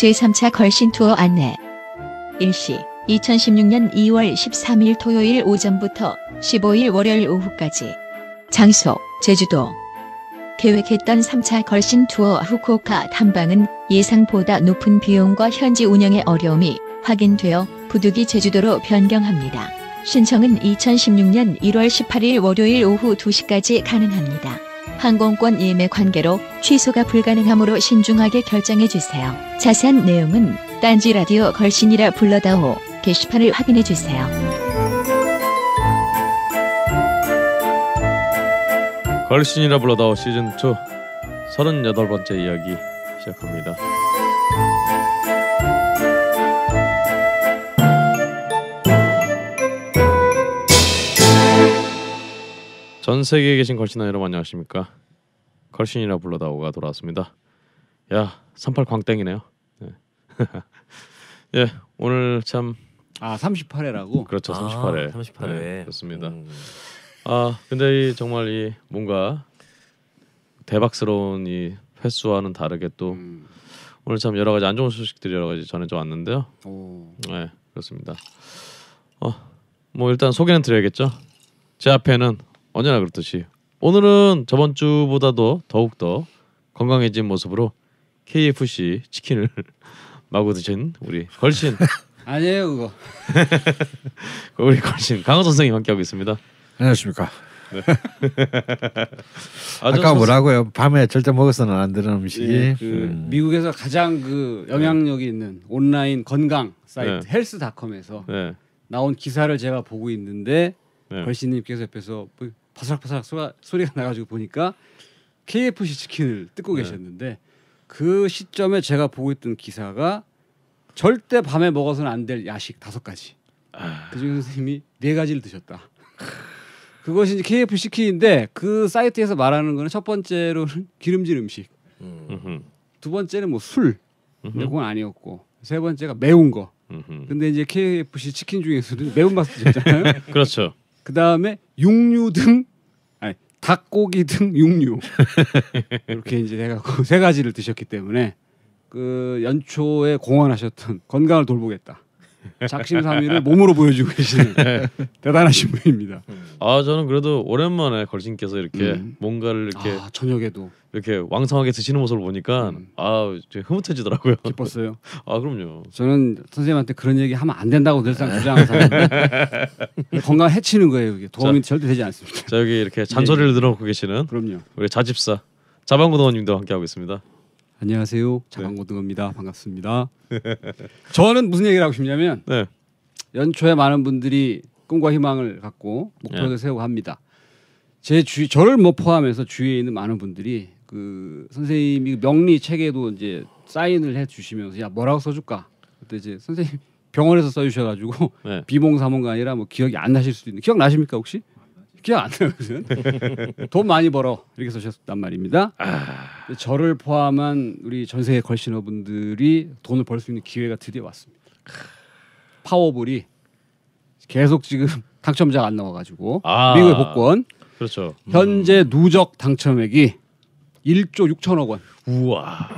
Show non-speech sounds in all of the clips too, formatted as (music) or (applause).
제3차 걸신 투어 안내 일시 2016년 2월 13일 토요일 오전부터 15일 월요일 오후까지 장소 제주도 계획했던 3차 걸신 투어 후쿠오카 탐방은 예상보다 높은 비용과 현지 운영의 어려움이 확인되어 부득이 제주도로 변경합니다. 신청은 2016년 1월 18일 월요일 오후 2시까지 가능합니다. 항공권 예매 관계로 취소가 불가능하므로 신중하게 결정해 주세요. 자세한 내용은 딴지 라디오 걸신이라 불러다오 게시판을 확인해 주세요. 걸신이라 불러다오 시즌 2 38번째 이야기 시작합니다. 전 세계에 계신 걸신아 여러분 안녕하십니까? 걸신이라 불러다오가 돌아왔습니다. 야, 38 광땡이네요. 네. (laughs) 예, 오늘 참 아 38회라고? 그렇죠, 38회. 아, 38회. 네, 좋습니다. 음. 아, 근데 이 정말 이 뭔가 대박스러운 이 횟수와는 다르게 또 음. 오늘 참 여러 가지 안 좋은 소식들이 여러 가지 전해져 왔는데요. 오. 네, 그렇습니다. 어, 뭐 일단 소개는 드려야겠죠. 제 앞에는 언제나 그렇듯이 오늘은 저번 주보다도 더욱 더 건강해진 모습으로 KFC 치킨을 (laughs) 마구 드신 우리 걸신 (laughs) 아니에요 그거 (laughs) 그 우리 걸신 강호 선생님 함께하고 있습니다. 안녕하십니까. 네. 아, 까 뭐라고요? 밤에 절대 먹어서는 안 되는 음식이 네, 그 음. 미국에서 가장 그 영향력이 있는 온라인 건강 사이트 네. 헬스닷컴에서 네. 나온 기사를 제가 보고 있는데 네. 걸신님께서 옆에서 뭐 바삭바삭 소가, 소리가 나가지고 보니까 KFC 치킨을 뜯고 네. 계셨는데 그 시점에 제가 보고 있던 기사가 절대 밤에 먹어서는 안 될 야식 다섯 가지. 아... 그중 선생님이 네 가지를 드셨다. 그것이 이제 KFC 킨인데그 사이트에서 말하는 거는 첫 번째로는 기름진 음식. 음. 두 번째는 뭐 술. 근 그건 아니었고 세 번째가 매운 거. 근데 이제 KFC 치킨 중에서도 매운 맛도 있잖아요. (laughs) 그렇죠. 그 다음에 육류 등 닭고기 등 (laughs) 육류 이렇게 이제 내가 그 세 가지를 드셨기 때문에 그 연초에 공헌하셨던 건강을 돌보겠다. 작심삼일을 몸으로 보여주고 계시는 (laughs) 네. 대단하신 분입니다. 아 저는 그래도 오랜만에 걸신께서 이렇게 음. 뭔가를 이렇게 아, 저녁에도 이렇게 왕성하게 드시는 모습을 보니까 음. 아 흐뭇해지더라고요. 기뻤어요. (laughs) 아 그럼요. 저는 선생님한테 그런 얘기 하면 안 된다고 늘상 주장하는데 (laughs) 건강 해치는 거예요. 이게. 도움이 자, 절대 되지 않습니다. 자 여기 이렇게 예, 잔소리를 예. 늘어놓고 계시는 그럼요. 우리 자집사 자방고등원님도 함께하고 있습니다. 안녕하세요. 자강고등어입니다. 네. 반갑습니다. (laughs) 저는 무슨 얘기를 하고 싶냐면 네. 연초에 많은 분들이 꿈과 희망을 갖고 목표를 예. 세우고 합니다. 제주 저를 뭐 포함해서 주위에 있는 많은 분들이 그 선생님이 명리 책에도 이제 사인을 해 주시면서 야 뭐라고 써줄까? 그때 이제 선생님 병원에서 써주셔가지고 네. (laughs) 비몽사몽가 아니라 뭐 기억이 안 나실 수도 있는 기억 나십니까 혹시? 기억 안 나요 무슨 돈 많이 벌어 이렇게 쓰셨단 말입니다. 아... 저를 포함한 우리 전세계 걸신어분들이 돈을 벌 수 있는 기회가 드디어 왔습니다. 파워볼이 계속 지금 (laughs) 당첨자가 안 나와가지고 아... 미국의 복권 그렇죠. 현재 음. 누적 당첨액이 1조 6천억 원. 우와.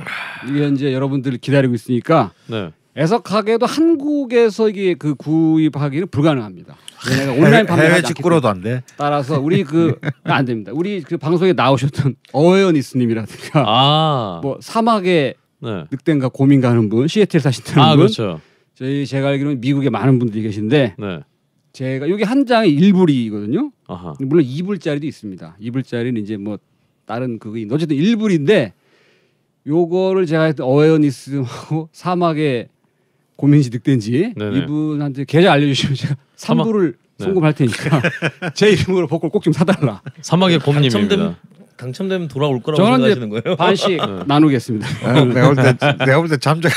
이게 현재 여러분들 기다리고 있으니까 네. 애석하게도 한국에서 이게 그 구입하기는 불가능합니다. 왜냐면 온라인 판매가 해외 직구로도 안 돼. 따라서 우리 그안 (laughs) 아, 됩니다. 우리 그 방송에 나오셨던 어웨어니스님이라든가 아. 뭐 사막에 네. 늑대인가 고민 가는 분, 시애틀 사신다는 아, 분, 그렇죠. 저희 제가 알기로는 미국에 많은 분들이 계신데 네. 제가 여기 한 장에 일불이거든요. 아하. 물론 이불짜리도 있습니다. 이불짜리는 이제 뭐 다른 그거 어쨌든 일불인데 요거를 제가 어웨어니스하고 사막에 고민지 늑대인지 네네. 이분한테 계좌 알려주시면 제가 3부를 송금할 테니까 (laughs) 제 이름으로 복권 꼭좀 사달라. 사막의 곰님입니다. 당첨되면 돌아올 거라고 생각하시는 거예요? 반씩 네. 나누겠습니다. 아, 내가 볼때 내가 볼 때 잠적.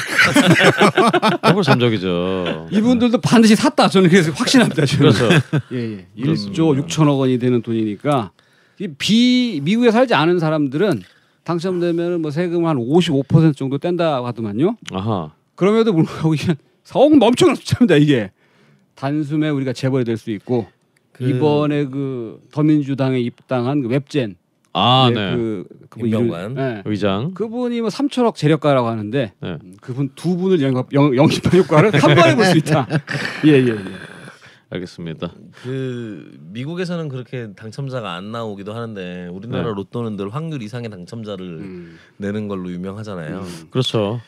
너무 잠적이죠. 이분들도 반드시 샀다. 저는 그래서 확신합니다. 저는. 그렇죠. 예, 예. 1조 6천억 원이 되는 돈이니까 비 미국에 살지 않은 사람들은 당첨되면 뭐 세금 한55% 정도 뗀다 하더만요. 아하. 그럼에도 불구하고 이게 사옥은 엄청난 숫자입니다. 이게 단숨에 우리가 재벌이 될 수 있고 그... 이번에 그 더민주당에 입당한 그 웹젠 아, 예, 네. 그 그분 뭐 임관 네. 예. 의장. 그분이 뭐 3천억 재력가라고 하는데 네. 그분 두 분을 영입 영, 입한 효과를 한 번에 볼 수 있다. 예, 예, 예. 알겠습니다. 그 미국에서는 그렇게 당첨자가 안 나오기도 하는데 우리나라 네. 로또는 늘 확률 이상의 당첨자를 음. 내는 걸로 유명하잖아요. 음. 그렇죠.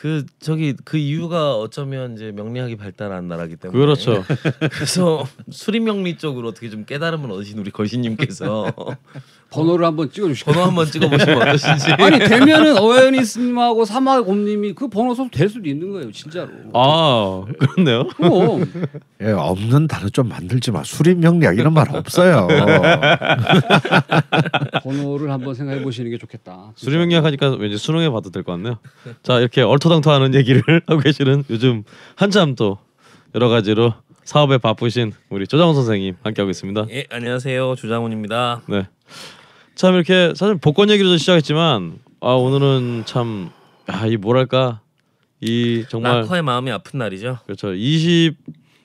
그 저기 그 이유가 어쩌면 이제 명리학이 발달한 나라기 때문에 그렇죠. (laughs) 그래서 수리 명리 쪽으로 어떻게 좀 깨달음을 얻으신 우리 거신님께서 번호를 한번 찍어주시고 번호 한번 찍어보시면 (laughs) 어떠신지 아니 되면은 어웨니스님하고 사마곰님이 그 번호 써도 될 수도 있는 거예요 진짜로 아 그렇네요 예 없는 단어 좀 만들지 마 수립 명략 이런 말 없어요 어. 번호를 한번 생각해 보시는 게 좋겠다 수립 명략 하니까 왠지 수능에 봐도 될 것 같네요 자 이렇게 얼토당토하는 얘기를 (laughs) 하고 계시는 요즘 한참 또 여러 가지로 사업에 바쁘신 우리 조장훈 선생님 함께하고 있습니다. 예, 안녕하세요. 조장훈입니다. 네. 참 이렇게 사실 복권 얘기로 시작했지만 아 오늘은 참 아 이 뭐랄까 이 정말 커의 마음이 아픈 날이죠. 그렇죠. 20세기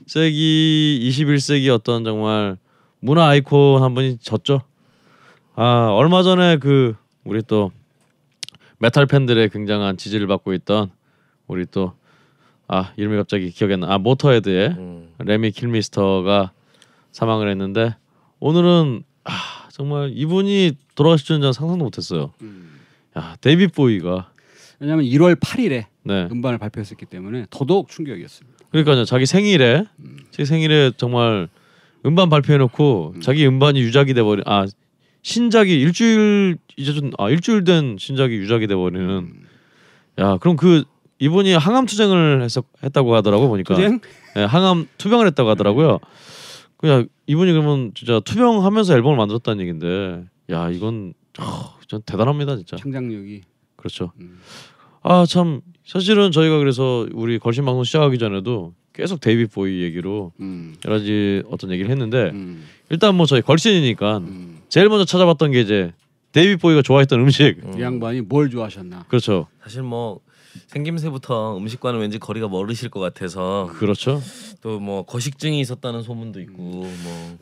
21세기 어떤 정말 문화 아이콘 한 분이 졌죠. 아 얼마 전에 그 우리 또 메탈 팬들의 굉장한 지지를 받고 있던 우리 또 아 이름이 갑자기 기억이 나. 아 모터헤드의 음. 레미 킬미스터가 사망을 했는데 오늘은 아 정말 이분이 돌아가실 줄은 상상도 못했어요. 음. 야데뷔 보이가 왜냐하면 1월 8일에 네. 음반을 발표했었기 때문에 더더욱 충격이었습니다. 그러니까요 자기 생일에 음. 생일에 정말 음반 발표해놓고 음. 자기 음반이 유작이 돼버린 아 신작이 일주일 이제 좀 아 일주일 된 신작이 유작이 돼버리는 음. 야 그럼 그 이분이 항암 투쟁을 했었, 했다고 하더라고 보니까 투쟁? 네, 항암 투병을 했다고 하더라고요. 네. 그냥 이분이 그러면 진짜 투병하면서 앨범을 만들었다는 얘긴데 야 이건 어, 전 대단합니다 진짜. 창작력이. 그렇죠. 음. 아참 사실은 저희가 그래서 우리 걸신 방송 시작하기 전에도 계속 데이비 보이 얘기로 음. 여러 가지 어떤 얘기를 했는데 음. 일단 뭐 저희 걸신이니까 음. 제일 먼저 찾아봤던 게 이제 데이비 보이가 좋아했던 음식. 이 양반이 뭘 좋아하셨나. 그렇죠. 사실 뭐 생김새부터 음식과는 왠지 거리가 멀으실 것 같아서 그렇죠. 또 뭐 거식증이 있었다는 소문도 있고 뭐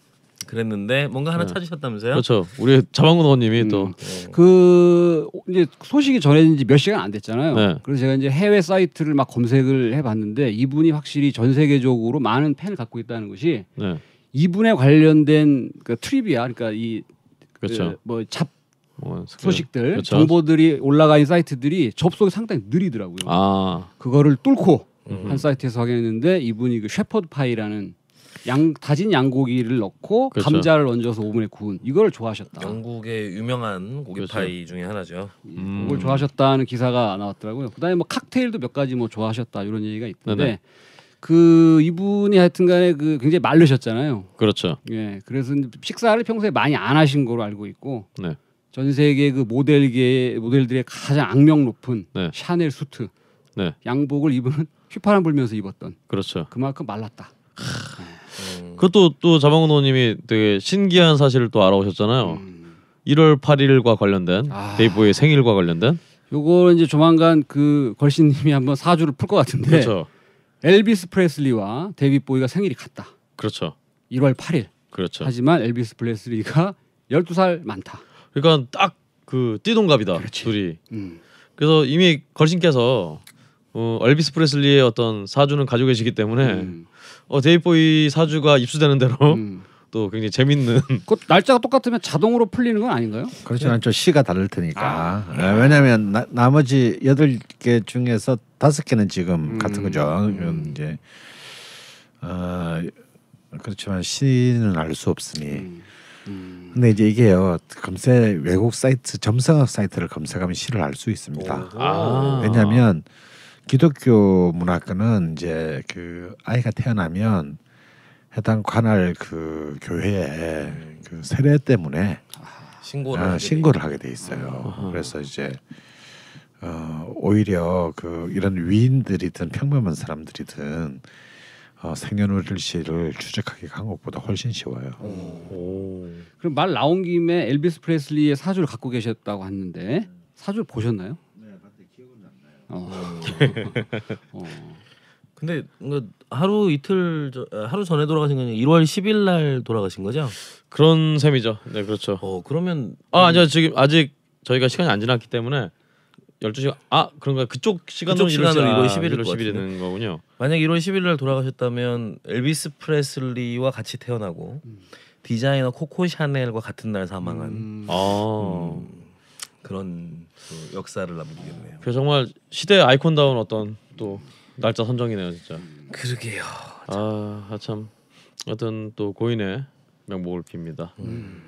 그랬는데 뭔가 하나 네. 찾으셨다면서요? 그렇죠. 우리 자방군 의님이또그 음. 네. 이제 소식이 전해진 지 몇 시간 안 됐잖아요. 네. 그래서 제가 이제 해외 사이트를 막 검색을 해봤는데 이분이 확실히 전 세계적으로 많은 팬을 갖고 있다는 것이 네. 이분에 관련된 그 트리비아, 그러니까 이 그 그렇죠. 그뭐잡 뭐, 소식들 그렇죠. 정보들이 올라가 있는 사이트들이 접속이 상당히 느리더라고요. 아. 그거를 뚫고 음한 사이트에서 확인했는데 이분이 그 셰퍼드 파이라는 양 다진 양고기를 넣고 그렇죠. 감자를 얹어서 오븐에 구운 이걸 좋아하셨다. 영국의 유명한 고기 그렇죠. 파이 중에 하나죠. 예, 음. 이걸 좋아하셨다는 기사가 나왔더라고요. 그다음에 뭐 칵테일도 몇 가지 뭐 좋아하셨다 이런 얘기가 있던데 네네. 그 이분이 하여튼간에 그 굉장히 말르셨잖아요. 그렇죠. 예, 그래서 식사를 평소에 많이 안 하신 걸로 알고 있고. 네. 전 세계 그 모델계 모델들의 가장 악명 높은 네. 샤넬 수트 네. 양복을 입은 (laughs) 휘파람 불면서 입었던 그렇죠. 그만큼 말랐다. 그것도 또 자방운호님이 되게 신기한 사실을 또 알아오셨잖아요. 음. 1월 8일과 관련된 아. 데이브의 생일과 관련된 요거 이제 조만간 그 걸신님이 한번 사주를 풀 것 같은데 그렇죠. 엘비스 프레슬리와 데이비 보이가 생일이 같다. 그렇죠. 1월 8일. 그렇죠. 하지만 엘비스 프레슬리가 12살 많다. 그러니까 딱 그 띠동갑이다 그렇지. 둘이. 음. 그래서 이미 걸신께서 어, 얼비스 프레슬리의 어떤 사주는 가지고 계시기 때문에 음. 어, 데이보이 사주가 입수되는 대로 음. (laughs) 또 굉장히 재밌는. 그 (laughs) 날짜가 똑같으면 자동으로 풀리는 건 아닌가요? 그렇지 않죠. 네. 시가 다를 테니까. 아. 네, 왜냐하면 나, 나머지 여덟 개 중에서 다섯 개는 지금 음. 같은 거죠. 음. 이제 어, 그렇지만 시는 알 수 없으니. 음. 음. 근데 이제 이게요 검색 외국 사이트 점성학 사이트를 검색하면 시를 알 수 있습니다. 아. 왜냐하면 기독교 문화권은 이제 그 아이가 태어나면 해당 관할 그 교회에 그 세례 때문에 신고를, 아, 신고를 어, 하게 돼 있어요. 아 그래서 이제 어, 오히려 그 이런 위인들이든 평범한 사람들이든 어, 생년월일시를 추적하기가 한국보다 훨씬 쉬워요. 오. 그럼 말 나온 김에 엘비스 프레슬리의 사주를 갖고 계셨다고 하는데 사주 보셨나요? 네, 기억은 안 나요. 어. (laughs) 어. 근데 그 하루 이틀 아, 하루 전에 돌아가신 거는 1월 10일 날 돌아가신 거죠? 그런 셈이죠. 네, 그렇죠. 어, 그러면 아, 아니요. 지금 아직 저희가 시간이 안 지났기 때문에 12시 아 그런가 그쪽 시간으로 그쪽 1월 11일 1월 11일 되는 거군요. 만약 1월 11일 날 돌아가셨다면 엘비스 프레슬리와 같이 태어나고 음. 디자이너 코코 샤넬과 같은 날 사망한 음. 아. 음, 그런 그 역사를 남기겠네요. 그 정말 시대 아이콘다운 어떤 또 날짜 선정이네요, 진짜. 그러게요. 아, 아 참. 어떤 또 고인의 명복을 빕니다. 음.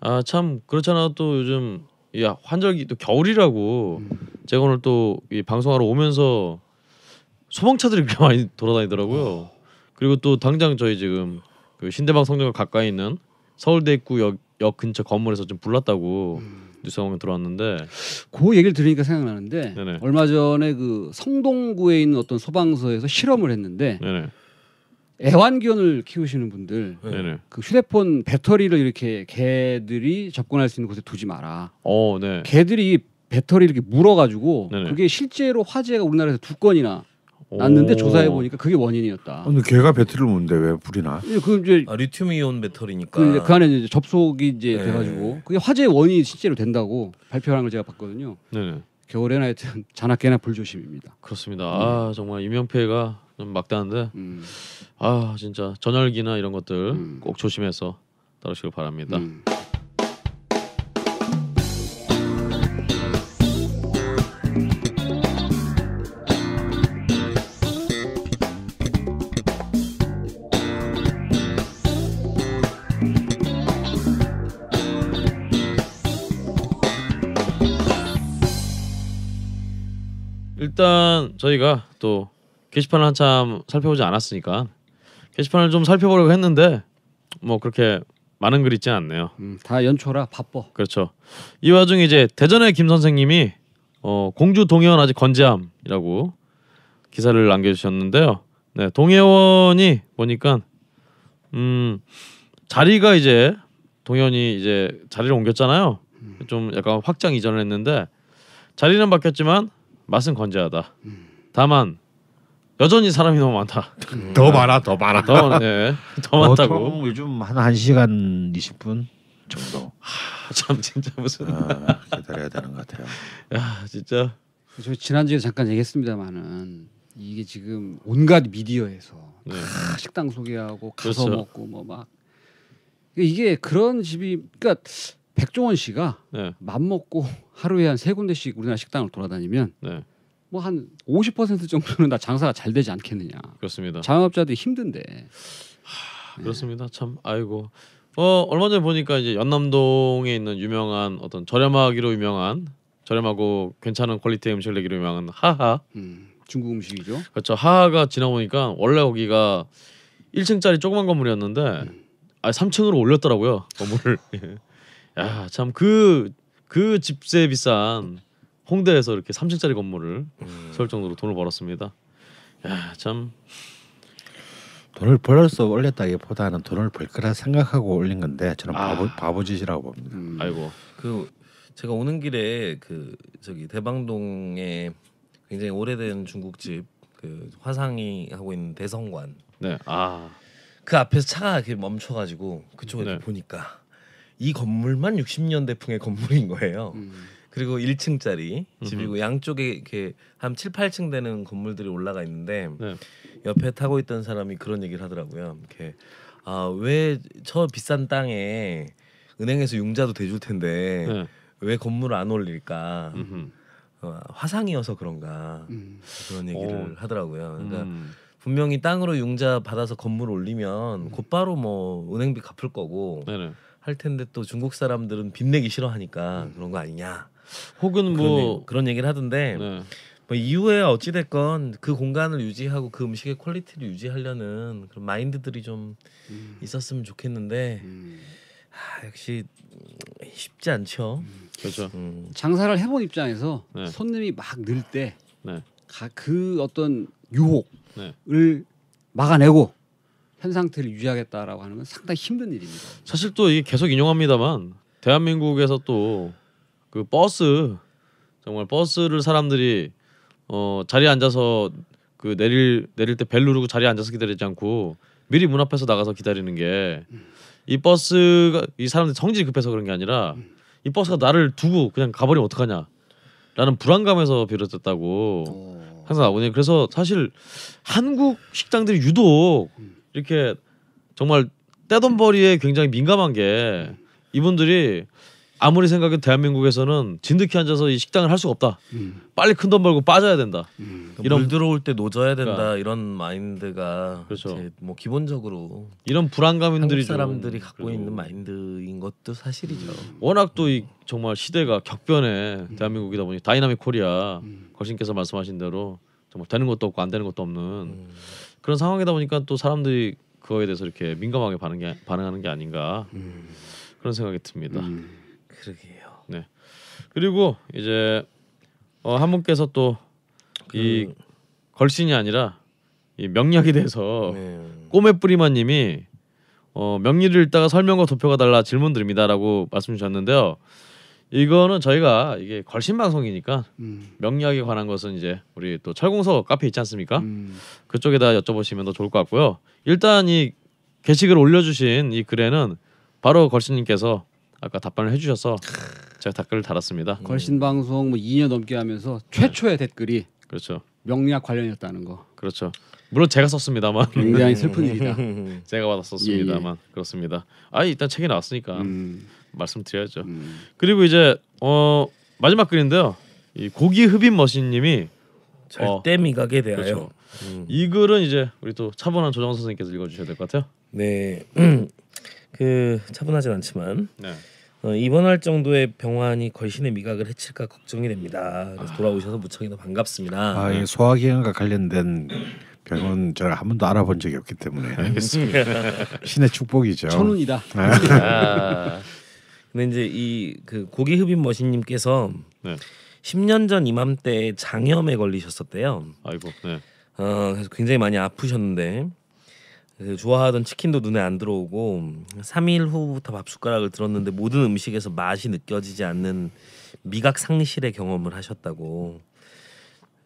아참 그렇잖아 또 요즘 야 환절기 또 겨울이라고 음. 제가 오늘 또 이 방송하러 오면서 소방차들이 그렇게 많이 돌아다니더라고요. 오. 어. 그리고 또 당장 저희 지금 그 신대방 성전과 가까이 있는 서울대 입구역 역 근처 건물에서 좀 불났다고 음. 뉴스 방송 들어왔는데 그 얘기를 들으니까 생각나는데 네네. 얼마 전에 그 성동구에 있는 어떤 소방서에서 실험을 했는데 네네. 애완견을 키우시는 분들 네그 네, 네. 휴대폰 배터리를 이렇게 개들이 접근할 수 있는 곳에 두지 마라. 어, 네. 개들이 배터리 이렇게 물어가지고 네네. 네. 그게 실제로 화재가 우리나라에서 두 건이나 났는데 조사해 보니까 그게 원인이었다. 아, 근데 걔가 배터리를 못는데 왜 불이 나? 예, 그 이제 아, 리튬이온 배터리니까. 그, 이제 그 안에 이제 접속이 이제 네. 돼가지고 그게 화재 원인이 실제로 된다고 발표하걸 제가 봤거든요. 네 겨울에나 하여튼 잔악계나 불조심입니다. 그렇습니다. 아 정말 이명패가 좀막대한데 음. 아 진짜 전열기나 이런 것들 음. 꼭 조심해서 따르시길 바랍니다. 음. 일단 저희가 또 게시판을 한참 살펴보지 않았으니까 게시판을 좀 살펴보려고 했는데 뭐 그렇게 많은 글이 있지 않네요. 음, 다 연초라 바빠. 그렇죠. 이 와중에 이제 대전의 김 선생님이 어, 공주 동해원 아직 건재함이라고 기사를 남겨주셨는데요. 네, 동해원이 보니까 음, 자리가 이제 동현이 이제 자리를 옮겼잖아요. 좀 약간 확장 이전을 했는데 자리는 바뀌었지만 맛은 건재하다. 음. 다만 여전히 사람이 너무 많다. (laughs) 더 많아, 더 많아. 더, 네, 더 많다고. 보통 요즘 한1 시간 2 0 분. 정도. 하, 참 진짜 무슨 아, 기다려야 되는 것 같아요. 야 진짜. 저 지난주에 잠깐 얘기했습니다만은 이게 지금 온갖 미디어에서 네. 아, 식당 소개하고 가서 그렇죠. 먹고 뭐막 그러니까 이게 그런 집이 그러니까 백종원 씨가 네. 맘 먹고 하루에 한 세 군데씩 우리나라 식당을 돌아다니면 네. 뭐한50% 정도는 다 장사가 잘 되지 않겠느냐. 그렇습니다. 자영업자들이 힘든데. 하, 그렇습니다. 네. 참 아이고. 어 얼마 전에 보니까 이제 연남동에 있는 유명한 어떤 저렴하기로 유명한 저렴하고 괜찮은 퀄리티의 음식을 내기로 유명한 하하. 음, 중국 음식이죠. 그렇죠. 하하가 지나 보니까 원래 거기가 1층짜리 조그만 건물이었는데 음. 아 3층으로 올렸더라고요 건물을. (laughs) 야참 그 그 집세 비싼 홍대에서 이렇게 3층짜리 건물을 음. 세울 정도로 돈을 벌었습니다. 야, 참 돈을 벌어서 올렸다기보다는 돈을 벌 거라 생각하고 올린 건데 저는 아. 바보 바보짓이라고 봅니다. 음. 아이고. 그 제가 오는 길에 그 저기 대방동에 굉장히 오래된 중국집 그 화상이 하고 있는 대성관. 네. 아. 그 앞에서 차가 이렇게 멈춰가지고 그쪽을 네. 보니까 이 건물만 60년대 풍의 건물인 거예요. 음. 그리고 1층짜리 집이고 음흠. 양쪽에 이렇게 한 7, 8층 되는 건물들이 올라가 있는데 네. 옆에 타고 있던 사람이 그런 얘기를 하더라고요. 이렇게 아왜 저 비싼 땅에 은행에서 융자도 대줄 텐데 네. 왜 건물을 안 올릴까? 어, 화상이어서 그런가 음. 그런 얘기를 오. 어. 하더라고요. 그러니까 음. 분명히 땅으로 융자 받아서 건물 올리면 음. 곧바로 뭐 은행비 갚을 거고 네네. 할 텐데 또 중국 사람들은 빚 내기 싫어하니까 음. 그런 거 아니냐. 혹은 뭐 그런, 그런 얘기를 하던데 네. 뭐 이후에 어찌 됐건 그 공간을 유지하고 그 음식의 퀄리티를 유지하려는 그런 마인드들이 좀 음. 있었으면 좋겠는데 음. 아, 역시 쉽지 않죠. 음. 그렇죠. 음. 장사를 해본 입장에서 네. 손님이 막 늘 때그 네. 그 어떤 유혹을 네. 막아내고 현 상태를 유지하겠다라고 하는 건 상당히 힘든 일입니다. 사실 또 이게 계속 인용합니다만 대한민국에서 또그 버스 정말 버스를 사람들이 어 자리에 앉아서 그 내릴 내릴 때 벨 누르고 자리에 앉아서 기다리지 않고 미리 문 앞에서 나가서 기다리는 게 이 버스가 이 사람들 이 성질이 급해서 그런 게 아니라 이 버스가 나를 두고 그냥 가버리면 어떡하냐 라는 불안감에서 비롯됐다고 항상 어. 나오거 그래서 사실 한국 식당들이 유독 이렇게 정말 떼돈벌이에 굉장히 민감한 게 이분들이 아무리 생각해도 대한민국에서는 진득히 앉아서 이 식당을 할 수가 없다. 음. 빨리 큰 돈 벌고 빠져야 된다. 음. 이런 물 들어올 때 노져야 된다 그러니까. 이런 마인드가 그렇죠. 뭐 기본적으로 이런 불안감들이 인 사람들이 갖고 있는 마인드인 것도 사실이죠. 워낙 또이 정말 시대가 격변해 음. 대한민국이다 보니 다이나믹 코리아 음. 거신께서 말씀하신 대로 정말 되는 것도 없고 안 되는 것도 없는 음. 그런 상황이다 보니까 또 사람들이 그거에 대해서 이렇게 민감하게 반응 반응하는 게 아닌가 그런 생각이 듭니다. 음. 그러게요. 네. 그리고 이제 어, 한 분께서 또이 그... 걸신이 아니라 이 명략에 대해서 네. 꼬매 뿌리마님이 어, 명리를 읽다가 설명과 도표가 달라 질문드립니다라고 말씀 주셨는데요. 이거는 저희가 이게 걸신 방송이니까 음. 명리학에 관한 것은 이제 우리 또 철공서 카페 있지 않습니까? 음. 그쪽에다 여쭤보시면 더 좋을 것 같고요. 일단 이 게시글 올려주신 이 글에는 바로 걸신님께서 아까 답변을 해주셔서 제가 댓글을 달았습니다. 음. 걸신 방송 뭐 2년 넘게 하면서 최초의 네. 댓글이 그렇죠. 명리학 관련이었다는 거. 그렇죠. 물론 제가 썼습니다만 굉장히 슬픈 일이다. (laughs) 제가 받았었습니다만 예, 예. 그렇습니다. 아 일단 책이 나왔으니까 음. 말씀드려야죠. 음. 그리고 이제 어 마지막 글인데요. 이 고기 흡입 머신님이 절대 어, 미각에 대하여 그렇죠. 음. 이 글은 이제 우리 또 차분한 조정 선생님께서 읽어주셔야 될 것 같아요. 네. 그 차분하진 않지만 네. 어, 입원할 정도의 병환이 걸신의 미각을 해칠까 걱정이 됩니다. 그래서 아. 돌아오셔서 무척이나 반갑습니다. 아, 예, 소화기관과 관련된 병은 제가 한 번도 알아본 적이 없기 때문에 알겠습니다. (laughs) 신의 축복이죠. 천운이다. 아. (laughs) 근데 이제 이그 고기 흡입 머신님께서 네. 10년 전 이맘때 장염에 걸리셨었대요. 아이고. 네. 어, 그래서 굉장히 많이 아프셨는데 그 좋아하던 치킨도 눈에 안 들어오고 3일 후부터 밥 숟가락을 들었는데 모든 음식에서 맛이 느껴지지 않는 미각 상실의 경험을 하셨다고.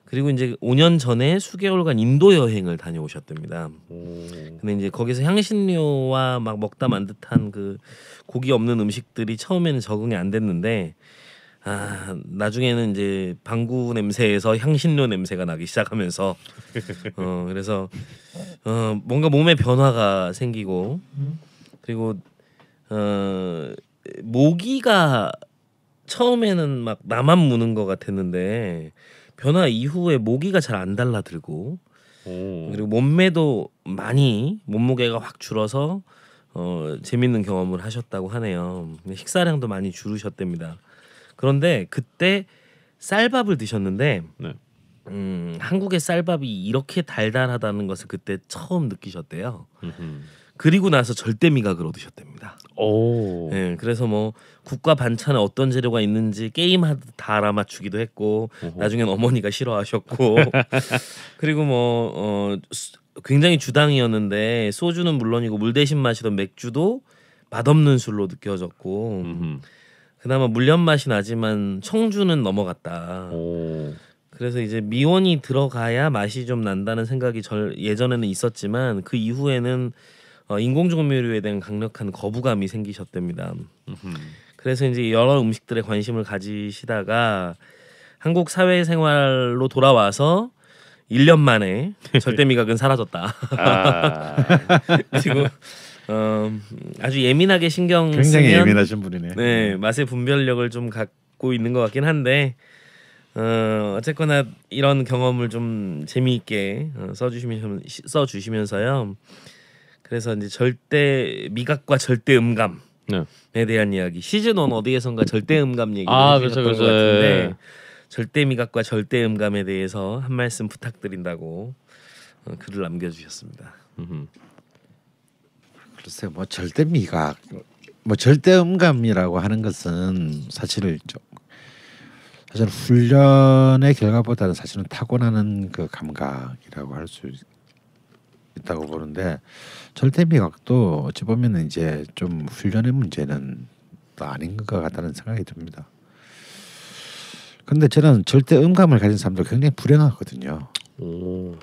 그리고 이제 5년 전에 수개월간 인도 여행을 다녀오셨답니다. 근데 이제 거기서 향신료와 막 먹다 만듯한 그 고기 없는 음식들이 처음에는 적응이 안 됐는데 아, 나중에는 이제 방구 냄새에서 향신료 냄새가 나기 시작하면서 어, 그래서 어, 뭔가 몸에 변화가 생기고 그리고 어, 모기가 처음에는 막 나만 무는 것 같았는데 변화 이후에 모기가 잘 안 달라들고 그리고 몸매도 많이 몸무게가 확 줄어서 어, 재밌는 경험을 하셨다고 하네요. 식사량도 많이 줄으셨답니다. 그런데 그때 쌀밥을 드셨는데 네. 음, 한국의 쌀밥이 이렇게 달달하다는 것을 그때 처음 느끼셨대요. 그리고 나서 절대 미가 그러 으셨답니다 오. 네, 그래서 뭐 국과 반찬에 어떤 재료가 있는지 게임하듯 다 알아맞추기도 했고 나중엔 어머니가 싫어하셨고 (laughs) 그리고 뭐 어, 굉장히 주당이었는데 소주는 물론이고 물 대신 마시던 맥주도 맛없는 술로 느껴졌고 음흠. 그나마 물엿 맛이 나지만 청주는 넘어갔다. 오. 그래서 이제 미원이 들어가야 맛이 좀 난다는 생각이 절 예전에는 있었지만 그 이후에는 어, 인공조미료에 대한 강력한 거부감이 생기셨답니다. 그래서 이제 여러 음식들에 관심을 가지시다가 한국 사회생활로 돌아와서 1년 만에 (laughs) 절대 미각은 사라졌다. 아. 지금 (laughs) 어, 아주 예민하게 신경 굉장히 쓰면, 예민하신 분이네. 네 맛의 분별력을 좀 갖고 있는 것 같긴 한데 어, 어쨌거나 이런 경험을 좀 재미있게 어, 써주시면 써주시면서요. 그래서 이제 절대 미각과 절대 음감에 네. 대한 이야기 시즌 1 어디에선가 절대 음감 얘기를 하셨던 아, 그렇죠, 것 그렇죠. 같은데 네. 절대 미각과 절대 음감에 대해서 한 말씀 부탁드린다고 어, 글을 남겨주셨습니다. 음흠. 글쎄요, 뭐 절대 미각, 뭐 절대 음감이라고 하는 것은 사실을 좀 사실 훈련의 결과보다는 사실은 타고나는 그 감각이라고 할 수 있다고 보는데 절대 미각도 어찌 보면 이제 좀 훈련의 문제는 또 아닌 것 같다는 생각이 듭니다. 근데 저는 절대 음감을 가진 사람도 굉장히 불행하거든요. 음.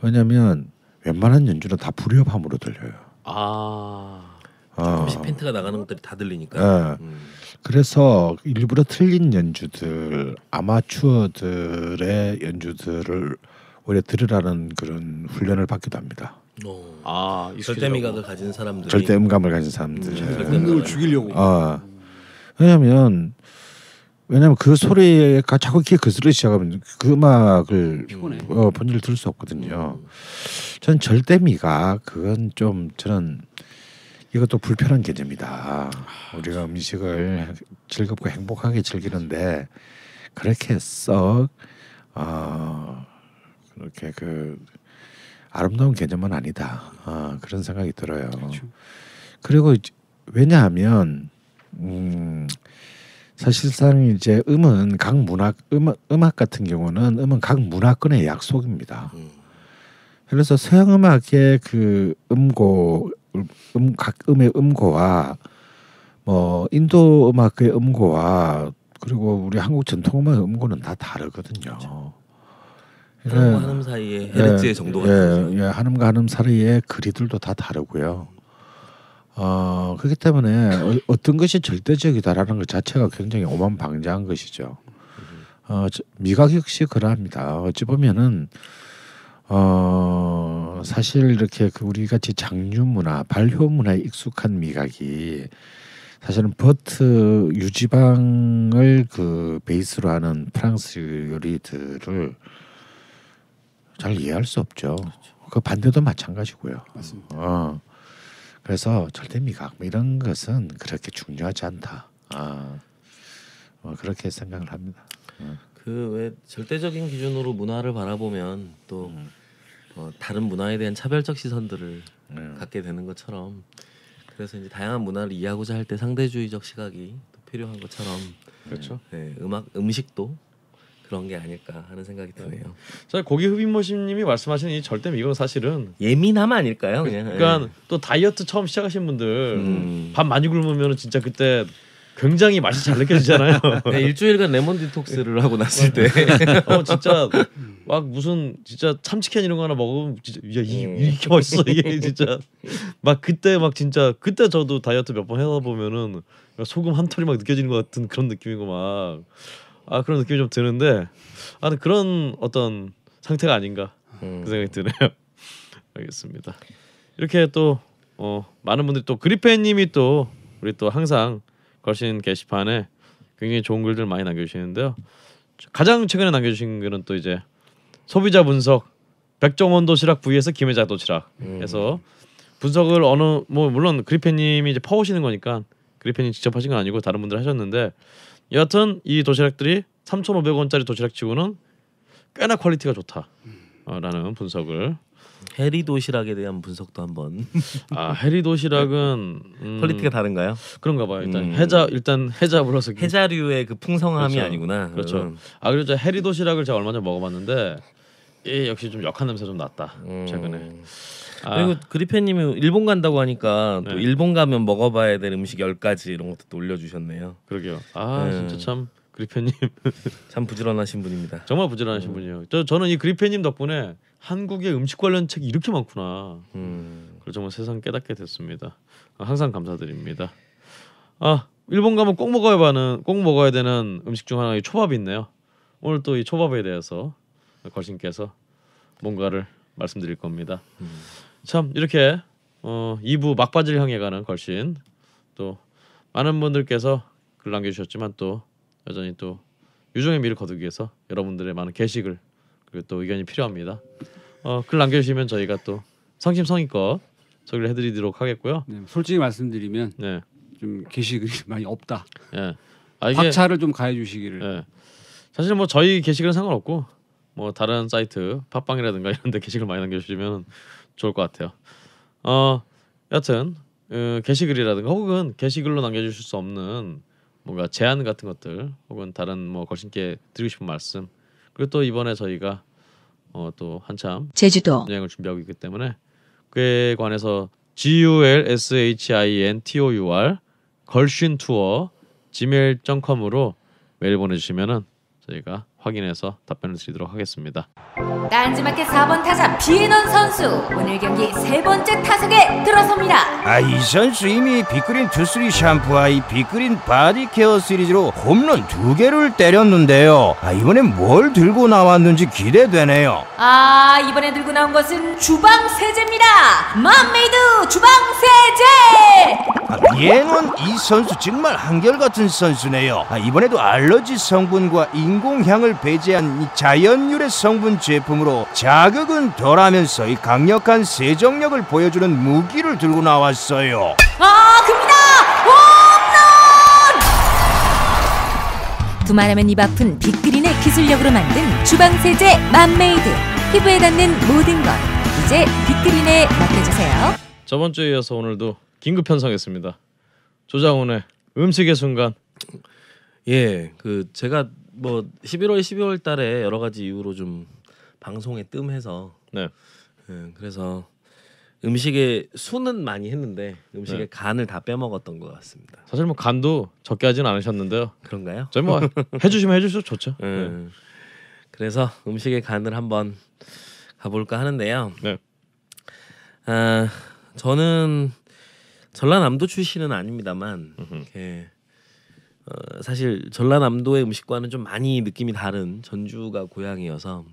왜냐하면 웬만한 연주는 다 불협함으로 들려요. 아 조금씩 어. 팬트가 나가는 것들이 다 들리니까. 네. 음. 그래서 일부러 틀린 연주들, 아마추어들의 연주들을 오히 들으라는 그런 훈련을 받기도 합니다. 오. 어. 아, 절대미각을 가진 사람들 절대음감을 가진 사람들. 음, 절대음을 죽이려고. 어. 왜냐면 왜냐면그 소리가 자꾸 이렇게 거슬러 시작하면 그 음악을 피곤해. 어, 본질을 들을 수 없거든요. 전 절대미가 그건 좀 저는 이것도 불편한 개념이다. 우리가 음식을 즐겁고 행복하게 즐기는데 그렇게 썩 어, 그렇게 그 아름다운 개념은 아니다. 어, 그런 생각이 들어요. 그렇죠. 그리고 왜냐하면 음, 사실상 이제 음은 각 문학 음악, 음악 같은 경우는 음은 각 문화권의 약속입니다. 음. 그래서 서양 음악의 그 음고 음 각 음의 음고와 뭐 인도 음악의 음고와 그리고 우리 한국 전통 음악의 음고는 다 다르거든요. 그렇죠. 한음 사이에 헤르츠의 예, 정도가 예, 예, 한음과 한음 사이의 거리들도 다 다르고요. 어, 그렇기 때문에 어, 떤 것이 절대적이다라는 것 자체가 굉장히 오만방자한 것이죠. 어, 미각 역시 그러합니다. 어찌 보면은 어, 사실 이렇게 그 우리 같이 장류 문화, 발효 문화에 익숙한 미각이 사실은 버트 유지방을 그 베이스로 하는 프랑스 요리들을 잘 이해할 수없죠그 그렇죠. 반대도 마찬가지고요. 맞습니다. 어. 그래서 절대 미각 뭐 이런 것은 그렇게 중요하지 않다. 아, 어, 그렇게 생각을 합니다. 음. 그왜 절대적인 기준으로 문화를 바라보면 또 음. 어, 다른 문화에 대한 차별적 시선들을 음. 갖게 되는 것처럼 그래서 이제 다양한 문화를 이해하고자 할 때 상대주의적 시각이 필요한 것처럼 그렇죠. 네, 음악 음식도 그런 게 아닐까 하는 생각이 들네요사 네. 고기 흡입모심님이 말씀하신 이 절대 미건 사실은 예민함 아닐까요? 그냥. 그, 그러니까 예. 또 다이어트 처음 시작하신 분들 음. 밥 많이 굶으면 진짜 그때 굉장히 맛이 잘 느껴지잖아요. (laughs) 네, 일주일간 레몬 디톡스를 하고 났을 때, (laughs) 어 진짜 막 무슨 진짜 참치캔 이런 거 하나 먹으면 진짜 야 이, 네. 이렇게 맛있어 이게 진짜 막 그때 막 진짜 그때 저도 다이어트 몇 번 해다 보면은 소금 한 털이 막 느껴지는 것 같은 그런 느낌이고 막아 그런 느낌이 좀 드는데 아 그런 어떤 상태가 아닌가 음. 그 생각이 드네요. (laughs) 알겠습니다. 이렇게 또 어, 많은 분들이 또 그리페님이 또 우리 또 항상 걸신 게시판에 굉장히 좋은 글들 많이 남겨주시는데요. 가장 최근에 남겨주신 글은 또 이제 소비자 분석 백종원 도시락 부위에서 김혜자 도시락 해서 분석을 어느 뭐 물론 그리페님이 이제 퍼오시는 거니까 그리페님 직접 하신 건 아니고 다른 분들 하셨는데 여하튼 이 도시락들이 3,500원짜리 도시락치고는 꽤나 퀄리티가 좋다라는 음. 어, 분석을 해리 도시락에 대한 분석도 한번. 아 해리 도시락은 네. 음, 퀄리티가 다른가요? 그런가 봐요. 일단 음. 해자 일단 해자 불러서 그렇죠. 해자류의 그 풍성함이 그렇죠. 아니구나. 그렇죠. 음. 아 그리고 저 해리 도시락을 제가 얼마 전에 먹어봤는데 예, 역시 좀 역한 냄새 좀 났다 음. 최근에. 아. 그리고 그리페님이 일본 간다고 하니까 또 네. 일본 가면 먹어봐야 될 음식 열 가지 이런 것도 올려주셨네요. 그러게요. 아 네. 진짜 참 그리페님 (laughs) 참 부지런하신 분입니다. 정말 부지런하신 음. 분이에요. 저 저는 이 그리페님 덕분에 한국의 음식 관련 책이 이렇게 많구나. 음. 그래서 정말 세상 깨닫게 됐습니다. 항상 감사드립니다. 아 일본 가면 꼭 먹어야 하는 꼭 먹어야 되는 음식 중 하나가 초밥이 있네요. 오늘 또 이 초밥에 대해서 걸신께서 뭔가를 말씀드릴 겁니다. 음. 참 이렇게 어 2부 막바지를 향해 가는 걸신 또 많은 분들께서 글 남겨주셨지만 또 여전히 또 유종의 미를 거두기 위해서 여러분들의 많은 게시글 그리고 또 의견이 필요합니다. 어, 글 남겨주시면 저희가 또 성심성의껏 소개를 해드리도록 하겠고요. 네, 솔직히 말씀드리면 네. 좀 게시글이 (laughs) 많이 없다. 예. 아, 이게, 박차를 좀 가해주시기를. 예. 사실 뭐 저희 게시글은 상관없고 뭐 다른 사이트 팟빵이라든가 이런데 게시글 많이 남겨주시면 좋을 것 같아요. 어 여튼 어, 게시글이라든가 혹은 게시글로 남겨주실 수 없는 뭔가 제안 같은 것들 혹은 다른 뭐 거신께 드리고 싶은 말씀 그리고 또 이번에 저희가 어, 또 한참 제주도 여행을 준비하고 있기 때문에 그에 관해서 G U L S H I N T O U R 걸쉰 투어 gmail.com으로 메일 보내주시면은 저희가 확인해서 답변을 드리도록 하겠습니다. 딴지마켓 4번 타자 비에넌 선수 오늘 경기 세 번째 타석에 들어섭니다. 아이 선수 이미 빅그린 투쓰리 샴푸와 이 빅그린 바디 케어 시리즈로 홈런 두 개를 때렸는데요. 아 이번엔 뭘 들고 나왔는지 기대되네요. 아 이번에 들고 나온 것은 주방 세제입니다. 맘메이드 주방 세제. 아, 비에넌 이 선수 정말 한결같은 선수네요. 아 이번에도 알러지 성분과 인공향을 성분을 배제한 이 자연 유래 성분 제품으로 자극은 덜하면서 이 강력한 세정력을 보여주는 무기를 들고 나왔어요. 아, 금이다! 홈런! 두말하면 입 아픈 빅그린의 기술력으로 만든 주방 세제 맘메이드 피부에 닿는 모든 것 이제 빅그린에 맡겨주세요. 저번 주에 이어서 오늘도 긴급 편성했습니다. 조장훈의 음식의 순간. 예, 그 제가 뭐 11월, 12월 달에 여러 가지 이유로 좀 방송에 뜸해서 네. 음, 그래서 음식에 수는 많이 했는데 음식에 네. 간을 다 빼먹었던 것 같습니다. 사실 뭐 간도 적게 하진 않으셨는데요. 그런가요? 저희 뭐 해주시면 해주셔도 좋죠. 음, 네. 그래서 음식에 간을 한번 가볼까 하는데요. 네. 아, 저는 전라남도 출신은 아닙니다만 이 어, 사실 전라남도의 음식과는 좀 많이 느낌이 다른 전주가 고향이어서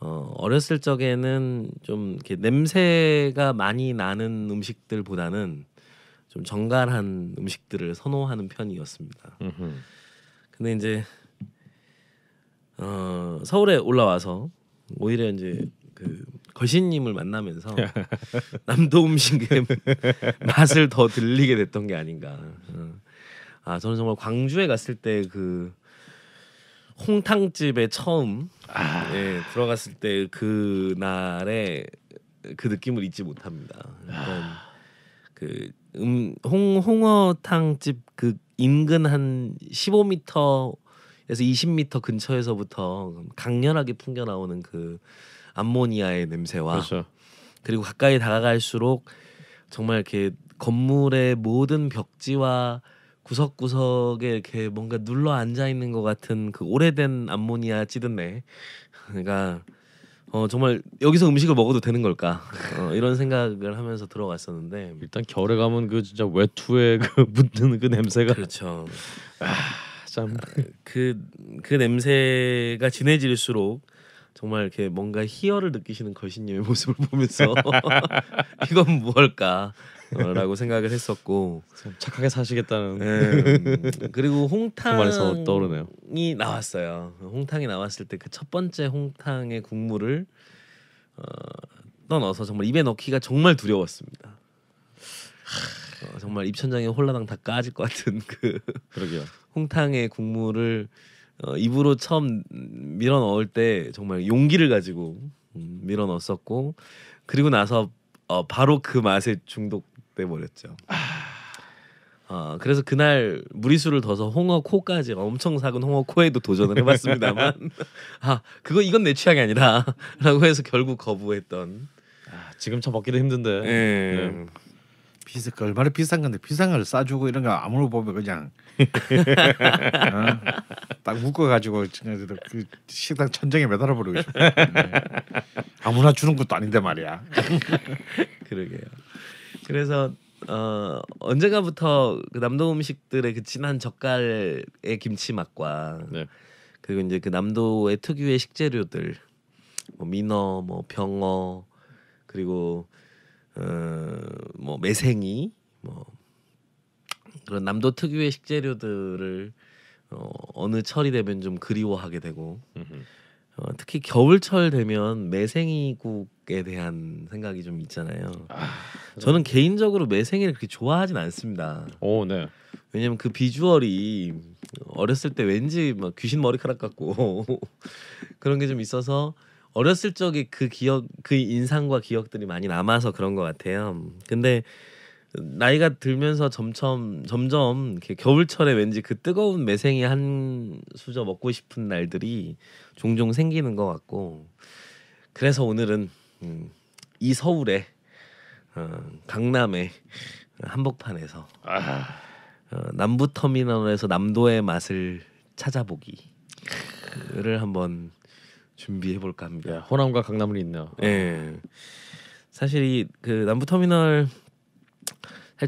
어, 어렸을 적에는 좀 이렇게 냄새가 많이 나는 음식들보다는 좀 정갈한 음식들을 선호하는 편이었습니다. 음흠. 근데 이제 어, 서울에 올라와서 오히려 이제 그 거신님을 만나면서 (laughs) 남도 음식의 맛을 더 들리게 됐던 게 아닌가. 어. 아 저는 정말 광주에 갔을 때 그 홍탕집에 처음 아... 예, 들어갔을 때 그날의 그 느낌을 잊지 못합니다. 아. 그음 홍어탕집 그 인근 한 15m에서 20m 근처에서부터 강렬하게 풍겨 나오는 그 암모니아의 냄새와 그렇죠. 그리고 가까이 다가갈수록 정말 이렇게 건물의 모든 벽지와 구석구석에 이렇게 뭔가 눌러 앉아 있는 것 같은 그 오래된 암모니아 찌든내. 그러니까 어 정말 여기서 음식을 먹어도 되는 걸까 어, 이런 생각을 하면서 들어갔었는데 일단 겨울에 가면 그 진짜 외투에 그 (laughs) 묻는 그 냄새가 그렇죠. 아, 참그그 아, 그 냄새가 진해질수록 정말 이렇게 뭔가 희열을 느끼시는 거신님의 (laughs) 모습을 보면서 (laughs) 이건 무까라고 어, 생각을 했었고 착하게 사시겠다는 네. 음, 그리고 그 홍탕이 떠오르네요. 나왔어요. 홍탕이 나왔을 때 그 첫 번째 홍탕의 국물을 어, 떠넣어서 정말 입에 넣기가 정말 두려웠습니다. 어, 정말 입천장에 홀라당 다 까질 것 같은 그 그러게요. (laughs) 홍탕의 국물을 어, 입으로 처음 밀어 넣을 때 정말 용기를 가지고 음, 밀어 넣었었고 그리고 나서 어, 바로 그 맛에 중독돼 버렸죠. 어, 그래서 그날 무리수를 둬서 홍어 코까지 엄청 작은 홍어 코에도 도전을 해봤습니다만 (laughs) 아 그거 이건 내 취향이 아니다라고 해서 결국 거부했던 아, 지금 참 먹기도 힘든데 예. 예. 비싸 그 얼마나 비싼 건데 비싼 걸 싸주고 이런 거 아무로 보면 그냥 (laughs) 어? 딱 묶어가지고 그 식당 천정에 매달아 버리고 싶어 네. 아무나 주는 것도 아닌데 말이야 (laughs) 그러게요 그래서 어 언젠가부터 그 남도 음식들의 그 진한 젓갈의 김치 맛과 네. 그리고 이제 그 남도의 특유의 식재료들 뭐 민어 뭐 병어 그리고 어, 뭐 매생이 뭐 그런 남도 특유의 식재료들을 어, 어느 철이 되면 좀 그리워하게 되고 어, 특히 겨울철 되면 매생이국에 대한 생각이 좀 있잖아요. 아, 저는 개인적으로 매생이를 그렇게 좋아하진 않습니다. 오, 어, 네. 왜냐면 그 비주얼이 어렸을 때 왠지 막 귀신 머리카락 같고 (laughs) 그런 게 좀 있어서 어렸을 적에 그 기억 그 인상과 기억들이 많이 남아서 그런 것 같아요. 근데 나이가 들면서 점점 점점 겨울철에 왠지 그 뜨거운 매생이 한 수저 먹고 싶은 날들이 종종 생기는 것 같고 그래서 오늘은 음, 이 서울에 어, 강남에 한복판에서 아... 어, 남부 터미널에서 남도의 맛을 찾아보기를 한번 준비해 볼까 합니다. 야, 호남과 강남은 있네요. 예. 사실 이 그 남부 터미널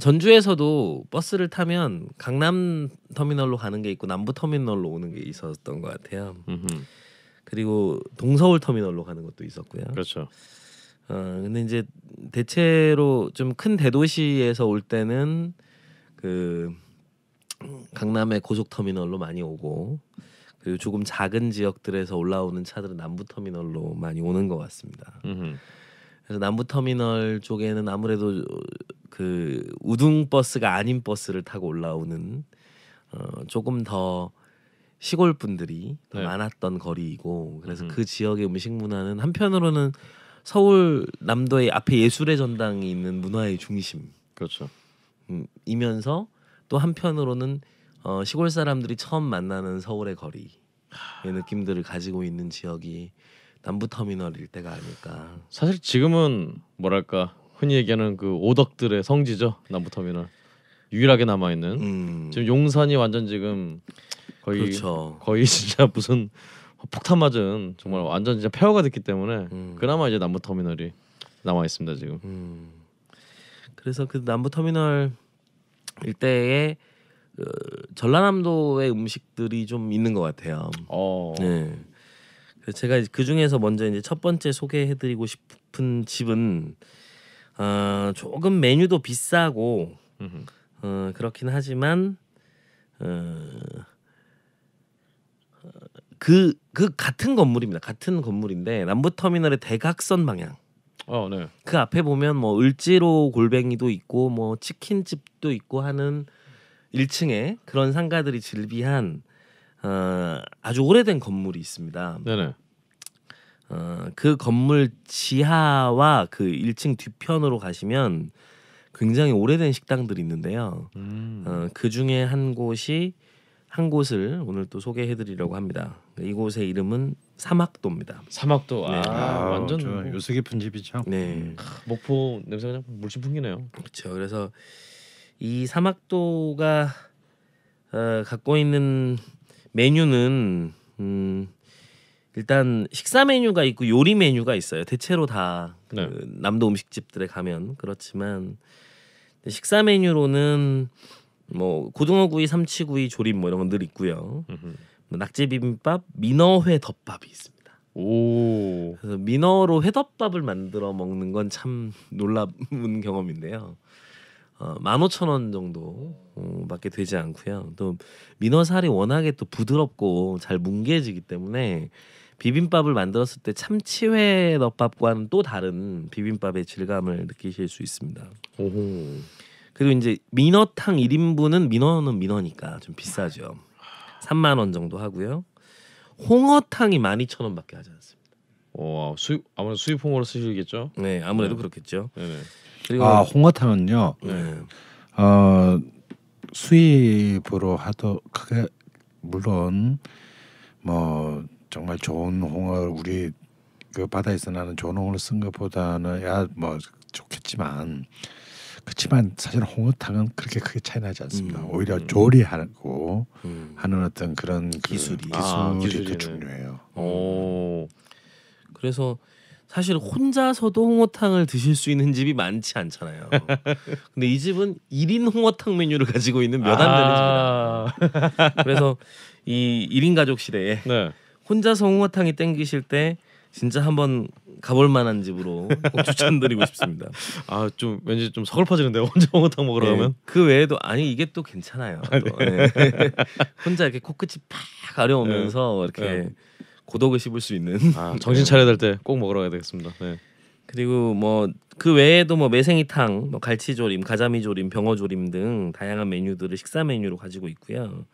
전주에서도 버스를 타면 강남 터미널로 가는 게 있고 남부 터미널로 오는 게 있었던 것 같아요. 음흠. 그리고 동서울 터미널로 가는 것도 있었고요. 그렇죠. 어 근데 이제 대체로 좀 큰 대도시에서 올 때는 그 강남의 고속터미널로 많이 오고 그리고 조금 작은 지역들에서 올라오는 차들은 남부 터미널로 많이 오는 것 같습니다. 음흠. 그래서 남부 터미널 쪽에는 아무래도 그 우등 버스가 아닌 버스를 타고 올라오는 어, 조금 더 시골 분들이 네. 많았던 거리이고 그래서 음흠. 그 지역의 음식 문화는 한편으로는 서울 남도의 앞에 예술의 전당이 있는 문화의 중심. 그렇죠. 음, 이면서 또 한편으로는 어, 시골 사람들이 처음 만나는 서울의 거리의 느낌들을 가지고 있는 지역이 남부터미널 일때가 아닐까. 사실 지금은 뭐랄까 흔히 얘기하는 그 오덕들의 성지죠 남부터미널. 유일하게 남아 있는 음. 지금 용산이 완전 지금 거의 그렇죠. 거의 진짜 무슨 폭탄 맞은 정말 완전 진짜 폐허가 됐기 때문에 음. 그나마 이제 남부 터미널이 남아 있습니다 지금. 음. 그래서 그 남부 터미널 일대에 그 전라남도의 음식들이 좀 있는 것 같아요. 어. 네. 제가 그 중에서 먼저 이제 첫 번째 소개해드리고 싶은 집은 어, 조금 메뉴도 비싸고 어, 그렇긴 하지만 어, 어, 그, 그 같은 건물입니다. 같은 건물인데 남부터미널의 대각선 방향. 어, 네. 그 앞에 보면 뭐 을지로 골뱅이도 있고 뭐 치킨집도 있고 하는 1층에 그런 상가들이 즐비한 어, 아주 오래된 건물이 있습니다. 네네. 어, 그 건물 지하와 그 1층 뒤편으로 가시면 굉장히 오래된 식당들이 있는데요. 음. 어, 그 중에 한 곳이 한 곳을 오늘 또 소개해드리려고 합니다. 이곳의 이름은 사막도입니다. 사막도 아, 네. 아, 아, 완전 뭐, 요새 깊은 집이죠. 네 크, 목포 냄새 그냥 물씬 풍기네요. 그렇죠. 그래서 이 사막도가 어, 갖고 있는 메뉴는 음, 일단 식사 메뉴가 있고 요리 메뉴가 있어요. 대체로 다 그 네. 그 남도 음식집들에 가면 그렇지만 식사 메뉴로는 뭐 고등어구이, 삼치구이, 조림 뭐 이런 건늘 있고요. 음낙제 뭐 비빔밥, 민어회 덮밥이 있습니다. 오. 그래서 민어로 회덮밥을 만들어 먹는 건 참 놀라운 경험인데요. 어, 15,000원 정도 어, 밖에 되지 않고요. 또 민어살이 워낙에 또 부드럽고 잘 뭉개지기 때문에 비빔밥을 만들었을 때 참치회 덮밥과는또 다른 비빔밥의 질감을 느끼실 수 있습니다. 오호. 그리고 이제 민어탕 1인분은 민어는 민어니까 좀 비싸죠. 3만 원 정도 하고요. 홍어탕이 12,000원밖에 하지 않습니다. 와, 수입 아무래도 수입 홍어로 쓰시겠죠? 네, 아무래도 네. 그렇겠죠. 네네. 아 홍어탕은요. 네. 어, 수입으로 하도 크게 물론 뭐 정말 좋은 홍어 우리 그 바다에서 나는 좋은 홍어를 쓴 것보다는 야 뭐 좋겠지만 그렇지만 사실 홍어탕은 그렇게 크게 차이 나지 않습니다. 음, 오히려 음. 조리하고 음. 하는 어떤 그런 그 기술이 기술이 아, 더 중요해요. 오. 그래서 사실 혼자서도 홍어탕을 드실 수 있는 집이 많지 않잖아요. (laughs) 근데 이 집은 1인 홍어탕 메뉴를 가지고 있는 몇 안 되는 집이다. 아. 그래서 이 1인 가족 시대에 네. 혼자서 홍어탕이 땡기실 때 진짜 한번 가볼 만한 집으로 추천드리고 싶습니다. (laughs) 아좀 왠지 좀 서글퍼지는데 혼자 홍어탕 먹으러 네, 가면 그 외에도 아니 이게 또 괜찮아요. 아, 또. 네. 네. 혼자 이렇게 코끝이 팍 가려오면서 네. 이렇게 네. 고독을 씹을 수 있는 아, (laughs) 정신 네. 차려야 될 때 꼭 먹으러 가야 되겠습니다. 네. 그리고 뭐 그 외에도 뭐 매생이탕, 뭐 갈치조림, 가자미조림, 병어조림 등 다양한 메뉴들을 식사 메뉴로 가지고 있고요.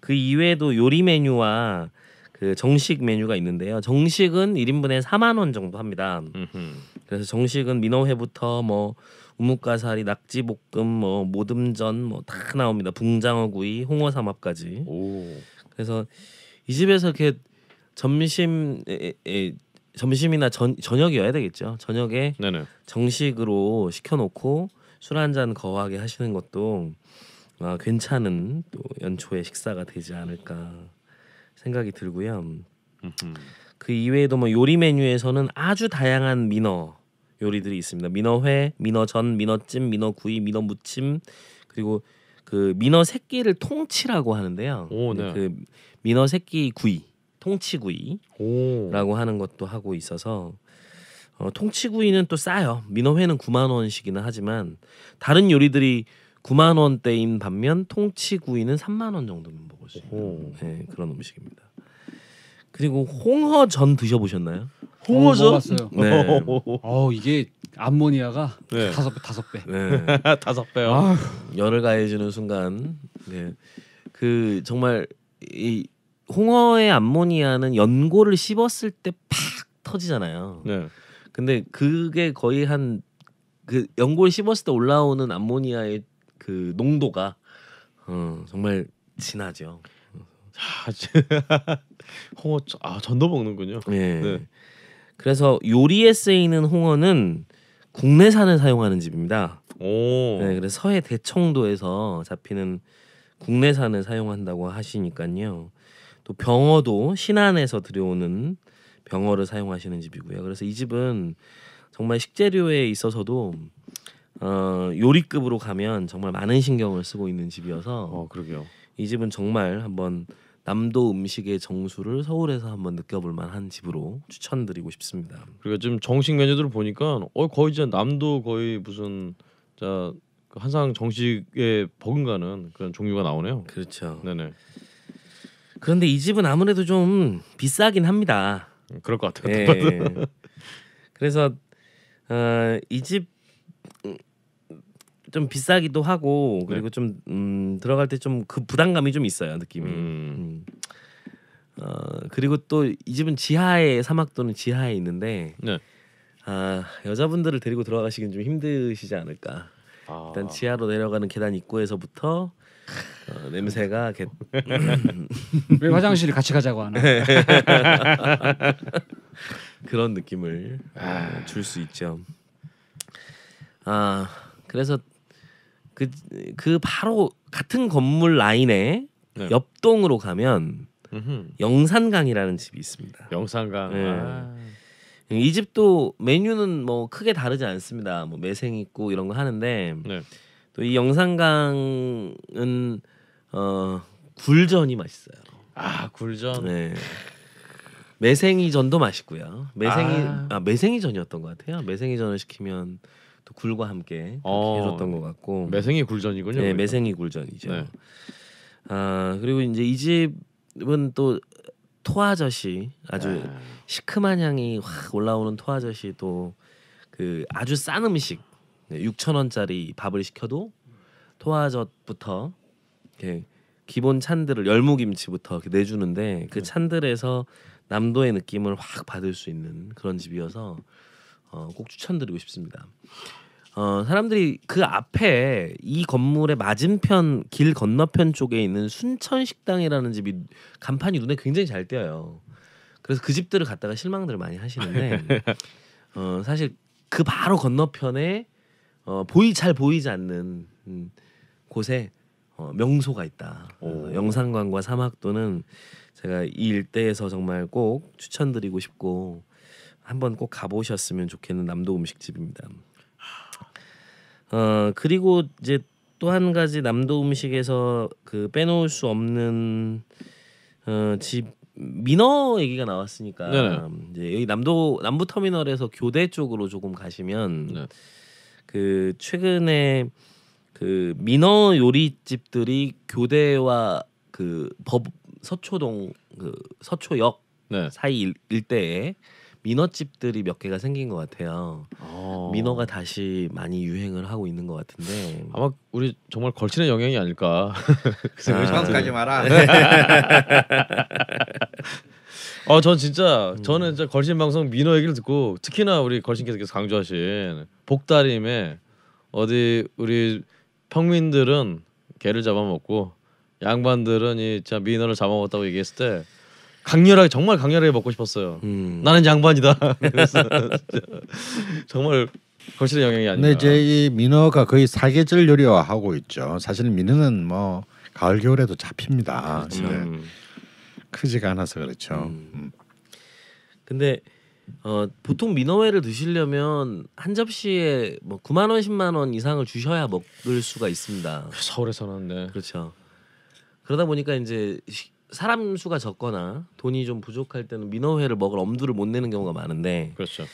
그 이외에도 요리 메뉴와 그 정식 메뉴가 있는데요. 정식은 1인분에 4만 원 정도 합니다. 음흠. 그래서 정식은 민어회부터 뭐 우뭇가사리, 낙지볶음, 뭐 모듬전 뭐 다 나옵니다. 붕장어구이, 홍어삼합까지. 오. 그래서 이 집에서 이렇게 점심 점심이나 전, 저녁이어야 되겠죠. 저녁에 네네. 정식으로 시켜놓고 술 한 잔 거하게 하시는 것도 아, 괜찮은 또 연초의 식사가 되지 않을까 생각이 들고요. 그 이외에도 뭐 요리 메뉴에서는 아주 다양한 민어 요리들이 있습니다. 민어회, 민어전, 민어찜, 민어구이, 민어무침 그리고 그 민어 새끼를 통치라고 하는데요. 오, 네. 그 민어 새끼 구이. 통치구이라고 하는 것도 하고 있어서 어, 통치구이는 또 싸요. 민어회는 9만 원씩이나 하지만 다른 요리들이 9만 원대인 반면 통치구이는 3만 원 정도면 먹을 수 있는 네, 그런 음식입니다. 그리고 홍어전 드셔보셨나요? 홍어전 먹어어요 네. (laughs) 어 이게 암모니아가 네. 다섯 배 다섯 배 네. (laughs) 다섯 배요. 열을 가해지는 순간 네. 그 정말 이 홍어의 암모니아는 연고를 씹었을 때 팍 터지잖아요. 네. 근데 그게 거의 한 그 연고를 씹었을 때 올라오는 암모니아의 그 농도가 어, 정말 진하죠. 자, (laughs) 홍어 아 전도 먹는군요. 네. 네. 그래서 요리에 쓰이는 홍어는 국내산을 사용하는 집입니다. 오. 네, 그래서 서해 대청도에서 잡히는 국내산을 사용한다고 하시니까요. 또 병어도 신안에서 들여오는 병어를 사용하시는 집이고요. 그래서 이 집은 정말 식재료에 있어서도 어, 요리급으로 가면 정말 많은 신경을 쓰고 있는 집이어서 어, 그러게요. 이 집은 정말 한번 남도 음식의 정수를 서울에서 한번 느껴볼 만한 집으로 추천드리고 싶습니다. 그리고 그러니까 지금 정식 메뉴들을 보니까 어 거의 진짜 남도 거의 무슨 자항상 그 정식에 버금가는 그런 종류가 나오네요. 그렇죠. 네네. 그런데 이 집은 아무래도 좀 비싸긴 합니다. 음, 그럴 것 같아요. 예. (laughs) 그래서 어, 이집 음, 좀 비싸기도 하고 그리고 네. 좀 음, 들어갈 때 좀 그 부담감이 좀 있어요 느낌이. 음. 음. 어, 그리고 또 이 집은 지하에 사막 또는 지하에 있는데 네. 아 여자분들을 데리고 들어가시긴 좀 힘드시지 않을까. 아. 일단 지하로 내려가는 계단 입구에서부터 어, 냄새가 개... (laughs) 왜 화장실 같이 가자고 하나 (laughs) 그런 느낌을 어, 아. 줄수 있죠. 아 그래서 그그 그 바로 같은 건물 라인에 네. 옆동으로 가면 음흠. 영산강이라는 집이 있습니다. 영산강. 네. 아. 이 집도 메뉴는 뭐 크게 다르지 않습니다. 뭐 매생 있고 이런 거 하는데 네. 또이 영산강은 어 굴전이 맛있어요. 아 굴전. 네. 매생이전도 맛있고요. 매생이 아. 아 매생이전이었던 것 같아요. 매생이전을 시키면 또 굴과 함께 어, 해줬던 것 같고 매생이 굴전이군요. 네, 그러니까. 매생이 굴전이죠. 네. 아 그리고 이제 이 집은 또토아저씨 아주 네. 시큼한 향이 확 올라오는 토아저씨도그 아주 싼 음식 네, 6천 원짜리 밥을 시켜도 토화젓부터 이렇게 기본 찬들을 열무김치부터 이렇게 내주는데 그 네. 찬들에서 남도의 느낌을 확 받을 수 있는 그런 집이어서 어, 꼭 추천드리고 싶습니다. 어, 사람들이 그 앞에 이 건물의 맞은편 길 건너편 쪽에 있는 순천 식당이라는 집이 간판이 눈에 굉장히 잘 띄어요. 그래서 그 집들을 갔다가 실망들을 많이 하시는데 (laughs) 어, 사실 그 바로 건너편에 어, 보이 잘 보이지 않는 음, 곳에 어, 명소가 있다. 어, 영산관과 사막도는 제가 이 일대에서 정말 꼭 추천드리고 싶고 한번 꼭 가보셨으면 좋겠는 남도 음식집입니다. 어 그리고 이제 또 한 가지 남도 음식에서 그 빼놓을 수 없는 어집 민어 얘기가 나왔으니까 네 이제 여기 남도 남부 터미널에서 교대 쪽으로 조금 가시면. 네. 그 최근에 그 민어 요리집들이 교대와 그 법 서초동 그 서초역 네. 사이 일, 대에 민어집들이 몇 개가 생긴 것 같아요. 어. 민어가 다시 많이 유행을 하고 있는 것 같은데 아마 우리 정말 걸치는 영향이 아닐까. 그생각 까지 마라. 어, 전 진짜 음. 저는 진짜 걸신 방송 민호 얘기를 듣고 특히나 우리 걸신께서 강조하신 복다림에 어디 우리 평민들은 개를 잡아먹고 양반들은 이 진짜 민호를 잡아먹었다고 얘기했을 때 강렬하게 정말 강렬하게 먹고 싶었어요. 음. 나는 양반이다. (laughs) 그래 정말 거실의 영향이 아니라. 근데 이제 이 민어가 거의 사계절 요리화하고 있죠. 사실 민어는 뭐 가을 겨울에도 잡힙니다. 그렇죠. 음. 크지가 않아서 그렇죠. 음. 음. 근데 어, 보통 민어회를 드시려면 한 접시에 뭐 9만 원, 10만 원 이상을 주셔야 먹을 수가 있습니다. 서울에서는 네. 그렇죠. 그러다 보니까 이제 사람 수가 적거나 돈이 좀 부족할 때는 민어회를 먹을 엄두를 못 내는 경우가 많은데 그렇죠.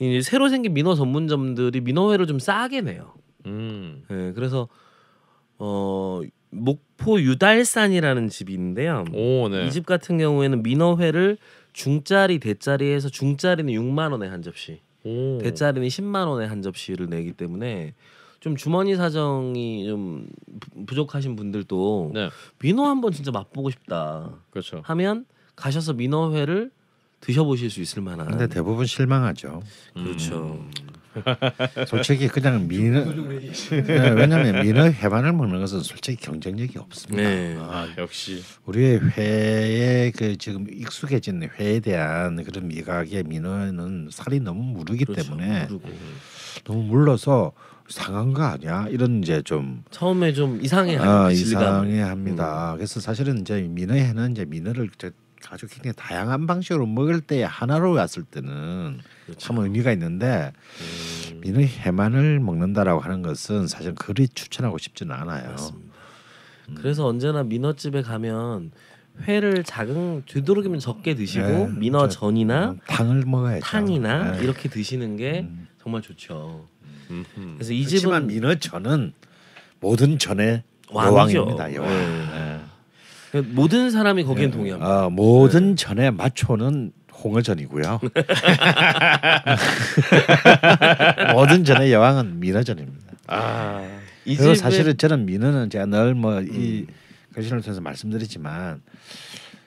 이제 새로 생긴 민어 전문점들이 민어회를 좀 싸게 내요. 음. 네, 그래서 어 목포 유달산이라는 집이 있는데요. 오, 네. 이집 같은 경우에는 민어회를 중짜리, 대짜리에서 중짜리는 6만 원에 한 접시, 오. 대짜리는 10만 원에 한 접시를 내기 때문에 좀 주머니 사정이 좀 부족하신 분들도 네. 민어 한번 진짜 맛보고 싶다. 그렇죠. 하면 가셔서 민어회를 드셔보실 수 있을 만한. 근데 대부분 실망하죠. 그렇죠. 음. (laughs) 솔직히 그냥 민어 네, 왜냐하면 민어 회반을 먹는 것은 솔직히 경쟁력이 없습니다. 네, 아, 아, 역시 우리의 회에 그 지금 익숙해진 회에 대한 그런 미각의 민어는 살이 너무 무르기 그렇죠, 때문에 무르고. 너무 물러서 상한 거 아니야? 이런 이제 좀 처음에 좀 이상해 아, 이상해 합니다. 음. 그래서 사실은 이제 민어회는 이제 민어를 아주 굉장히 다양한 방식으로 먹을 때 하나로 왔을 때는 그렇죠. 참 의미가 있는데 음. 이런 해만을 먹는다라고 하는 것은 사실 그리 추천하고 싶지는 않아요. 음. 그래서 언제나 민어집에 가면 회를 작은 되도록이면 적게 드시고 네, 민어 전이나 탕을 음, 먹어야죠. 탕이나 네. 이렇게 드시는 게 음. 정말 좋죠. 그래서 이 집은 민어 전은 모든 전의 왕입니다. 왕 네. 네. 모든 사람이 거기엔 네. 동의합니다. 어, 모든 전의 마초는 홍어전이고요. (laughs) 모든 전의 여왕은 미나전입니다 아, 이 집에... 사실은 저는 민어는 제가 늘 뭐이 음. 글씨를 통해서 말씀드리지만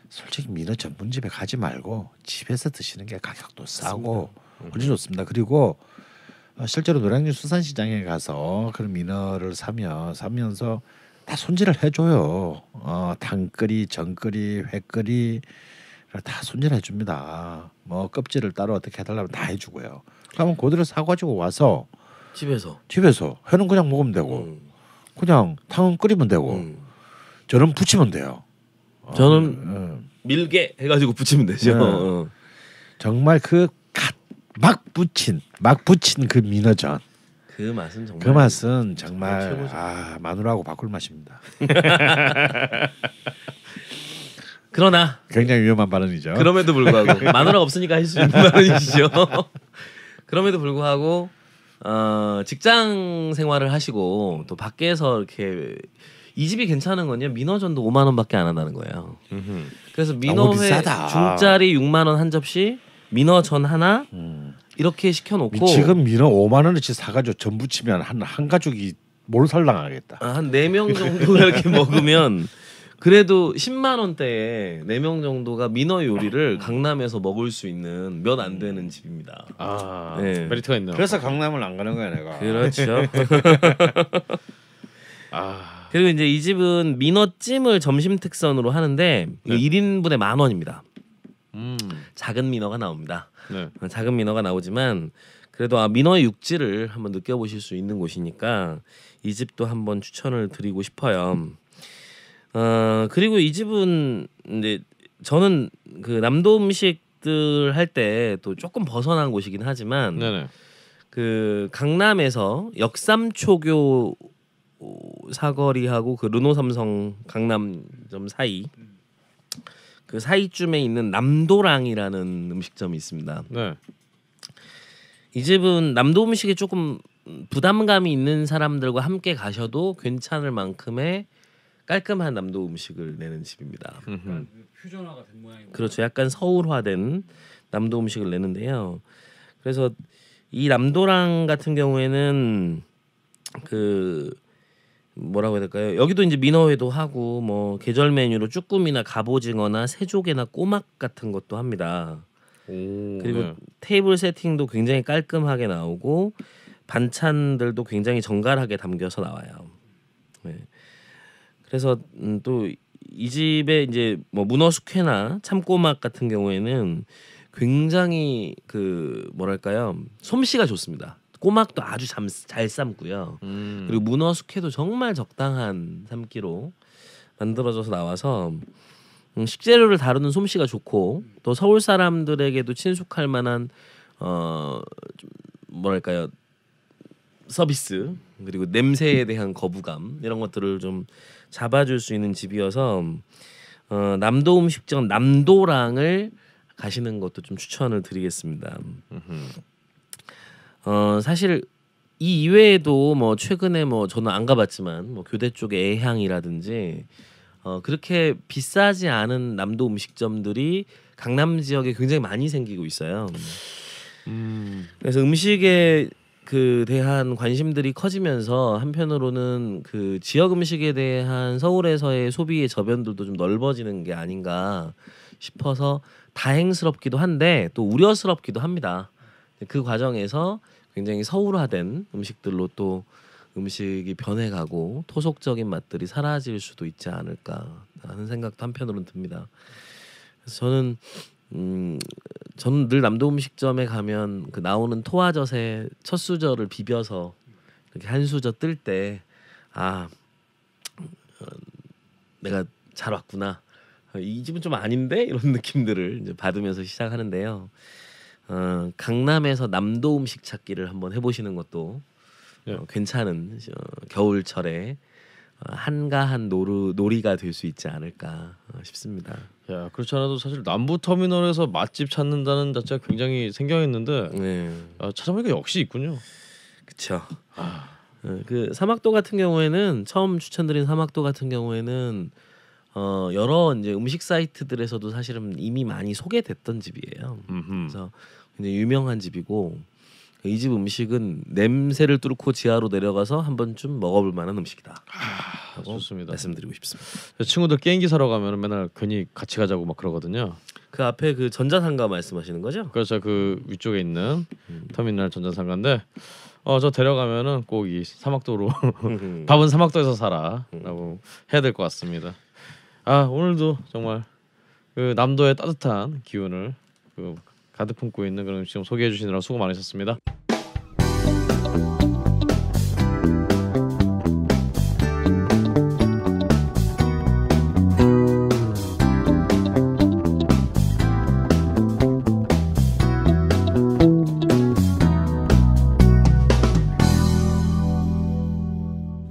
솔직히 민어 전문집에 가지 말고 집에서 드시는 게 가격도 싸고 훨씬 좋습니다. 그리고 어, 실제로 노량진 수산시장에 가서 그런 민어를 사면 사면서 다 손질을 해줘요. 어, 당거리, 전거리, 회거리 다 손질해 줍니다. 뭐 껍질을 따로 어떻게 해달라면 다 해주고요. 그러면 그대로 사가지고 와서 집에서 집에서 회는 그냥 먹으면 되고 음. 그냥 탕은 끓이면 되고 음. 저는 부치면 돼요. 어, 저는 그, 어, 밀게 해가지고 부치면 되죠. 네. 어. 정말 그 막 부친 막 부친 그 민어전. 그 맛은 정말 그 맛은 정말, 정말 아마늘하고 바꿀 맛입니다. (laughs) 그러나 굉장히 위험한 발언이죠. 그럼에도 불구하고 (laughs) 마누라 없으니까 할 수 있는 발언이시죠. (laughs) 그럼에도 불구하고 어, 직장 생활을 하시고 또 밖에서 이렇게 이 집이 괜찮은 건요 민어전도 5만 원밖에 안 한다는 거예요. 그래서 민어회 중짜리 6만 원 한 접시, 민어전 하나 음. 이렇게 시켜놓고 지금 민어 5만 원어치 사가지고 전부 치면 한 한 가족이 몰살당하겠다. 아, 한네 명 정도 이렇게 먹으면 그래도 10만 원대에 4명 정도가 민어 요리를 아. 강남에서 먹을 수 있는 몇안 되는 집입니다. 아 네. 메리트가 있네요. 그래서 강남을 안 가는 거야 내가. 그렇죠. (laughs) 아 그리고 이제 이 집은 민어찜을 점심 특선으로 하는데 네. 1인분에 만 원입니다. 음. 작은 민어가 나옵니다. 네. 어, 작은 민어가 나오지만 그래도 아 민어의 육질을 한번 느껴보실 수 있는 곳이니까 이 집도 한번 추천을 드리고 싶어요. 음. 어 그리고 이 집은 이제 저는 그 남도 음식들 할 때 또 조금 벗어난 곳이긴 하지만 네네. 그 강남에서 역삼초교 사거리하고 그 르노삼성 강남점 사이 그 사이쯤에 있는 남도랑이라는 음식점이 있습니다. 네. 이 집은 남도 음식에 조금 부담감이 있는 사람들과 함께 가셔도 괜찮을 만큼의 깔끔한 남도 음식을 내는 집입니다. 그러 퓨전화가 된 모양이고 그렇죠. 약간 서울화된 남도 음식을 내는데요. 그래서 이 남도랑 같은 경우에는 그 뭐라고 해야 될까요? 여기도 이제 민어회도 하고 뭐 계절 메뉴로 쭈꾸미나 갑오징어나 새조개나 꼬막 같은 것도 합니다. 오, 그리고 네. 테이블 세팅도 굉장히 깔끔하게 나오고 반찬들도 굉장히 정갈하게 담겨서 나와요. 네. 그래서 음, 또이 집에 이제 뭐 문어 숙회나 참꼬막 같은 경우에는 굉장히 그 뭐랄까요 솜씨가 좋습니다. 꼬막도 아주 잠, 잘 삶고요. 음. 그리고 문어 숙회도 정말 적당한 삶기로 만들어져서 나와서 음, 식재료를 다루는 솜씨가 좋고 또 서울 사람들에게도 친숙할 만한 어 뭐랄까요 서비스 그리고 냄새에 대한 거부감 이런 것들을 좀 잡아줄 수 있는 집이어서 어, 남도 음식점 남도랑을 가시는 것도 좀 추천을 드리겠습니다. 어, 사실 이 이외에도 뭐 최근에 뭐 저는 안 가봤지만 뭐 교대 쪽의 애향이라든지 어, 그렇게 비싸지 않은 남도 음식점들이 강남 지역에 굉장히 많이 생기고 있어요. 음. 그래서 음식에 그 대한 관심들이 커지면서 한편으로는 그 지역 음식에 대한 서울에서의 소비의 저변들도 좀 넓어지는 게 아닌가 싶어서 다행스럽기도 한데 또 우려스럽기도 합니다. 그 과정에서 굉장히 서울화된 음식들로 또 음식이 변해가고 토속적인 맛들이 사라질 수도 있지 않을까 하는 생각도 한편으로는 듭니다. 저는 음 저는 늘 남도 음식점에 가면 그 나오는 토화젓에 첫 수저를 비벼서 이렇게 한 수저 뜰 때아 어, 내가 잘 왔구나 어, 이 집은 좀 아닌데 이런 느낌들을 이제 받으면서 시작하는데요. 어, 강남에서 남도 음식 찾기를 한번 해보시는 것도 예. 어, 네. 괜찮은 어, 겨울철에 한가한 노루, 놀이가 될 수 있지 않을까 어, 싶습니다. 야 그렇지 않아도 사실 남부 터미널에서 맛집 찾는다는 자체가 굉장히 생경했는데 네. 아, 찾아보니까 역시 있군요. 그렇죠. 아. 그 사막도 같은 경우에는 처음 추천드린 사막도 같은 경우에는 어, 여러 이제 음식 사이트들에서도 사실은 이미 많이 소개됐던 집이에요. 음흠. 그래서 굉장히 유명한 집이고 이집 음식은 냄새를 뚫고 지하로 내려가서 한 번쯤 먹어볼 만한 음식이다. 아, 좋습니다. 말씀드리고 싶습니다. 친구들 게임기 사러 가면 맨날 괜히 같이 가자고 막 그러거든요. 그 앞에 그 전자상가 말씀하시는 거죠? 그렇죠. 그 음. 위쪽에 있는 음. 터미널 전자상가인데 어 저 데려가면은 꼭 이 사막도로 음. (laughs) 밥은 사막도에서 사라라고 해야 될 것 같습니다. 아 오늘도 정말 그 남도의 따뜻한 기운을 그 가득 품고 있는 그런 음식 좀 소개해 주시느라 수고 많으셨습니다.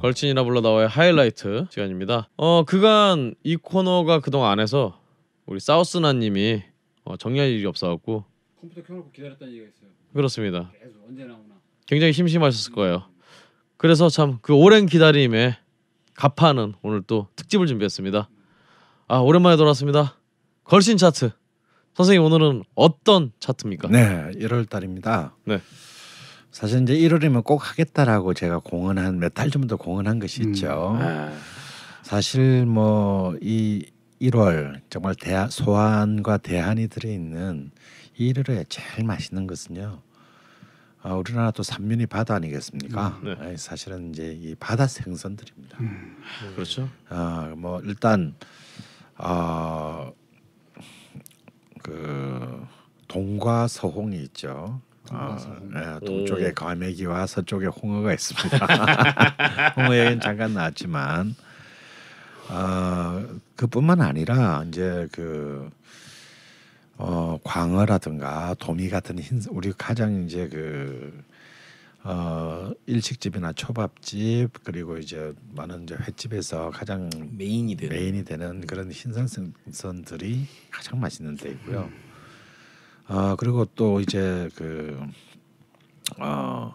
걸친이라 불러다오의 하이라이트 시간입니다. 어 그간 이 코너가 그동안 안에서 우리 사우스나님이 어, 정리할 일이 없어갖고 컴퓨터 켜놓고 기다렸다는 얘기가 있어요. 그렇습니다. 계속 언제 나오나. 굉장히 심심하셨을 거예요. 그래서 참 그 오랜 기다림에 갚아는 오늘 또 특집을 준비했습니다. 아 오랜만에 돌아왔습니다. 걸신 차트. 선생님 오늘은 어떤 차트입니까? 네, 1월 달입니다. 네. 사실 이제 1월이면 꼭 하겠다라고 제가 공언한 몇 달 전부터 공언한 것이 음. 있죠. 아. 사실 뭐 이 1월 정말 대하, 소환과 대안이 들어 있는 1월에 제일 맛있는 것은요. 아, 우리나라 또 삼면이 바다 아니겠습니까? 음, 네. 아, 사실은 이제 이 바다 생선들입니다. 음, 네. 그렇죠. 아뭐 일단 아 그 동과 서홍이 있죠. 아, 네, 동쪽에 오. 과메기와 서쪽에 홍어가 있습니다. (laughs) 홍어 얘기는 잠깐 나왔지만 아 그뿐만 아니라 이제 그 어, 광어라든가 도미 같은 흰 우리 가장 이제 그 어, 일식집이나 초밥집 그리고 이제 많은 이제 횟집에서 가장 메인이 되는, 메인이 되는 그런 흰선선들이 가장 맛있는 데이고요. 아 음. 어, 그리고 또 이제 그 어,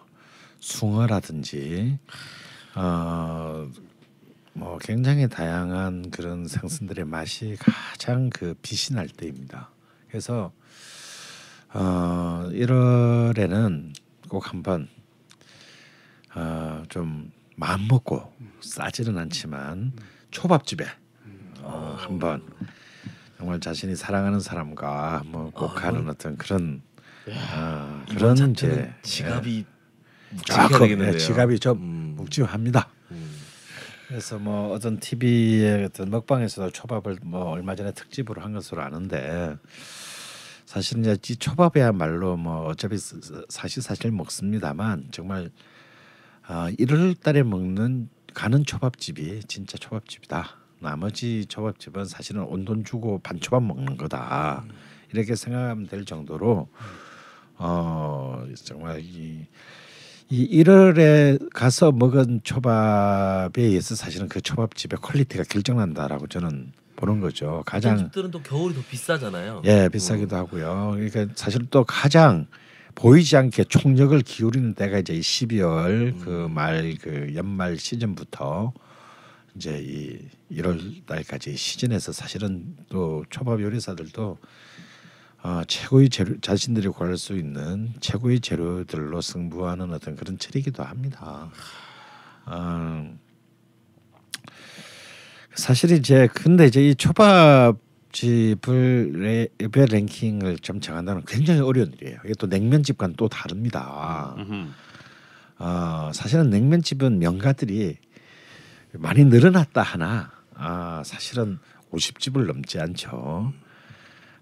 숭어라든지 어, 뭐 굉장히 다양한 그런 생선들의 맛이 가장 그 빛이 날 때입니다. 그래서 어, 1월에는 꼭 한번 어, 좀 마음 먹고 싸지는 않지만 초밥집에 어, 한번 정말 자신이 사랑하는 사람과 뭐번꼭 아, 가는 어떤 그런 아, 그런 이제 지갑이 예. 묵직해야 예, 되겠는요 지갑이 좀 음. 묵직합니다. 그래서 뭐 어떤 TV의 어떤 먹방에서도 초밥을 뭐 얼마 전에 특집으로 한 것으로 아는데 사실 이제 이 초밥이야말로 뭐 어차피 사실 사실 먹습니다만 정말 어, 1월 달에 먹는 가는 초밥집이 진짜 초밥집이다. 나머지 초밥집은 사실은 온 돈 주고 반초밥 먹는 거다. 이렇게 생각하면 될 정도로 어 정말 이이 1월에 가서 먹은 초밥에 의해서 사실은 그 초밥집의 퀄리티가 결정난다라고 저는 보는 거죠. 가장 집들은 또 겨울이 더 비싸잖아요. 예, 비싸기도 하고요. 그러니까 사실 또 가장 보이지 않게 총력을 기울이는 때가 이제 12월 그 말그 음. 그 연말 시즌부터 이제 이 1월 달까지 시즌에서 사실은 또 초밥 요리사들도 어, 최고의 재료, 자신들이 구할 수 있는 최고의 재료들로 승부하는 어떤 그런 철이기도 합니다. 어, 사실 이제 근데 이제 이 초밥집을 레벨 랭킹을 좀 정한다는 굉장히 어려운 일이에요. 이게 또 냉면집과는 또 다릅니다. 어, 사실은 냉면집은 명가들이 많이 늘어났다 하나 아, 사실은 50집을 넘지 않죠.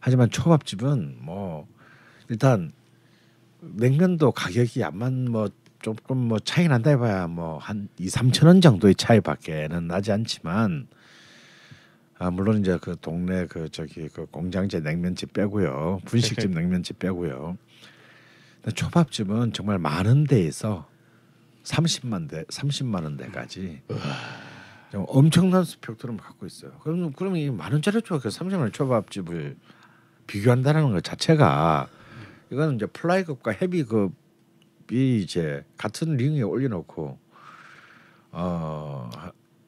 하지만 초밥집은 뭐 일단 냉면도 가격이 안만 뭐 조금 뭐 차이 난다 해봐야 뭐한 이삼천원 정도의 차이밖에는 나지 않지만 아 물론 이제 그 동네 그 저기 그 공장제 냉면집 빼고요 분식집 (laughs) 냉면집 빼고요 근데 초밥집은 정말 많은 데에서 삼십만대삼십만 원대까지 엄청난 스펙트럼을 갖고 있어요. 그럼 그러면 이만 원짜리 초밥, 그 삼십만 원 초밥집을 비교한다는 것 자체가 이거는 이제 플라이급과 헤비급이 이제 같은 링에 올려놓고 어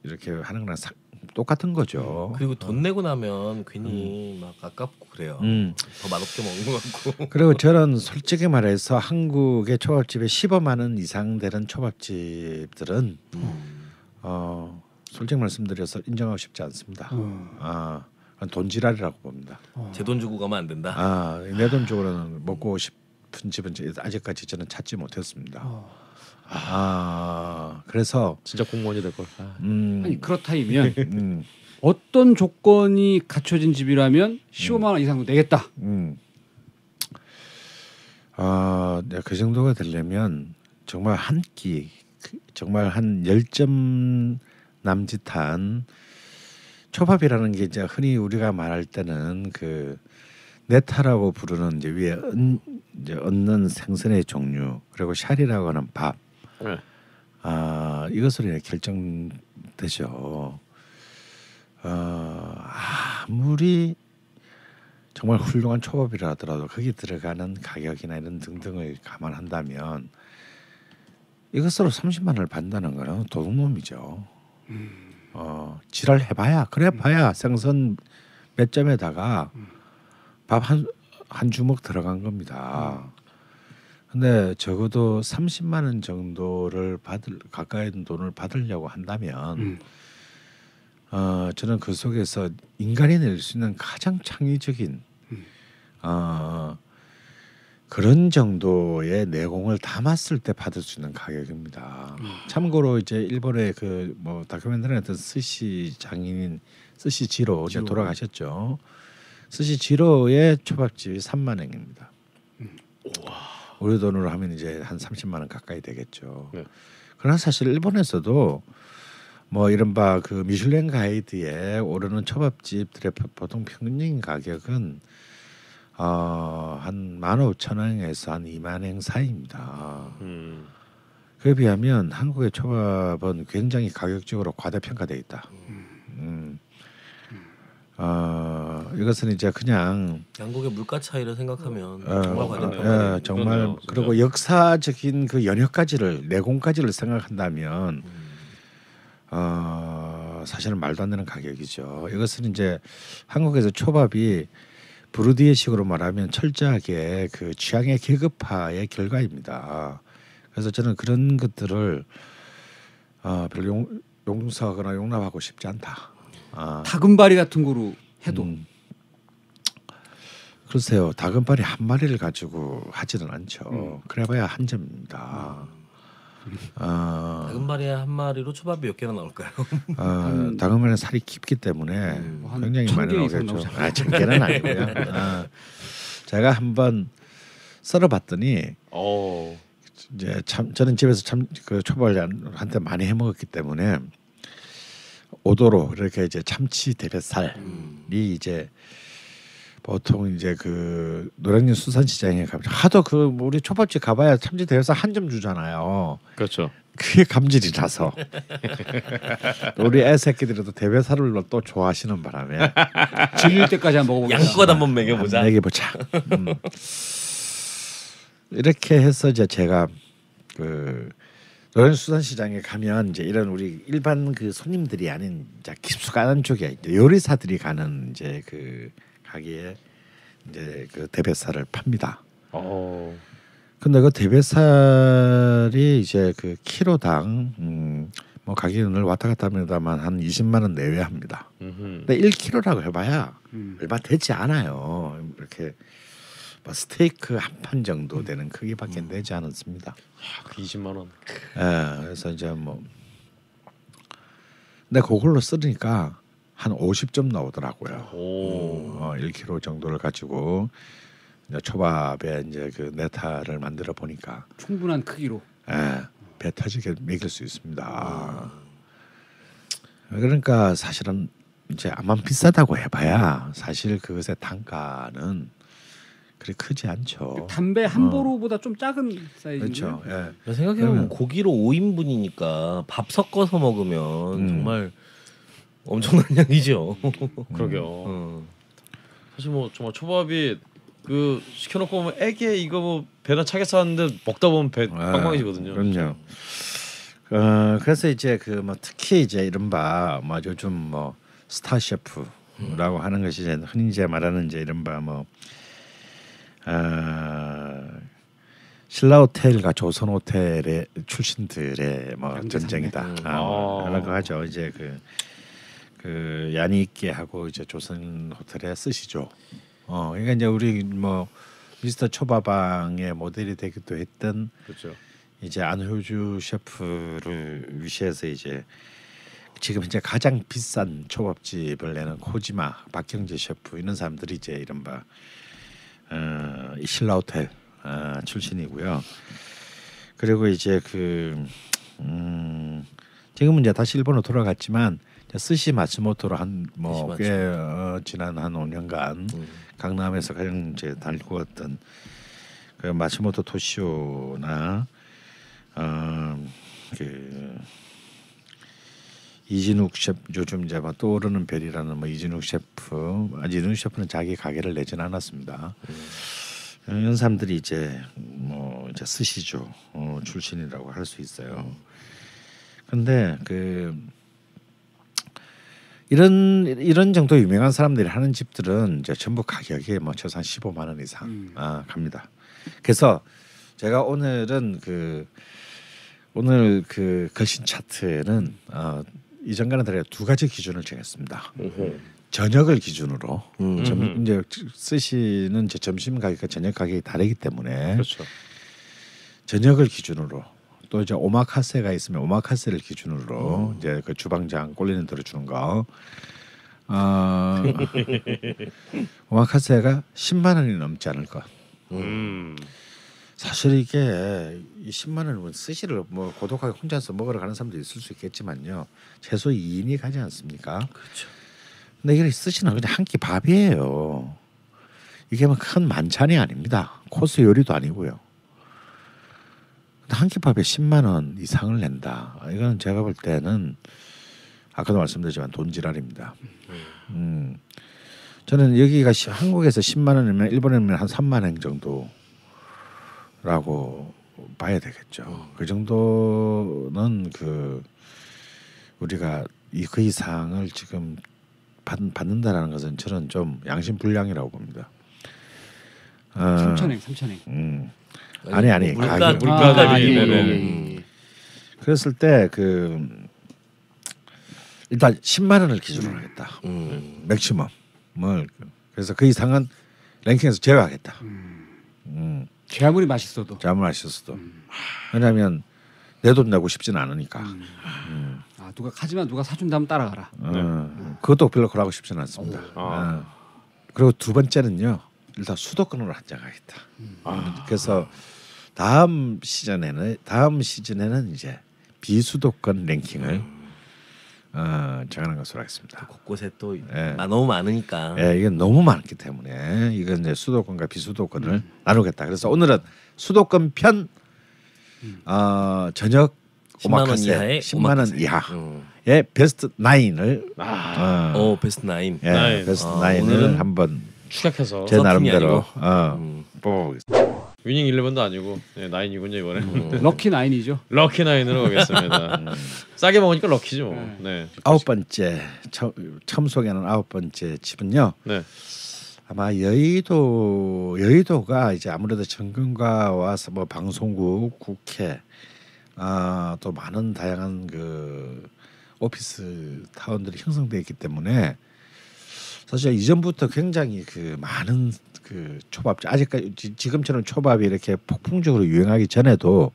이렇게 하는 거랑 사, 똑같은 거죠. 음, 그리고 돈 어. 내고 나면 괜히 음. 막 아깝고 그래요. 음. 더 맛없게 먹는 것 같고. (laughs) 그리고 저는 솔직히 말해서 한국의 초밥집에 15만 원 이상 되는 초밥집들은 음. 어 솔직히 말씀드려서 인정하고 싶지 않습니다. 음. 아. 돈지랄이라고 봅니다. 어. 제돈 주고 가면 안 된다. 아, 내 돈 주고는 먹고 싶은 집은 아직까지 저는 찾지 못했습니다. 어. 아, 그래서 진짜 공무원이 될 걸. 아. 음. 아니 그렇다이면 (laughs) 음. 어떤 조건이 갖춰진 집이라면 15만 원 이상도 내겠다. 음. 아, 어, 그 정도가 되려면 정말 한 끼, 정말 한열점 남짓한 초밥이라는 게 이제 흔히 우리가 말할 때는 그 네타라고 부르는 이제 위에 은, 이제 얹는 생선의 종류 그리고 샤리라고 하는 밥. 네. 아 이것으로 결정되죠. 어, 아무리 정말 훌륭한 초밥이라 하더라도 거기 들어가는 가격이나 이런 등등을 감안한다면 이것으로 30만 원을 받는다는 거는 도둑놈이죠. 음. 어 지랄 해봐야 그래 봐야 음. 생선 몇 점에다가 밥 한 한 주먹 들어간 겁니다. 근데 적어도 30만 원 정도를 받을 가까이 돈을 받으려고 한다면 음. 어, 저는 그 속에서 인간이 낼 수 있는 가장 창의적인 음. 어, 그런 정도의 내공을 담았을 때 받을 수 있는 가격입니다. 음. 참고로 이제 일본의 그 뭐 다큐멘터리 같은 스시 장인 스시 지로 이제 돌아가셨죠. 스시 지로의 초밥집이 3만 엔입니다. 음. 우리 돈으로 하면 이제 한 30만 원 가까이 되겠죠. 네. 그러나 사실 일본에서도 뭐 이른바 그 미슐랭 가이드에 오르는 초밥집들의 보통 평균 가격은 어, 한 15,000행에서 한 2만행 사이입니다. 음. 그에 비하면 한국의 초밥은 굉장히 가격적으로 과대평가돼 있다. 음. 음. 어, 이것은 이제 그냥 양국의 물가 차이를 생각하면 어, 정말 과대평가. 어, 예, 정말 그러네요, 그리고 역사적인 그 연혁까지를 내공까지를 생각한다면 음. 어, 사실은 말도 안 되는 가격이죠. 이것은 이제 한국에서 초밥이 브루디의식으로 말하면 철저하게 그 취향의 계급화의 결과입니다. 그래서 저는 그런 것들을 어, 별로 용, 용서하거나 용납하고 싶지 않다. 아. 다금바리 같은 거로 해도 음, 글쎄요 다금바리 한 마리를 가지고 하지는 않죠. 음. 그래봐야 한 점입니다. 음. 아, 다금바리 한 마리로 초밥이 몇 개나 나올까요? (laughs) 아, 다금바리는 살이 깊기 때문에 음, 뭐 굉장히 많이 나오겠죠. 아, 천 개는 아니고요. 아, 제가 한번 썰어봤더니 오. 어. 이제 참 저는 집에서 참 그 초밥을 한때 많이 해 먹었기 때문에 오도로 이렇게 이제 참치 대뱃살이 음. 이제 보통 이제 그 노량진 수산시장에 가면 하도 그 뭐 우리 초밥집 가봐야 참지 대여서 한 점 주잖아요. 그렇죠. 그게 감질이라서 (laughs) 우리 애 새끼들도 대회사를 또 좋아하시는 바람에 질릴 때까지 한 번 먹어보자. 양껏 한번 먹여보자. 음, 먹여보자. 음. 이렇게 해서 이제 제가 그노량진 수산시장에 가면 이제 이런 우리 일반 그 손님들이 아닌 이제 깊숙한 쪽에 이제 요리사들이 가는 이제 그 하기에 이제 그 대뱃살을 팝니다. 어. 근데 그 대뱃살이 이제 그 키로당 음, 뭐 가격은 왔다 갔다 합니다만 한 20만 원 내외 합니다. 근데 1kg라고 해봐야 음. 얼마 되지 않아요. 이렇게 뭐 스테이크 한 판 정도 되는 크기밖에 음. 되지 않습니다. 야, 아, 그 20만 원. 예, 그래서 이제 뭐 근데 그걸로 쓰니까 한 50점 나오더라고요. 오. 어, 1kg 정도를 가지고 이제 초밥에 이제 그 네타를 만들어 보니까 충분한 크기로. 예, 배 타지게 먹일 수 있습니다. 음. 아. 그러니까 사실은 이제 아마 비싸다고 해봐야 사실 그것의 단가는 그리 크지 않죠. 그 담배 한 어. 보루보다 좀 작은 사이즈죠. 그렇죠. 예. 생각해보면 그러면- 고기로 5인분이니까 밥 섞어서 먹으면 음. 정말 엄청난 (laughs) 양이죠. (laughs) 그러게요. 어. 사실 뭐 정말 초밥이 그 시켜놓고 보면 애게 이거 뭐 배나 차겠어하는데 먹다 보면 배 아, 빵빵해지거든요. 아, 그럼요. 어, 그래서 이제 그 뭐 특히 이제 이른바 뭐 요즘 뭐 스타 셰프라고 음. 하는 것이 이제 흔히 이제 말하는 이제 이른바 뭐 아, 신라 호텔과 조선 호텔의 출신들의 뭐 전쟁이다. 음. 아, 뭐, 아. 라고 하죠. 이제 그그 야니끼하고 이제 조선 호텔에 쓰시죠. 어 그러니까 이제 우리 뭐 미스터 초밥방의 모델이 되기도 했던 그렇죠. 이제 안효주 셰프를 위시해서 이제 지금 이제 가장 비싼 초밥집을 내는 코지마 박경재 셰프 이런 사람들이 이제 이른바 어, 신라 호텔 어, 출신이고요. 그리고 이제 그 음, 지금은 이제 다시 일본으로 돌아갔지만 스시 마츠모토로 한뭐꽤 어, 지난 한 5년간 음. 강남에서 가장 이제 달구었던 그 마츠모토 토시오나 어, 그 이진욱 셰프 요즘 이제 막 뭐 떠오르는 별이라는 뭐 이진욱 셰프 아, 이진욱 셰프는 자기 가게를 내지는 않았습니다. 음. 이런 사람들이 이제 뭐 이제 스시죠 어, 출신이라고 할 수 있어요. 음. 근데 그 이런 이런 정도 유명한 사람들이 하는 집들은 이제 전부 가격이 뭐 최소한 15만 원 이상 음. 아, 갑니다. 그래서 제가 오늘은 그 오늘 그 거신 차트에는 어, 이전과는 다르게 두 가지 기준을 정했습니다. 으흠. 저녁을 기준으로 음. 점, 음. 이제 쓰시는 제 점심 가격과 저녁 가격이 다르기 때문에 그렇죠. 저녁을 기준으로 또 이제 오마카세가 있으면 오마카세를 기준으로 음. 이제 그 주방장 꼴리는 대로 주는 거. 아 어, (laughs) 오마카세가 10만 원이 넘지 않을 것. 음. 사실 이게 10만 원은 스시를 뭐, 뭐 고독하게 혼자서 먹으러 가는 사람도 있을 수 있겠지만요. 최소 2인이 가지 않습니까? 그렇죠. 근데 이게 스시는 그냥 한 끼 밥이에요. 이게 뭐 큰 만찬이 아닙니다. 코스 요리도 아니고요. 한힙밥에 10만 원 이상을 낸다. 이거는 제가 볼 때는 아까도 말씀드렸지만 돈지랄입니다. 음. 저는 여기가 한국에서 10만 원이면 일본이면 한 3만 원 정도라고 봐야 되겠죠. 그 정도는 그 우리가 이 그 이상을 지금 받, 받는다라는 것은 저는 좀 양심 불량이라고 봅니다. 3천행, 어, 3천행. 음. 아니 아니 물가 가격. 물가 아, 예, 예, 예, 예, 그랬을 때그 일단 10만 원을 기준으로 하겠다. 음. 맥시멈을 그래서 그 이상은 랭킹에서 제외하겠다. 음. 음. 아무리 맛있어도. 아무리 맛있어도. 음. 왜냐하면 내 돈 내고 싶진 않으니까. 음. 음. 아 누가 하지만 누가 사준다면 따라가라. 음. 그것도 별로 그러고 싶진 않습니다. 아. 어. 그리고 두 번째는요. 일단 수도권으로 한장하겠다. 음. 아. 그래서. 아. 다음 시즌에는 다음 시즌에는 이제 비수도권 랭킹을 음. 어, 정하는 것으로 하겠습니다. 곳곳에 또 예. 너무 많으니까. 예, 이게 너무 많기 때문에 이건 이제 수도권과 비수도권을 음. 나누겠다. 그래서 오늘은 수도권 편 음. 어, 저녁 10만 원 이하의 10만 원 이하. 예, 음. 베스트 9을 아. 어, 오, 베스트 9. 예, 베스트 아, 9을 한번 추격해서 제 나름대로 어, 음. 뽑아보겠습니다. 위닝 11도 아니고 네, 나인이군요 이번에 음. (laughs) 럭키 나인이죠. 럭키 나인으로 가겠습니다. 음. 싸게 먹으니까 럭키죠. 뭐. 네. 네. 아홉 번째 처, 처음 소개하는 아홉 번째 집은요. 네. 아마 여의도 여의도가 이제 아무래도 전근과와뭐 방송국 국회 아, 또 많은 다양한 그 오피스 타운들이 형성돼 있기 때문에 사실 이전부터 굉장히 그 많은 그 초밥집 아직까지 지금처럼 초밥이 이렇게 폭풍적으로 유행하기 전에도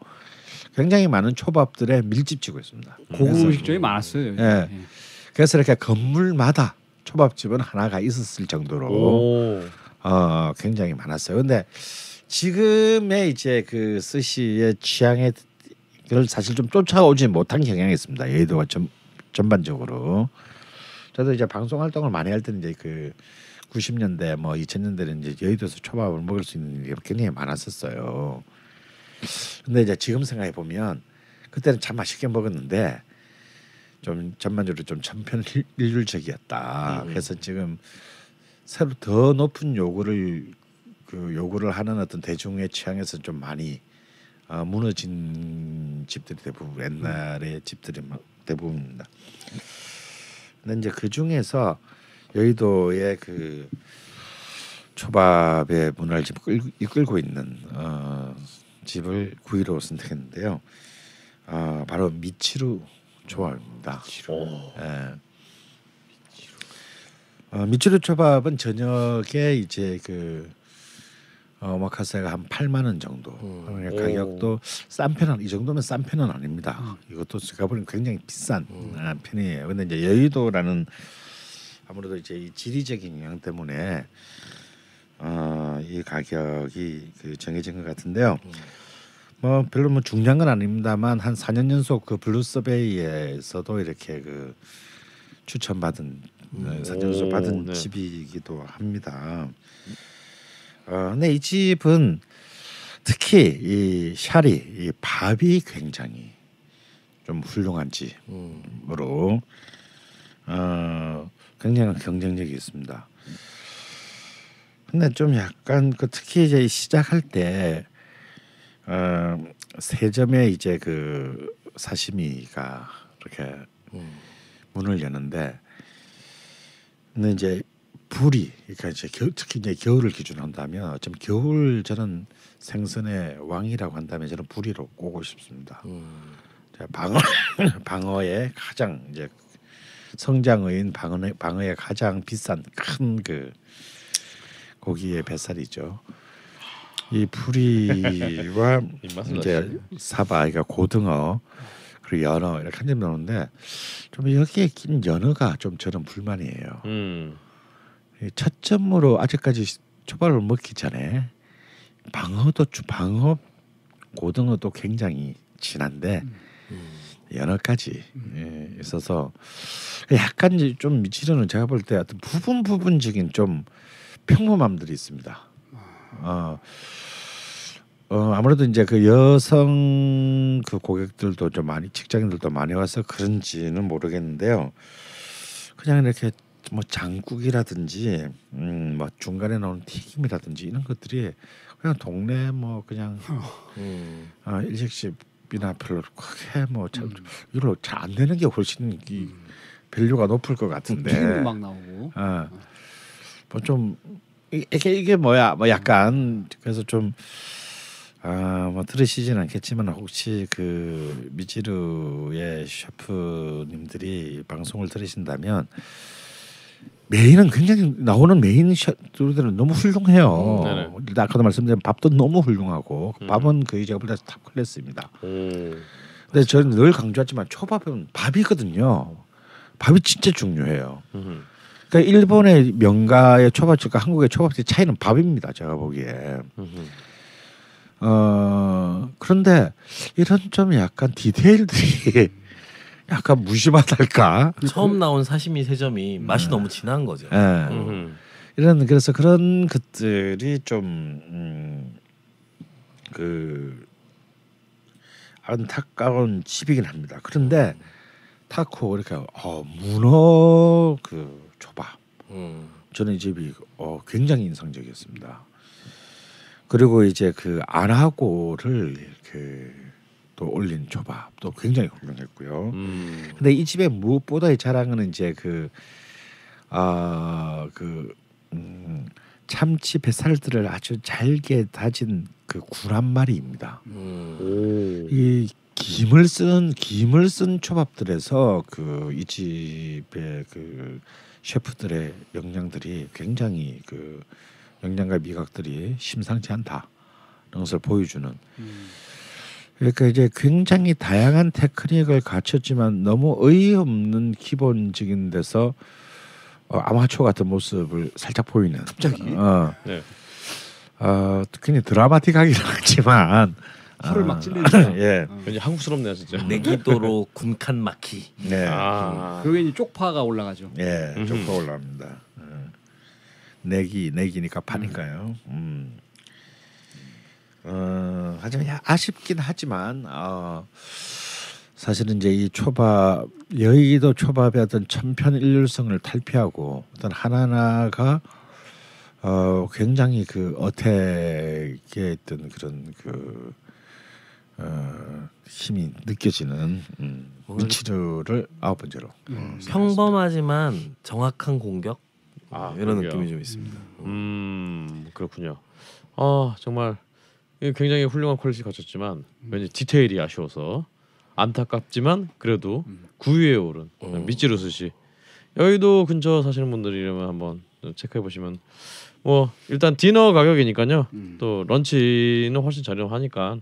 굉장히 많은 초밥들의 밀집치고 있습니다. 고급 음식점이 많았어요. 예. 네. 그래서 이렇게 건물마다 초밥집은 하나가 있었을 정도로 어, 굉장히 많았어요. 근데 지금의 이제 그 스시의 취향에 그걸 사실 좀 쫓아오지 못한 경향이 있습니다. 여의도가 좀 전반적으로. 저도 이제 방송 활동을 많이 할 때는 이제 그 90년대 뭐 2000년대는 이제 여의도에서 초밥을 먹을 수 있는 일이 굉장히 많았었어요. 근데 이제 지금 생각해 보면 그때는 참 맛있게 먹었는데 좀 전반적으로 좀 천편일률적이었다. 음. 그래서 지금 새로 더 높은 요구를 그 요구를 하는 어떤 대중의 취향에서 좀 많이 어, 무너진 집들이 대부분 옛날의 집들이 대부분입니다. 근데 이제 그 중에서 여의도의 그 초밥의 문화를 지금 끌, 이끌고 있는 어, 집을 구이로 선택했는데요. 아 어, 바로 미치루 조합입니다. 미치루. 예. 미치루. 어, 미치루 초밥은 저녁에 이제 그 오마카세가 어, 한 8만 원 정도. 음. 그러니까 가격도 싼 편은 이 정도면 싼 편은 아닙니다. 음. 이것도 제가 보는 굉장히 비싼 음. 아, 편이에요. 근데 이제 여의도라는 아무래도 이제 이 지리적인 영향 때문에 어, 이 가격이 그 정해진 것 같은데요. 음. 뭐 별로 뭐 중요한 건 아닙니다만 한 4년 연속 그 블루 서베이에서도 이렇게 그 추천받은 음. 어, 4년 연속 받은 네. 집이기도 합니다. 어, 근데 이 집은 특히 이 샤리 이 밥이 굉장히 좀 훌륭한 집으로 어, 굉장히 경쟁력이 있습니다. 근데 좀 약간 그 특히 이제 시작할 때 어, 세점에 이제 그 사시미가 이렇게 음. 문을 여는데 근데 이제 불이 그러니까 이제 겨, 특히 이제 겨울을 기준으로 한다면 어쩜 겨울 저는 생선의 왕이라고 한다면 저는 불이로 꼬고 싶습니다. 음. 방어 (laughs) 방어의 가장 이제 성장어인 방어의 방어의 가장 비싼 큰 그 고기의 뱃살이죠. 이불이와 (laughs) 이제 사바 그러니까 고등어 그리고 연어 이렇게 한점 나오는데 좀 여기에 낀 연어가 좀 저는 불만이에요. 음. 첫점으로 아직까지 초밥을 먹기 전에 방어도 방어 고등어도 굉장히 진한데 음. 여러 가지 음. 예, 있어서 약간 좀 미치려는 제가 볼 때 어떤 부분 부분적인 좀 평범함들이 있습니다. 아. 어, 어 아무래도 이제 그 여성 그 고객들도 좀 많이 직장인들도 많이 와서 그런지는 모르겠는데요. 그냥 이렇게 뭐 장국이라든지 음, 뭐 중간에 나오는 튀김이라든지 이런 것들이 그냥 동네 뭐 그냥 음. 어, 일식집이나 별로 크게 뭐 잘, 음. 이걸로 잘안 되는 게 훨씬 이 음. 밸류가 높을 것 같은데. 막 나오고. 어. 뭐좀 이게 이게 뭐야 뭐 약간 그래서 좀. 아뭐 들으시진 않겠지만 혹시 그 미지루의 셰프님들이 방송을 들으신다면 메인은 굉장히 나오는 메인 샷들은 너무 훌륭해요. 음, 어, 일단 아까도 말씀드린 밥도 너무 훌륭하고 그 음. 밥은 거의 제가 볼때탑 클래스입니다. 음. 근데 저는 늘 강조하지만 초밥은 밥이거든요. 밥이 진짜 중요해요. 그러니까 일본의 명가의 초밥집과 그러니까 한국의 초밥집 차이는 밥입니다. 제가 보기에. 어 그런데 이런 좀 약간 디테일들이 (laughs) 약간 무심하달까. 처음 나온 사시미 세점이 맛이 네. 너무 진한 거죠. 네. 이런 그래서 그런 것들이 좀그 음, 그 안타까운 집이긴 합니다. 그런데 타코 이렇게 어, 문어 그 초밥 음. 저는 이 집이 어, 굉장히 인상적이었습니다. 그리고 이제 그 안하고를 이렇게 또 올린 초밥도 굉장히 훌륭했고요. 음. 근데 이 집의 무엇보다의 자랑은 이제 그 아그 어, 음, 참치 뱃살들을 아주 잘게 다진 그 구란말이입니다. 음. 이 김을 쓴 김을 쓴 초밥들에서 그 이 집의 그 셰프들의 역량들이 굉장히 그 역량과 미각들이 심상치 않다. 이런 것을 보여주는 음. 그러니까 이제 굉장히 다양한 테크닉을 갖췄지만 너무 의없는 기본적인 데서 어, 아마추어 같은 모습을 살짝 보이는 갑자기 어, 어. 네. 어 굉장히 드라마틱하긴 (laughs) 하지만 혀를 어. 막 찔리는 (laughs) 예. 왠지 어. 한국스럽네요 진짜 내기도로 (laughs) 군칸 마키 네. 아. 그리고 이제 쪽파가 올라가죠 예 쪽파 올라갑니다 예. 내기 내기니까 파니까요 음. 어, 하지만 아쉽긴 하지만 어, 사실은 이제 이 초밥 여의도 초밥의 어떤 천편일률성을 탈피하고 어떤 하나하나가 어, 굉장히 그 어택에 있던 그런 그 어, 힘이 느껴지는 음, 미치르를 아홉 번째로 음, 평범하지만 정확한 공격 아, 이런 그러 느낌이 좀 있습니다. 음, 음 그렇군요. 아 정말 예, 굉장히 훌륭한 퀄리티 갖췄지만 음. 왠지 디테일이 아쉬워서 안타깝지만 그래도 음. 9위에 오른 어. 미찌루스시 여의도 근처 사시는 분들이라면 한번 체크해 보시면 뭐 일단 디너 가격이니까요 음. 또 런치는 훨씬 저렴하니까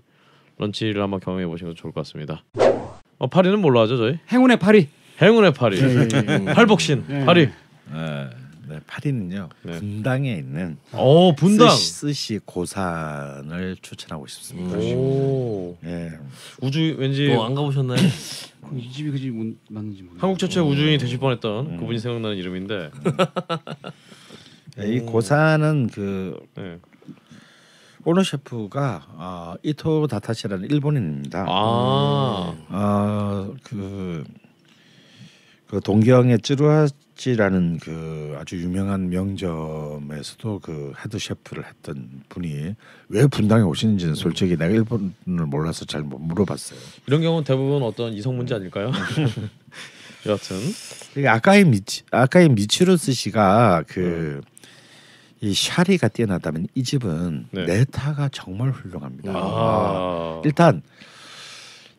런치를 한번 경험해 보시는 것 좋을 것 같습니다 어, 파리는 뭘로 하죠 저희? 행운의 파리 행운의 파리 예, 예, 팔복신 파리 네. 네, 파리는요 네. 분당에 있는 어 분당 스시, 스시 고산을 추천하고 싶습니다. 오, 예, 우주 왠지 뭐안 가보셨나요? (coughs) 이 집이 그집 맞는지 모르. 한국 최초 우주인이 되실 음. 뻔했던 그 음. 그분이 생각나는 이름인데 예, 이 고산은 그 네. 오너 셰프가 어, 아, 이토 다타시라는 일본인입니다. 아, 어, 그, 그 동경의 쯔루하 찌라는 그 아주 유명한 명점에서도 그 헤드 셰프를 했던 분이 왜 분당에 오시는지는 솔직히 내가 일본을 몰라서 잘 못 물어봤어요. 이런 경우는 대부분 어떤 이성 문제 아닐까요? (laughs) 여하튼 아까의 미치 아까의 미치로스 씨가 그 음. 이 샤리가 뛰어났다면이 집은 네. 네타가 정말 훌륭합니다. 아~ 일단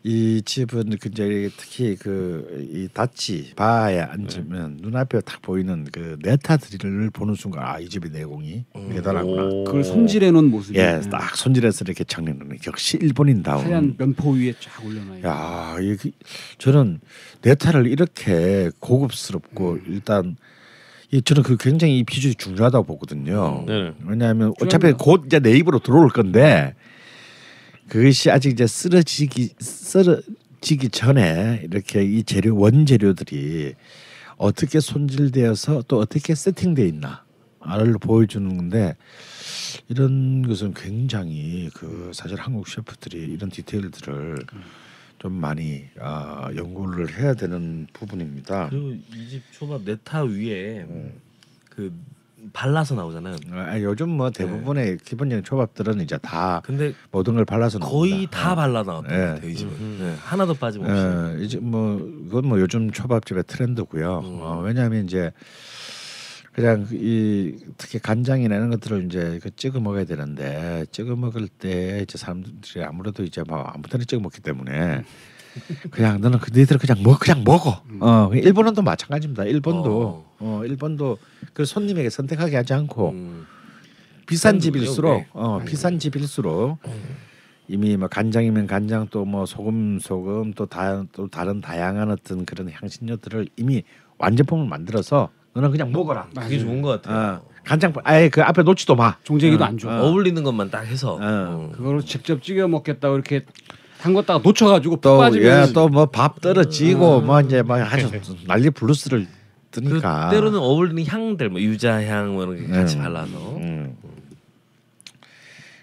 이 집은 굉장히 특히 그이 닷지 바에 앉으면 네. 눈앞에 딱 보이는 그 네타들을 보는 순간 아 이집이 내공이 음. 대단하구나. 그걸 손질해 놓은 모습이. 예, 딱 손질해서 이렇게 장려놓는 역시 일본인다운. 하얀 면포 위에 쫙 올려놔요. 야, 이 그, 저는 네타를 이렇게 고급스럽고 음. 일단 예, 저는 그 굉장히 이 비주얼이 중요하다고 보거든요. 네. 왜냐하면 어차피 중요합니다. 곧 이제 내 입으로 들어올 건데 그것이 아직 이제 쓰러지기 쓰러지기 전에 이렇게 이 재료 원재료들이 어떻게 손질되어서 또 어떻게 세팅돼 있나를 알 보여주는 건데 이런 것은 굉장히 그 사실 한국 셰프들이 이런 디테일들을 좀 많이 아, 연구를 해야 되는 부분입니다. 그리고 이 집 초밥 네타 위에 음. 그 발라서 나오잖아요. 아, 요즘 뭐 대부분의 네. 기본적인 초밥들은 이제 다 근데 모든 걸 발라서 거의 나옵니다. 다 네. 발라 나왔던 네. 것 같아요. 이 음. 네. 하나도 빠짐없이. 네. 이제 뭐 그건 뭐 요즘 초밥집의 트렌드고요. 음. 어, 왜냐하면 이제 그냥 이 특히 간장이나 이런 것들을 이제 그 찍어 먹어야 되는데 찍어 먹을 때 이제 사람들이 아무래도 이제 막 뭐 아무 때나 찍어 먹기 때문에 (laughs) 그냥 너는 그들들 그냥 먹 그냥 먹어. 음. 어 일본은도 마찬가지입니다. 일본도 어. 어, 일본도 그 손님에게 선택하게 하지 않고 음. 비싼 네. 어, 네. 집일수록 네. 어, 아니. 비싼 집일수록 이미 뭐 간장이면 간장 또뭐 소금 소금 또 다또 다른 다양한 어떤 그런 향신료들을 이미 완제품을 만들어서 너는 그냥 먹어라. 음, 그게 좋은 것 같아요. 어, 간장 아예 그 앞에 놓지도 마. 종쟁이도 어, 안 줘. 어. 어울리는 것만 딱 해서 어. 음. 그걸 직접 찍어 먹겠다고 이렇게 한것다가 놓쳐가지고 또또뭐 예, 밥 떨어지고 음. 뭐 이제 막 뭐 아주 (laughs) 난리 블루스를 뜨니까 그 때로는 어울리는 향들 뭐 유자향 뭐 이런 게 같이 음. 발라서 음.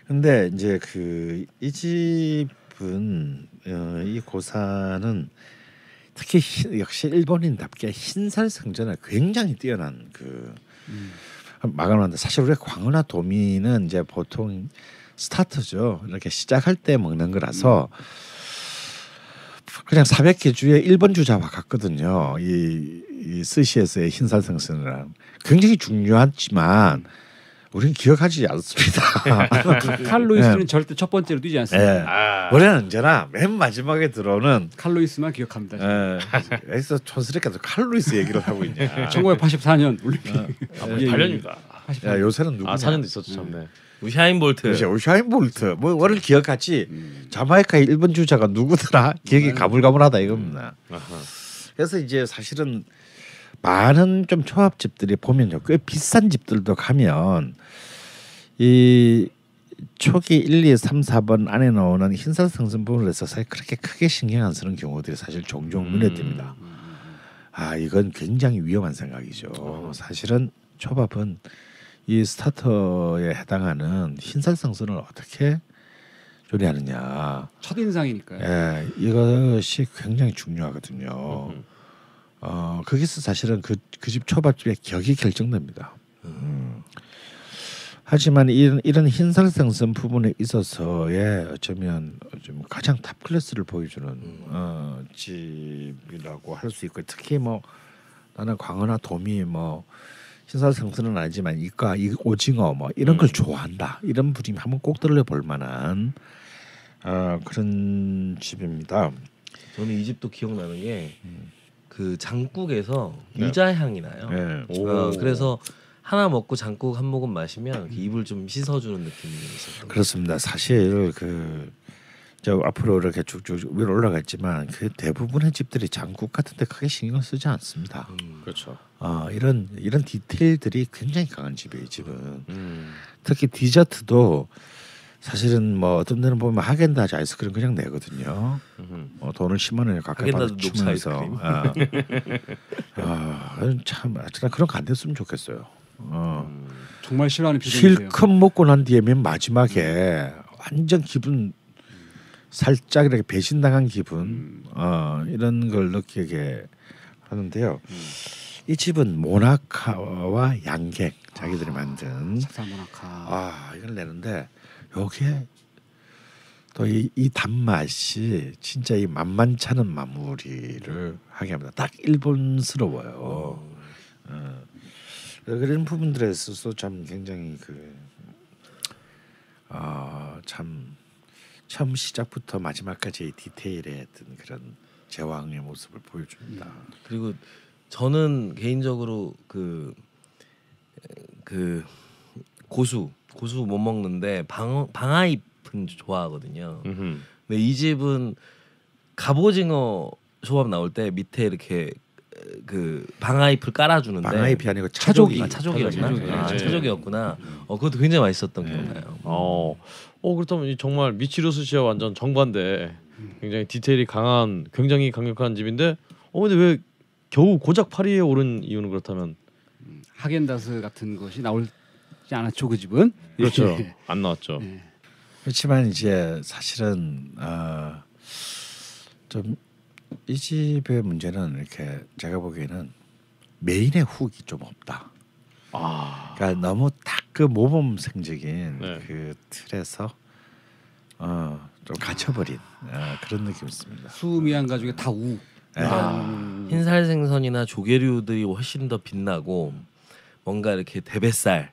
근데 이제 그 이 집은 어, 이 고사는 특히 히, 역시 일본인답게 흰살성전에 굉장히 뛰어난 그 음. 마감하는데 사실 우리 광어나 도미는 이제 보통 스타트죠 이렇게 시작할 때 먹는 거라서 음. 그냥 400개 주에 1번 주자와 같거든요. 이, 이 스시에서의 흰산성선이랑 굉장히 중요하지만 우리는 기억하지 않습니다. (laughs) 칼로이스는 네. 절대 첫 번째로 뛰지 않습니다. 네. 아. 원래는 언제나 맨 마지막에 들어오는 칼로이스만 기억합니다. 네. 여기서 촌스럽게도 칼로이스 얘기를 하고 있냐. 1984년 (laughs) 올림픽. 네. 아, 8년입니다. 뭐, 야, 요새는 누구 아, 4년도 있었죠. 참네. 우샤인 볼트. 그렇죠. 우샤, 인 볼트. 뭐 오늘 기억하지. 자마이카 일본 주자가 누구더라? 기억이 음. 가물가물하다 이겁니다. 음. 그래서 이제 사실은 많은 좀 초밥집들이 보면요. 꽤 비싼 집들도 가면 이 초기 1, 2, 3, 4번 안에 나오는 흰살 상승분을 해서 사실 그렇게 크게 신경 안 쓰는 경우들이 사실 종종 음. 눈에 띕니다. 아 이건 굉장히 위험한 생각이죠. 어. 사실은 초밥은 이 스타터에 해당하는 흰살상선을 어떻게 조리하느냐. 첫 인상이니까요. 예, 이것이 굉장히 중요하거든요. 음. 어 거기서 사실은 그 그 집 초밥집의 격이 결정됩니다. 음. 하지만 이런 이런 흰살생선 부분에 있어서의 어쩌면 좀 가장 탑 클래스를 보여주는 음. 어, 집이라고 할 수 있고 특히 뭐 나는 광어나 도미 뭐 신사상수는 아니지만 이과 이 오징어 뭐 이런 음. 걸 좋아한다 이런 분이 한번 꼭 들려볼 만한 어, 그런 집입니다. 저는 이 집도 기억나는 게그 음. 장국에서 네. 유자 향이 나요. 네. 어, 그래서 하나 먹고 장국 한 모금 마시면 그 입을 좀 씻어주는 느낌이 있어요. 그렇습니다. 사실 그저 앞으로 이렇게 쭉쭉 위로 올라갔지만 그 대부분의 집들이 장국 같은데 크게 신경 쓰지 않습니다. 음, 그렇죠. 아 이런 이런 디테일들이 굉장히 강한 집이에요. 이 집은 음. 특히 디저트도 사실은 뭐 어떤 데는 보면 하겐다즈 아이스크림 그냥 내거든요. 음. 어, 돈을 10만 원에 가까이 받으면서 아, 아 참 아무튼 그런 거 안 됐으면 좋겠어요. 어. 음. 정말 싫어하는 실컷 먹고 난 뒤에 맨 마지막에 완전 기분 살짝 이렇게 배신당한 기분 음. 어, 이런 걸 느끼게 하는데요. 음. 이 집은 모나카와 양갱 자기들이 아, 만든 사 모나카 아 이걸 내는데 여기에 또이 이 단맛이 진짜 이 만만찮은 마무리를 하게 합니다. 딱 일본스러워요. 어. 어. 그런 부분들에 있어서 참 굉장히 그아참 처음 시작부터 마지막까지의 디테일의 어떤 그런 제왕의 모습을 보여줍니다. 음. 그리고 저는 개인적으로 그그 그 고수 고수 못 먹는데 방 방아잎은 좋아하거든요. 음흠. 근데 이 집은 갑오징어 소밥 나올 때 밑에 이렇게 그 방아잎을 깔아주는데 방아잎이 아니고 차조기 차조기. 아, 였나 차조기. 아, 네. 였구나어 그것도 굉장히 맛있었던 거 기억나요. 어어 그렇다면 정말 미치루스 씨와 완전 정반대 굉장히 디테일이 강한 굉장히 강력한 집인데 어 근데 왜 겨우 고작 파리에 오른 이유는 그렇다면 하겐다스 같은 것이 나올지 않았죠 그 집은 그렇죠 (laughs) 예. 안 나왔죠 네. 그렇지만 이제 사실은 아 좀이 집의 문제는 이렇게 제가 보기에는 메인의 훅이 좀 없다 아. 그러니까 너무 딱 그 모범생적인 네. 그 틀에서 어, 좀 갇혀버린 어, 그런 느낌이었습니다. 수미한 가족의 다 우. 네. 아. 흰살 생선이나 조개류들이 훨씬 더 빛나고 뭔가 이렇게 대뱃살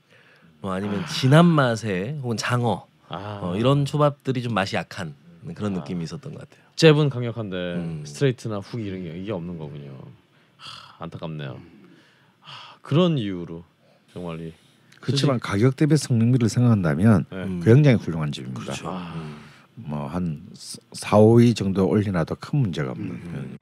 뭐 아니면 아. 진한 맛의 혹은 장어 아. 어, 이런 초밥들이 좀 맛이 약한 그런 아. 느낌이 있었던 것 같아요. 잽은 강력한데 음. 스트레이트나 훅 이런 게 이게 없는 거군요. 하, 안타깝네요. 하, 그런 이유로 정말이. 그렇지만 가격 대비 성능비를 생각한다면 네. 음. 굉장히 훌륭한 집입니다. 그렇죠. 아. 음. 뭐한 4, 5위 정도 올리나도 큰 문제가 없는. 음.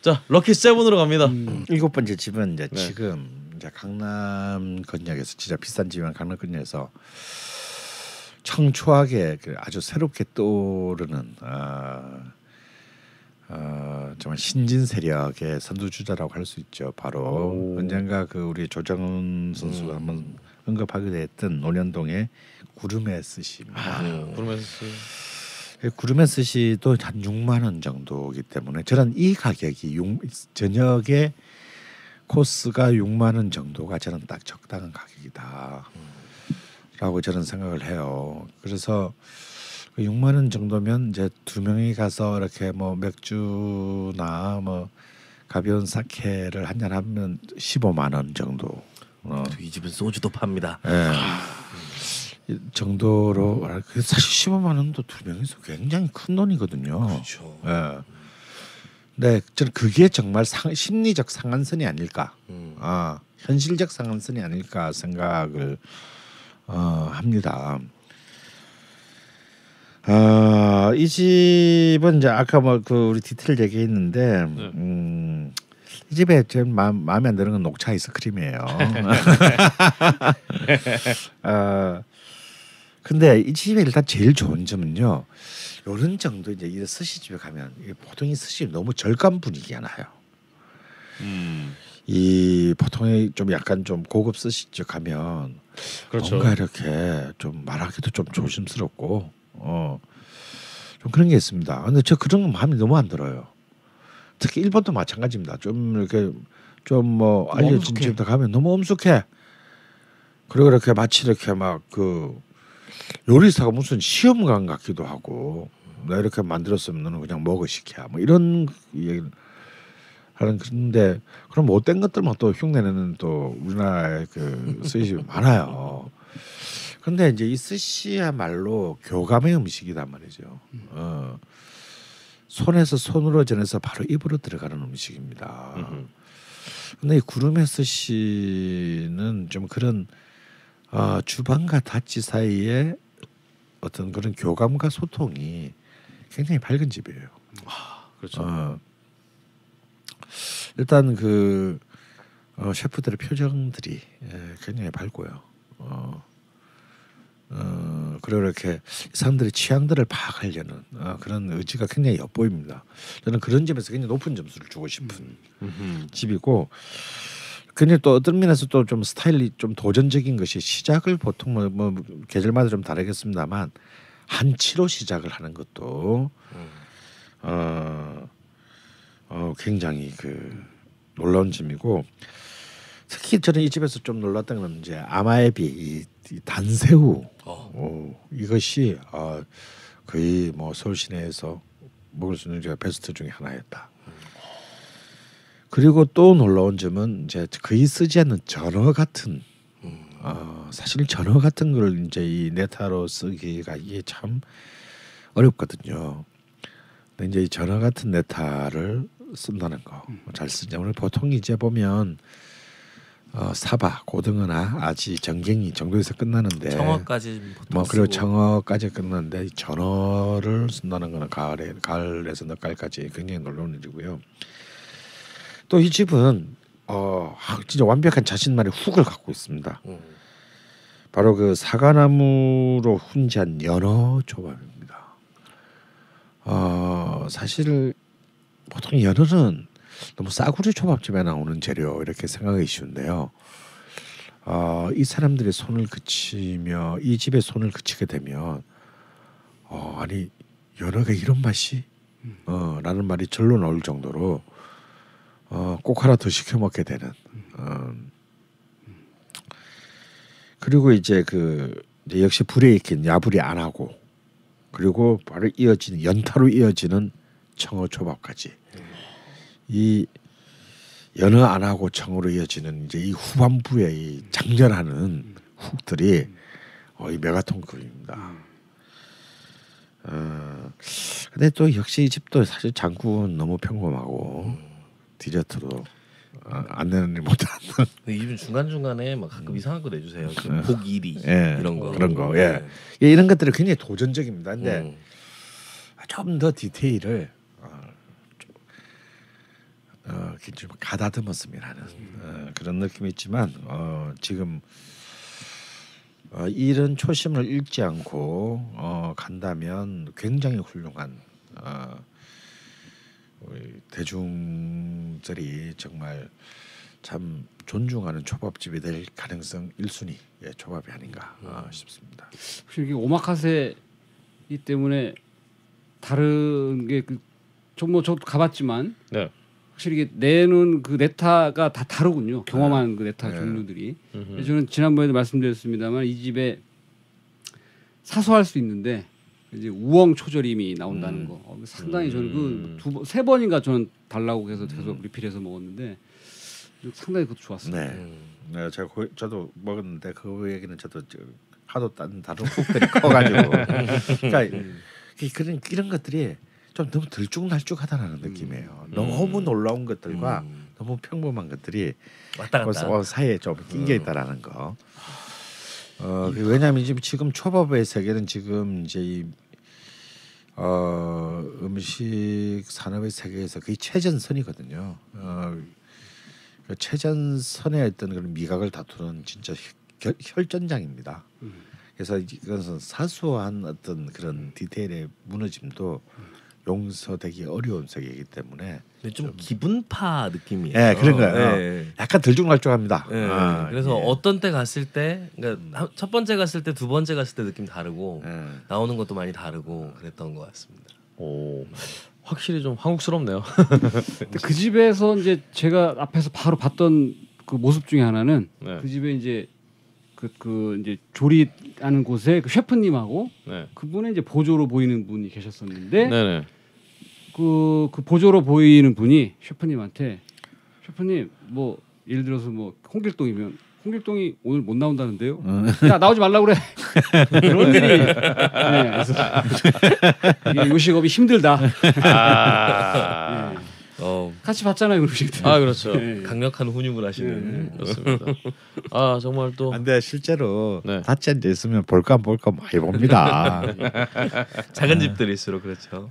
자 럭키 세븐으로 갑니다. 음. 음. 일곱 번째 집은 이제 네. 지금 이제 강남 건역에서 진짜 비싼 집이면 강남 건역에서 청초하게 그 아주 새롭게 떠오르는 아, 어, 정말 신진 세력의 선두주자라고 할 수 있죠. 바로 오. 언젠가 그 우리 조정훈 선수가 음. 한번 언급하게됐던 노년동의 구름의 스시입니다. 아, 네. 아, 구름의 스시. 그 구름의 스시도 한 6만 원 정도이기 때문에 저는 이 가격이 6, 저녁에 코스가 6만 원 정도가 저는 딱 적당한 가격이다. 라고 저는 생각을 해요. 그래서 6만 원 정도면 이제 두 명이 가서 이렇게 뭐 맥주나 뭐 가벼운 사케를 한 잔 하면 15만 원 정도. 어. 이 집은 소주도 팝니다. 예. 정도로 그 사실 15만 원도 두 명이서 굉장히 큰 돈이거든요. 그렇죠. 예. 네, 저는 그게 정말 상, 심리적 상한선이 아닐까, 음. 어, 현실적 상한선이 아닐까 생각을 어, 합니다. 어, 이 집은 이제 아까 뭐 그 우리 디테일 얘기했는데 네. 음, 이 집에 제마 마음에 안 드는 건 녹차 아이스크림이에요. (laughs) 아 근데 이 집에 일단 제일 좋은 점은요. 요런 정도 이제 이런 스시집에 가면 보통 이 스시집 너무 절감 분위기가 나요. 음. 이 보통의 좀 약간 좀 고급 스시집 가면 그렇죠. 뭔가 이렇게 좀 말하기도 좀 조심스럽고 어, 좀 그런 게 있습니다. 근데 저 그런 거 마음에 너무 안 들어요. 특히 일본도 마찬가지입니다. 좀 이렇게 좀 뭐 알려진 집에 가면 너무 엄숙해. 그리고 이렇게 마치 이렇게 막 그 요리사가 무슨 시험관 같기도 하고 나 이렇게 만들었으면 너는 그냥 먹어 시켜 뭐 이런 얘기를 하는 그런데 그런 못된 것들만 또 흉내내는 또 우리나라의 그스쓰이 많아요. 근데 이제 이 스시야말로 교감의 음식이란 말이죠. 음. 어. 손에서 손으로 전해서 바로 입으로 들어가는 음식입니다. 근데 이 구름의 스시는 좀 그런 어, 주방과 다치 사이에 어떤 그런 교감과 소통이 굉장히 밝은 집이에요. 아, 그렇죠. 어, 일단 그 어, 셰프들의 표정들이 예, 굉장히 밝고요. 어, 어, 그리고 이렇게 사람들의 취향들을 파악하려는 어, 그런 의지가 굉장히 엿보입니다. 저는 그런 점에서 굉장히 높은 점수를 주고 싶은 음, 집이고 근데 또 어떤 면에서 또 좀 스타일이 좀 도전적인 것이 시작을 보통 뭐, 뭐 계절마다 좀 다르겠습니다만 한치로 시작을 하는 것도 어, 어 굉장히 그 놀라운 점이고 특히 저는 이 집에서 좀 놀랐던 건 이제 아마에비 이 단새우 어. 어, 이것이 어, 거의 뭐 서울 시내에서 먹을 수 있는 제가 베스트 중에 하나였다. 음. 그리고 또 놀라운 점은 이제 거의 쓰지 않는 전어 같은 어, 사실 전어 같은 걸 이제 이 네타로 쓰기가 이게 참 어렵거든요. 근데 이제 이 전어 같은 네타를 쓴다는 거 잘쓰죠 음. 오늘 보통 이제 보면 어, 사바, 고등어나 아지, 전갱이 정도에서 끝나는데 청어까지 뭐 그리고 청어까지 끝나는데 전어를 쓴다는 거는 가을에 가을에서 늦가을까지 굉장히 놀라운 일이고요. 또 이 집은 어 진짜 완벽한 자신만의 훅을 갖고 있습니다. 음. 바로 그 사과나무로 훈제한 연어 조밥입니다. 어 사실 보통 연어는 너무 싸구려 초밥집에 나오는 재료 이렇게 생각이 쉬운데요. 어, 이 사람들의 손을 그치며 이 집에 손을 그치게 되면 어, 아니 연어가 이런 맛이 어, 라는 말이 절로 나올 정도로 어, 꼭 하나 더 시켜 먹게 되는. 어. 그리고 이제 그 이제 역시 불에 익힌 야불이 안 하고 그리고 바로 이어지는 연타로 이어지는 청어 초밥까지. 이 연어 안 하고 청으로 이어지는 이제 이 후반부에 이 장전하는 훅들이 어, 이 메가톤급입니다. 어, 근데 또 역시 이 집도 사실 장군 너무 평범하고 디저트도 아, 어, 안 내는 일 못하는. 이분 중간 중간에 막 가끔 음. 이상한 거 내주세요. 복일이 음. 예, 이런 거 그런 거 예. 예. 이런 것들이 굉장히 도전적입니다. 근데 음. 좀더 디테일을 이렇게 좀 가다듬었음이라는 어, 그런 느낌이 있지만 어, 지금 어, 이런 초심을 잃지 않고 어, 간다면 굉장히 훌륭한 어, 우리 대중들이 정말 참 존중하는 초밥집이 될 가능성 1순위의 예, 초밥이 아닌가 어, 음. 싶습니다. 혹시 이게 오마카세 이 때문에 다른 게좀뭐저 그 뭐 가봤지만 네. 확실히 이게 내는 그 네타가 다 다르군요. 네. 경험한 그 네타 네. 종류들이. 저는 지난번에도 말씀드렸습니다만 이 집에 사소할 수 있는데 이제 우엉 초절임이 나온다는 음. 거 어, 상당히 저는 그두세 음. 번인가 저는 달라고 해서 음. 계속 리필해서 먹었는데 상당히 그것도 좋았어요. 네, 음. 네 제가 고, 저도 먹었는데 그 얘기는 저도 하도 다른 다른 (laughs) 후들이 커가지고 (laughs) 그러니까 그런 이런 것들이 좀 너무 들쭉날쭉하다라는 음. 느낌이에요. 음. 너무 놀라운 것들과 음. 너무 평범한 것들이 왔다 갔다 어, 사이에 좀 낑겨 음. 있다라는 거. 어, 음. 그 왜냐하면 지금 지금 초밥의 세계는 지금 이제 이, 어, 음식 산업의 세계에서 거의 최전선이거든요. 어, 그 최전선에 있던 그런 미각을 다투는 진짜 혈, 혈전장입니다. 그래서 이것은 사소한 어떤 그런 디테일의 무너짐도 음. 용서되기 어려운 세계이기 때문에 네, 좀, 좀, 기분파 느낌이에요. 네, 그런 거예요. 네. 약간 들쭉날쭉합니다. 네, 아, 그래서 어떤 때 갔을 때, 그러니까 첫 번째 갔을 때, 두 번째 갔을 때 느낌 다르고 음. 나오는 것도 많이 다르고 그랬던 것 같습니다. 오, 확실히 좀 한국스럽네요. (laughs) 그 집에서 이제 제가 앞에서 바로 봤던 그 모습 중에 하나는 네. 그 집에 이제 그, 그 이제 조리하는 곳에 그 셰프님하고 네. 그분의 이제 보조로 보이는 분이 계셨었는데. 그, 그 보조로 보이는 분이 셰프님한테 셰프님 뭐 예를 들어서 뭐 홍길동이면 홍길동이 오늘 못 나온다는데요. 어. 야 나오지 말라 그래. (laughs) 그런 일이. 네, (laughs) 요식업이 힘들다. 아~ 네. 어. 같이 봤잖아요, 음식아 그렇죠. 예, 예, 강력한 훈육을 하시는 예. 예. 그렇습니다. 아 정말 또. 근데 실제로 네. 같이 앉아 있으면 볼까 볼까 많이 봅니다. (laughs) 작은 집들일수록 그렇죠. 어,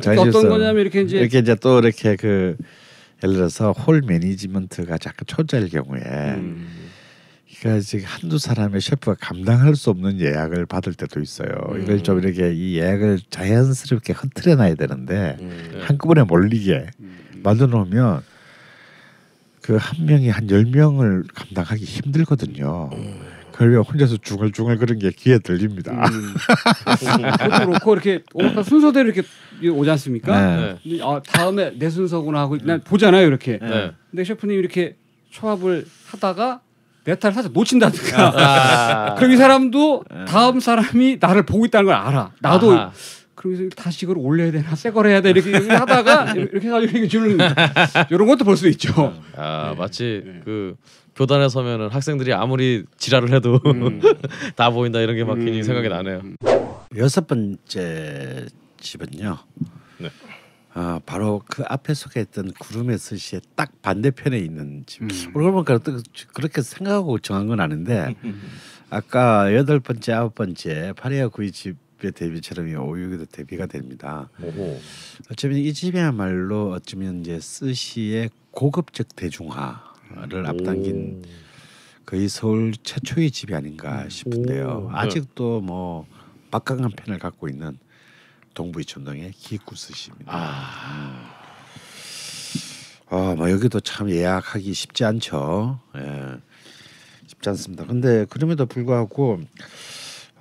그렇죠. 어떤 거냐면 이렇게 이제 이렇게 이제 또 이렇게 그 예를 들어서 홀 매니지먼트가 약간 초짜일 경우에. 음. 그러니까 지금 한두 사람의 셰프가 감당할 수 없는 예약을 받을 때도 있어요. 음. 이걸 좀 이렇게 이 예약을 자연스럽게 흐트려 놔야 되는데 음. 한꺼번에 몰리게 음. 만들어 놓으면 그 한 명이 한 열명을 감당하기 힘들거든요. 그러면 혼자서 중얼중얼 그런 게 귀에 들립니다. 음. 그도 그렇고 이렇게 순서대로 이렇게 오지 않습니까? 네. 네. 아, 다음에 내 순서구나 하고 난 보잖아요 이렇게. 네. 네. 근데 셰프님 이렇게 초합을 하다가 내 탈을 살짝 놓친다든가. 아~ (laughs) 그럼 이 사람도 다음 사람이 나를 보고 있다는 걸 알아. 나도 아하. 그래서 다시 이걸 올려야 되나 (laughs) 새걸 해야 돼 이렇게 하다가 (laughs) 이렇게 해가지고 이게 주는 이런 것도 볼 수 있죠. 아 네. 마치 네. 그 교단에 서면은 학생들이 아무리 지랄을 해도 음. (laughs) 다 보인다 이런 게막 음. 괜히 생각이 나네요. 음. 여섯 번째 집은요. 네. 아 바로 그 앞에 소개했던 구름의 스시의 딱 반대편에 있는 집. 음. 오 보니까 그렇게 생각하고 정한 건 아닌데 음. 아까 여덟 번째 아홉 번째 파리아 구이 집 대비처럼 이 오육에도 대비가 됩니다. 오호. 어쩌면 이 집이야말로 어쩌면 이제 스시의 고급적 대중화를 앞당긴 거의 서울 최초의 집이 아닌가 싶은데요. 네. 아직도 뭐 막강한 편을 갖고 있는 동부 의촌동의 기구스시입니다. 아. 음. 아, 뭐 여기도 참 예약하기 쉽지 않죠. 예. 쉽지 않습니다. 근데 그럼에도 불구하고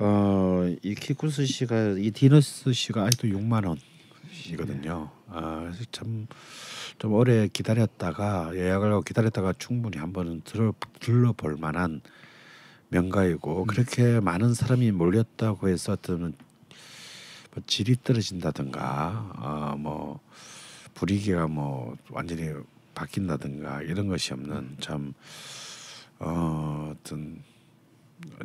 어이 키쿠스 씨가 이 디너스 씨가 아직도 6만 원이거든요. 네. 아, 아참 좀 오래 기다렸다가 예약을 하고 기다렸다가 충분히 한번은 들어 들러볼 만한 명가이고 음. 그렇게 많은 사람이 몰렸다고 해서 어떤 뭐 질이 떨어진다든가 아뭐 어, 뭐 분위기가 뭐 완전히 바뀐다든가 이런 것이 없는 참 어, 어떤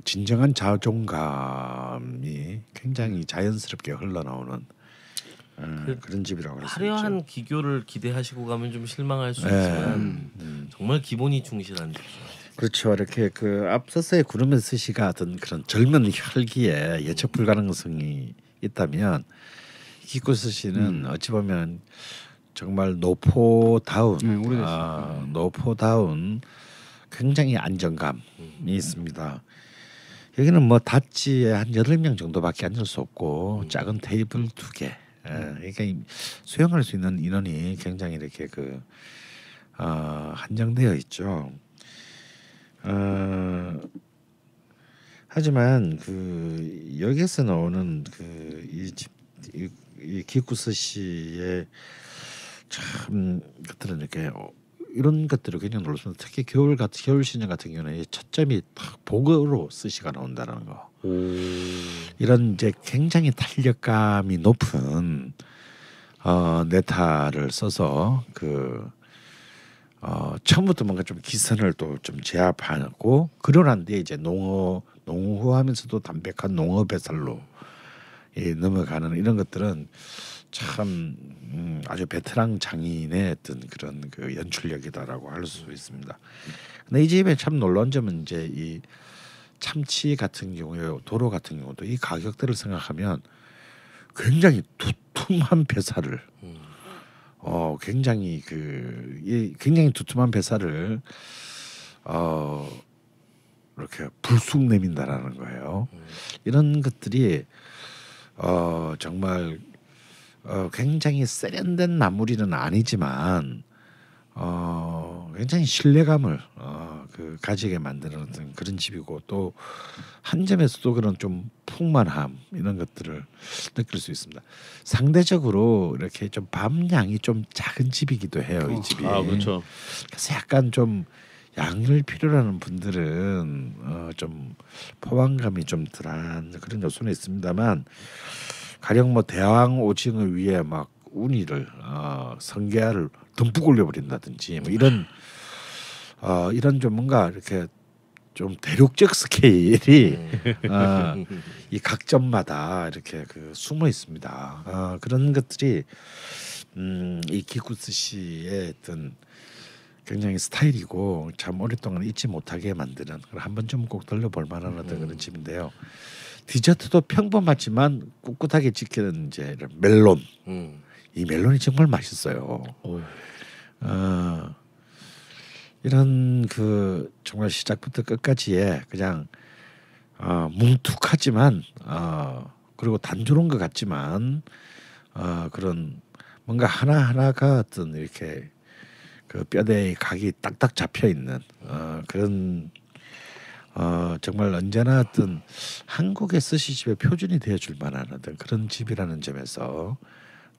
진정한 자존감이 굉장히 자연스럽게 흘러나오는 어, 그 그런 집이라고 그랬죠 화려한 기교를 기대하시고 가면 좀 실망할 수 네. 있지만 음. 정말 기본이 충실한 집이죠. 그렇죠. 이렇게 그 앞서서의 구름의 스시가 어떤 그런 젊은 혈기에 예측 불가능성이 있다면 기쿠스 씨는 음. 어찌 보면 정말 노포다운, 네, 아, 노포다운 굉장히 안정감이 음. 있습니다. 여기는 뭐 닷지에 한 여덟 명 정도밖에 앉을 수 없고 음. 작은 테이블 음. 두 개. 예, 음. 예, 그러니까 수용할 수 있는 인원이 굉장히 이렇게 그 어, 한정되어 있죠. 어, 하지만 그 여기서 나오는 그이 이, 이 기쿠스 씨의 참 그들은 이렇게 어, 이런 것들을 굉장히 놀랐습니다. 특히 겨울 같은 겨울 시즌 같은 경우는 첫점이딱 복어로 스시가 나온다는 거. 음. 이런 이제 굉장히 탄력감이 높은 어, 네타를 써서 그 어, 처음부터 뭔가 좀 기선을 또 좀 제압하고 그러한데 이제 농어 농후하면서도 담백한 농업 배살로 예, 넘어가는 이런 것들은 참 음, 아주 베테랑 장인의 어떤 그런 그 연출력이다라고 할 수 있습니다. 근데 이 집의 참 놀라운 점은 이제 이 참치 같은 경우에 도로 같은 경우도 이가격대를 생각하면 굉장히 두툼한 배사를 어 굉장히 그 이 굉장히 두툼한 배사를 어 이렇게 불쑥 내민다라는 거예요. 이런 것들이 어 정말 어, 굉장히 세련된 마무리는 아니지만 어, 굉장히 신뢰감을 어, 그 가지게 만드는 그런 집이고 또 한 점에서도 그런 좀 풍만함 이런 것들을 느낄 수 있습니다. 상대적으로 이렇게 좀 밤양이 좀 작은 집이기도 해요 이 어, 집이. 아 그렇죠. 그래서 약간 좀 양을 필요로 하는 분들은 어, 좀 포만감이 좀 덜한 그런 요소는 있습니다만 가령 뭐 대왕 오징어 위에 막 우니를 어, 성게알을 듬뿍 올려버린다든지 뭐 이런 어, 이런 좀 뭔가 이렇게 좀 대륙적 스케일이 음. 어, 이 각점마다 이렇게 그 숨어 있습니다. 어, 그런 것들이 음, 이 기쿠스 씨의 어떤 굉장히 스타일이고 참 오랫동안 잊지 못하게 만드는 한번 좀꼭 들려볼 만한 어떤 그런 음. 집인데요. 디저트도 평범하지만 꿋꿋하게 지키는 이제 멜론. 음. 이 멜론이 정말 맛있어요. 어이. 어, 이런 그 정말 시작부터 끝까지에 그냥 어, 뭉툭하지만 어, 그리고 단조로운 것 같지만 어, 그런 뭔가 하나 하나가 어떤 이렇게 그 뼈대의 각이 딱딱 잡혀 있는 어, 그런 어, 정말 언제나 어떤 한국의 스시집의 표준이 되어줄 만한 어떤 그런 집이라는 점에서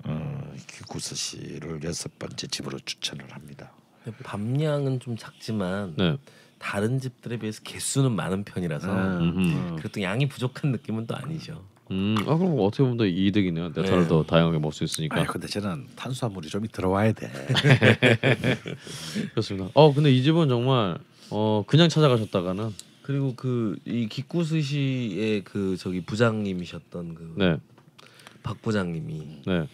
어, 구스시를 여섯 번째 집으로 추천을 합니다. 밤량은 좀 작지만 네. 다른 집들에 비해서 개수는 많은 편이라서 아, 음. 음. 그래도 양이 부족한 느낌은 또 아니죠. 음, 아 그럼 어떻게 보면 더 이득이네요. 내차를 네. 더 다양하게 먹을 수 있으니까. 아 근데 저는 탄수화물이 좀 들어와야 돼. (laughs) 그렇습니다. 어 근데 이 집은 정말 어 그냥 찾아가셨다가는 그리고 그 이 기쿠스시의 그 저기 부장님이셨던 그 네. 박 부장님이 네.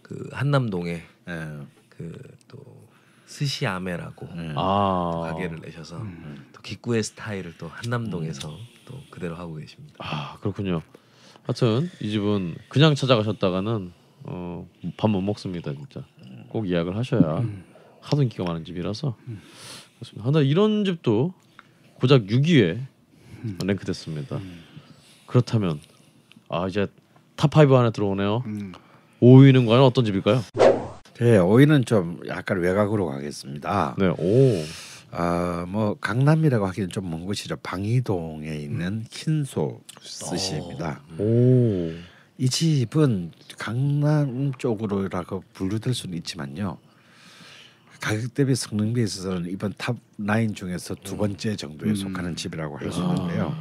그 한남동에 네. 그또 스시아메라고 네. 아. 가게를 내셔서 음. 또 기꾸의 스타일을 또 한남동에서 또 그대로 하고 계십니다. 아 그렇군요. 하여튼 이 집은 그냥 찾아가셨다가는 어, 밥 못 먹습니다 진짜. 꼭 예약을 하셔야 음. 하도 인기가 많은 집이라서. 음. 그렇습니다. 하나 이런 집도 고작 6위에 음. 랭크됐습니다. 음. 그렇다면 아 이제 탑 5 안에 들어오네요. 음. 5위는 과연 어떤 집일까요? 네, 5위는 좀 약간 외곽으로 가겠습니다. 네, 오. 아 뭐 강남이라고 하기는 좀 먼 곳이죠. 방이동에 있는 킨소 스시입니다. 오. 이 집은 강남 쪽으로라고 분류될 수는 있지만요. 가격 대비 성능 비에 있어서는 이번 탑 라인 중에서 두 음. 번째 정도에 음. 속하는 집이라고 할 수 있는데요.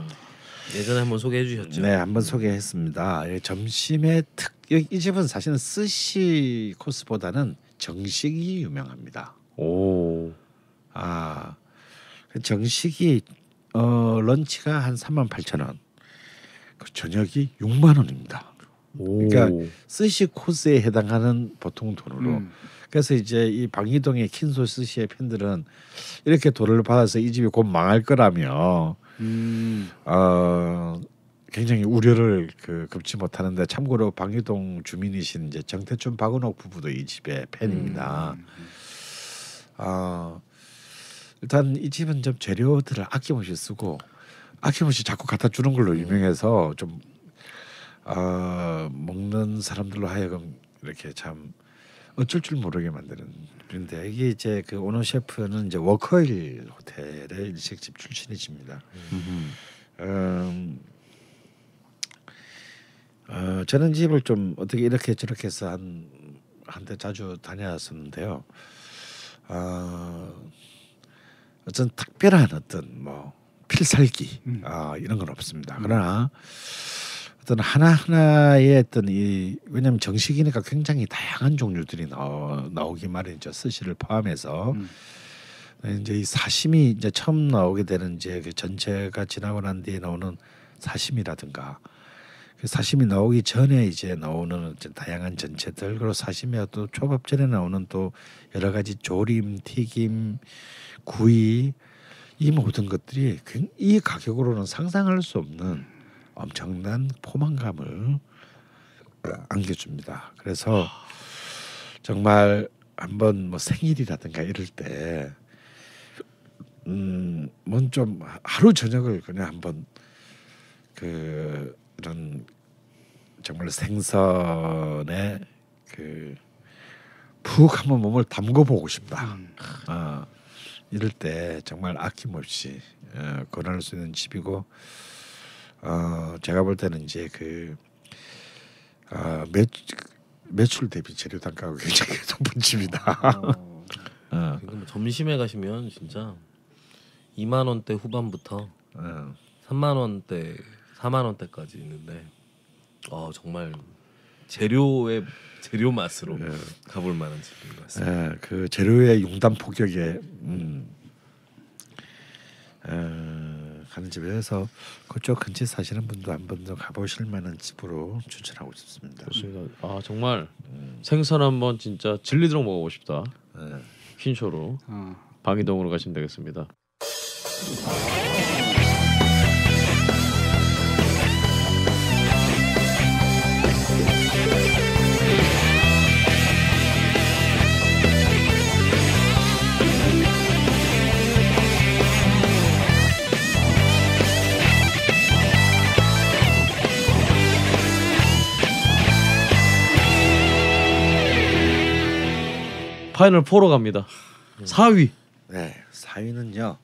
예전에 한번 소개해 주셨죠. 네, 한번 소개했습니다. 예, 점심에 특이 집은 사실은 스시 코스보다는 정식이 유명합니다. 오. 아. 그 정식이 어 런치가 한3 8 0원그 저녁이 6만 원입니다. 오. 그러니까 스시 코스에 해당하는 보통 돈으로 음. 그래서 이제 이 방이동의 킨소스시의 팬들은 이렇게 돈을 받아서 이 집이 곧 망할 거라며 음. 어, 굉장히 우려를 그 금치 못하는데 참고로 방이동 주민이신 이제 정태춘 박은옥 부부도 이 집의 팬입니다. 음, 음, 음. 어, 일단 이 집은 좀 재료들을 아낌없이 쓰고 아낌없이 자꾸 갖다 주는 걸로 네. 유명해서 좀 어, 먹는 사람들로 하여금 이렇게 참 어쩔 줄 모르게 만드는. 그런데 이게 이제 그 오너 셰프는 이제 워커힐 호텔의 일식집 출신이십니다. 음, 어, 저는 집을 좀 어떻게 이렇게 저렇게 해서 한 한때 자주 다녀왔었는데요 어, 어떤 특별한 어떤 뭐 필살기 음. 어, 이런 건 없습니다. 그러나 음. 어떤 하나하나의 어떤 이 왜냐하면 정식이니까 굉장히 다양한 종류들이 나오, 나오기 마련이죠 스시를 포함해서 음. 이제 이 사심이 이제 처음 나오게 되는 이제 그 전체가 지나고 난 뒤에 나오는 사심이라든가 그 사심이 나오기 전에 이제 나오는 이제 다양한 전체들 그리고 사심이 또 초밥 전에 나오는 또 여러 가지 조림, 튀김, 구이 이 모든 것들이 이 가격으로는 상상할 수 없는 엄청난 포만감을 안겨줍니다. 그래서 정말 한번 뭐 생일이라든가 이럴 때 음, 뭔좀 하루 저녁을 그냥 한번 그 이런 정말 생선에 그 푹 한번 몸을 담궈 보고 싶다. 음. 어, 이럴 때 정말 아낌없이 어, 권할 수 있는 집이고 어 제가 볼 때는 이제 그 어, 매, 매출 대비 재료 단가가 굉장히 (laughs) 높은 집이다. 어, 어. 뭐 점심에 가시면 진짜 2만 원대 후반부터 어. 3만 원대, 4만 원대까지 있는데 어, 정말 재료의 재료 맛으로 예. 가볼 만한 집인 것 같습니다. 예, 그 재료의 용단 폭격에 음. 음. 가는 집에서 그쪽 근처 사시는 분도 한 번 더 가보실 만한 집으로 추천하고 싶습니다. 좋습니다. 아 정말 음. 생선 한번 진짜 진리도록 먹어보고 싶다. 네. 흰쇼로 어. 방이동으로 가시면 되겠습니다. 파이널 4로 갑니다. 4위. 네, 4위는요.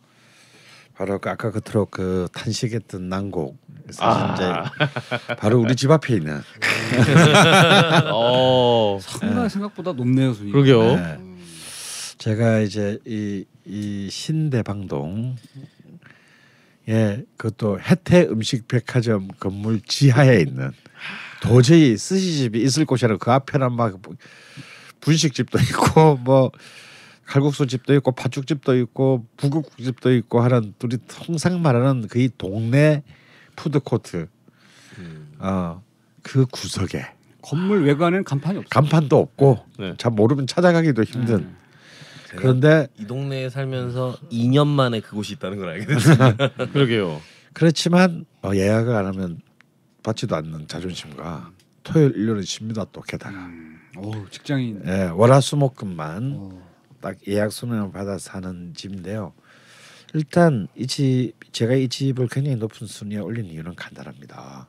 바로 그 아까 그토록 그 탄식했던 난곡 사실 아. 이제 (laughs) 바로 우리 집 앞에 있는 (laughs) 어. 상당히 네. 생각보다 높네요 순위. 그러게요. 네. 음. 제가 이제 이, 이 신대방동 예 그것도 해태 음식 백화점 건물 지하에 있는 도저히 스시집이 있을 곳이라 그 앞에란 막 분식집도 있고 (laughs) 뭐 칼국수집도 있고 팥죽집도 있고 북극국집도 있고 하는 우리 통상 말하는 그이 동네 푸드코트 음. 어그 구석에 건물 외관은 간판이 없어 간판도 없고 네. 잘 모르면 찾아가기도 힘든 음. 그런데 이 동네에 살면서 2년 만에 그곳이 있다는 걸 알게 됐습니 (laughs) 그러게요. 그렇지만 어, 예약을 안 하면 받지도 않는 자존심과 토요일 일요일은 쉽니다 또 게다가 음. 오, 직장인. 예, 월화수목금만 어. 딱 예약 수명을 받아 사는 집인데요. 일단 이 집 제가 이 집을 굉장히 높은 순위에 올린 이유는 간단합니다.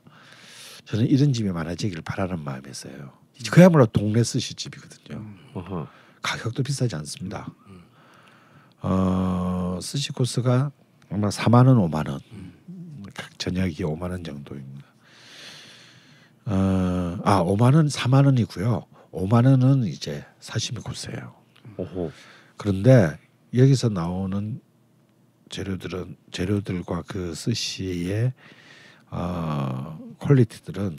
저는 이런 집이 많아지기를 바라는 마음에서요. 그야말로 동네 스시 집이거든요. 음. 가격도 비싸지 않습니다. 어, 스시 코스가 아마 4만 원, 5만 원, 저녁이 5만 원 정도입니다. 어, 아, 5만 원, 4만 원이고요. 5만 원은 이제 사심이 굽세요. 오호. 그런데 여기서 나오는 재료들은 재료들과 그 스시의 어, 퀄리티들은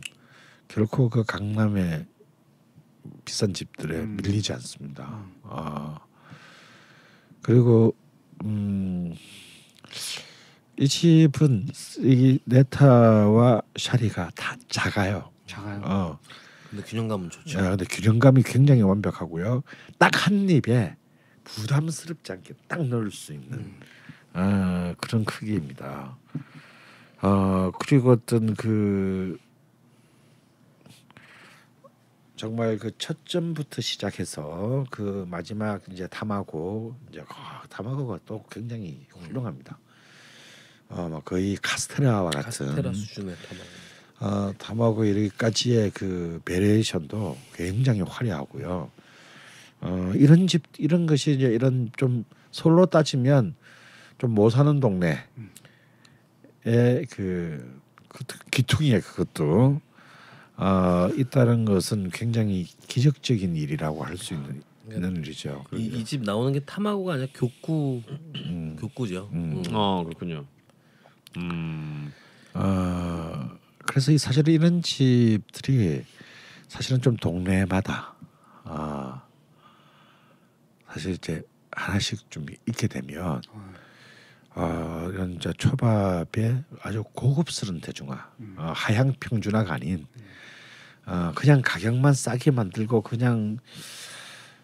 결코 그 강남의 비싼 집들에 음. 밀리지 않습니다. 음. 어, 그리고 음, 이 집은 이 네타와 샤리가 다 작아요. 작아요. 어. 근데 균형감은 좋죠. 네, 근데 균형감이 굉장히 완벽하고요. 딱 한 입에 부담스럽지 않게 딱 넣을 수 있는 음. 아, 그런 크기입니다. 어, 그리고 어떤 그 정말 그 첫점부터 시작해서 그 마지막 이제 담하고 이제 아, 담하고가 또 굉장히 훌륭합니다. 어, 뭐 거의 카스테라와 같은 카스테라 수준의 담하고. 어, 탐하고 이렇게까지의 그 베리에이션도 굉장히 화려하고요. 어, 이런 집 이런 것이 이제 이런 좀 솔로 따지면 좀못 뭐 사는 동네에 그, 그 기퉁이에 그것도 어, 있다는 것은 굉장히 기적적인 일이라고 할 수 있는. 그는 네. 일이죠. 이집 이 그러니까. 나오는 게타마고가 아니라 교구 음. 교구죠. 음. 음. 어 그렇군요. 음. 아, 그래서 이 사실 이런 집들이 사실은 좀 동네마다 아 사실 이제 하나씩 좀 있게 되면 어, 이런 이 초밥에 아주 고급스러운 대중화 음. 어, 하향 평준화가 아닌 어, 그냥 가격만 싸게 만들고 그냥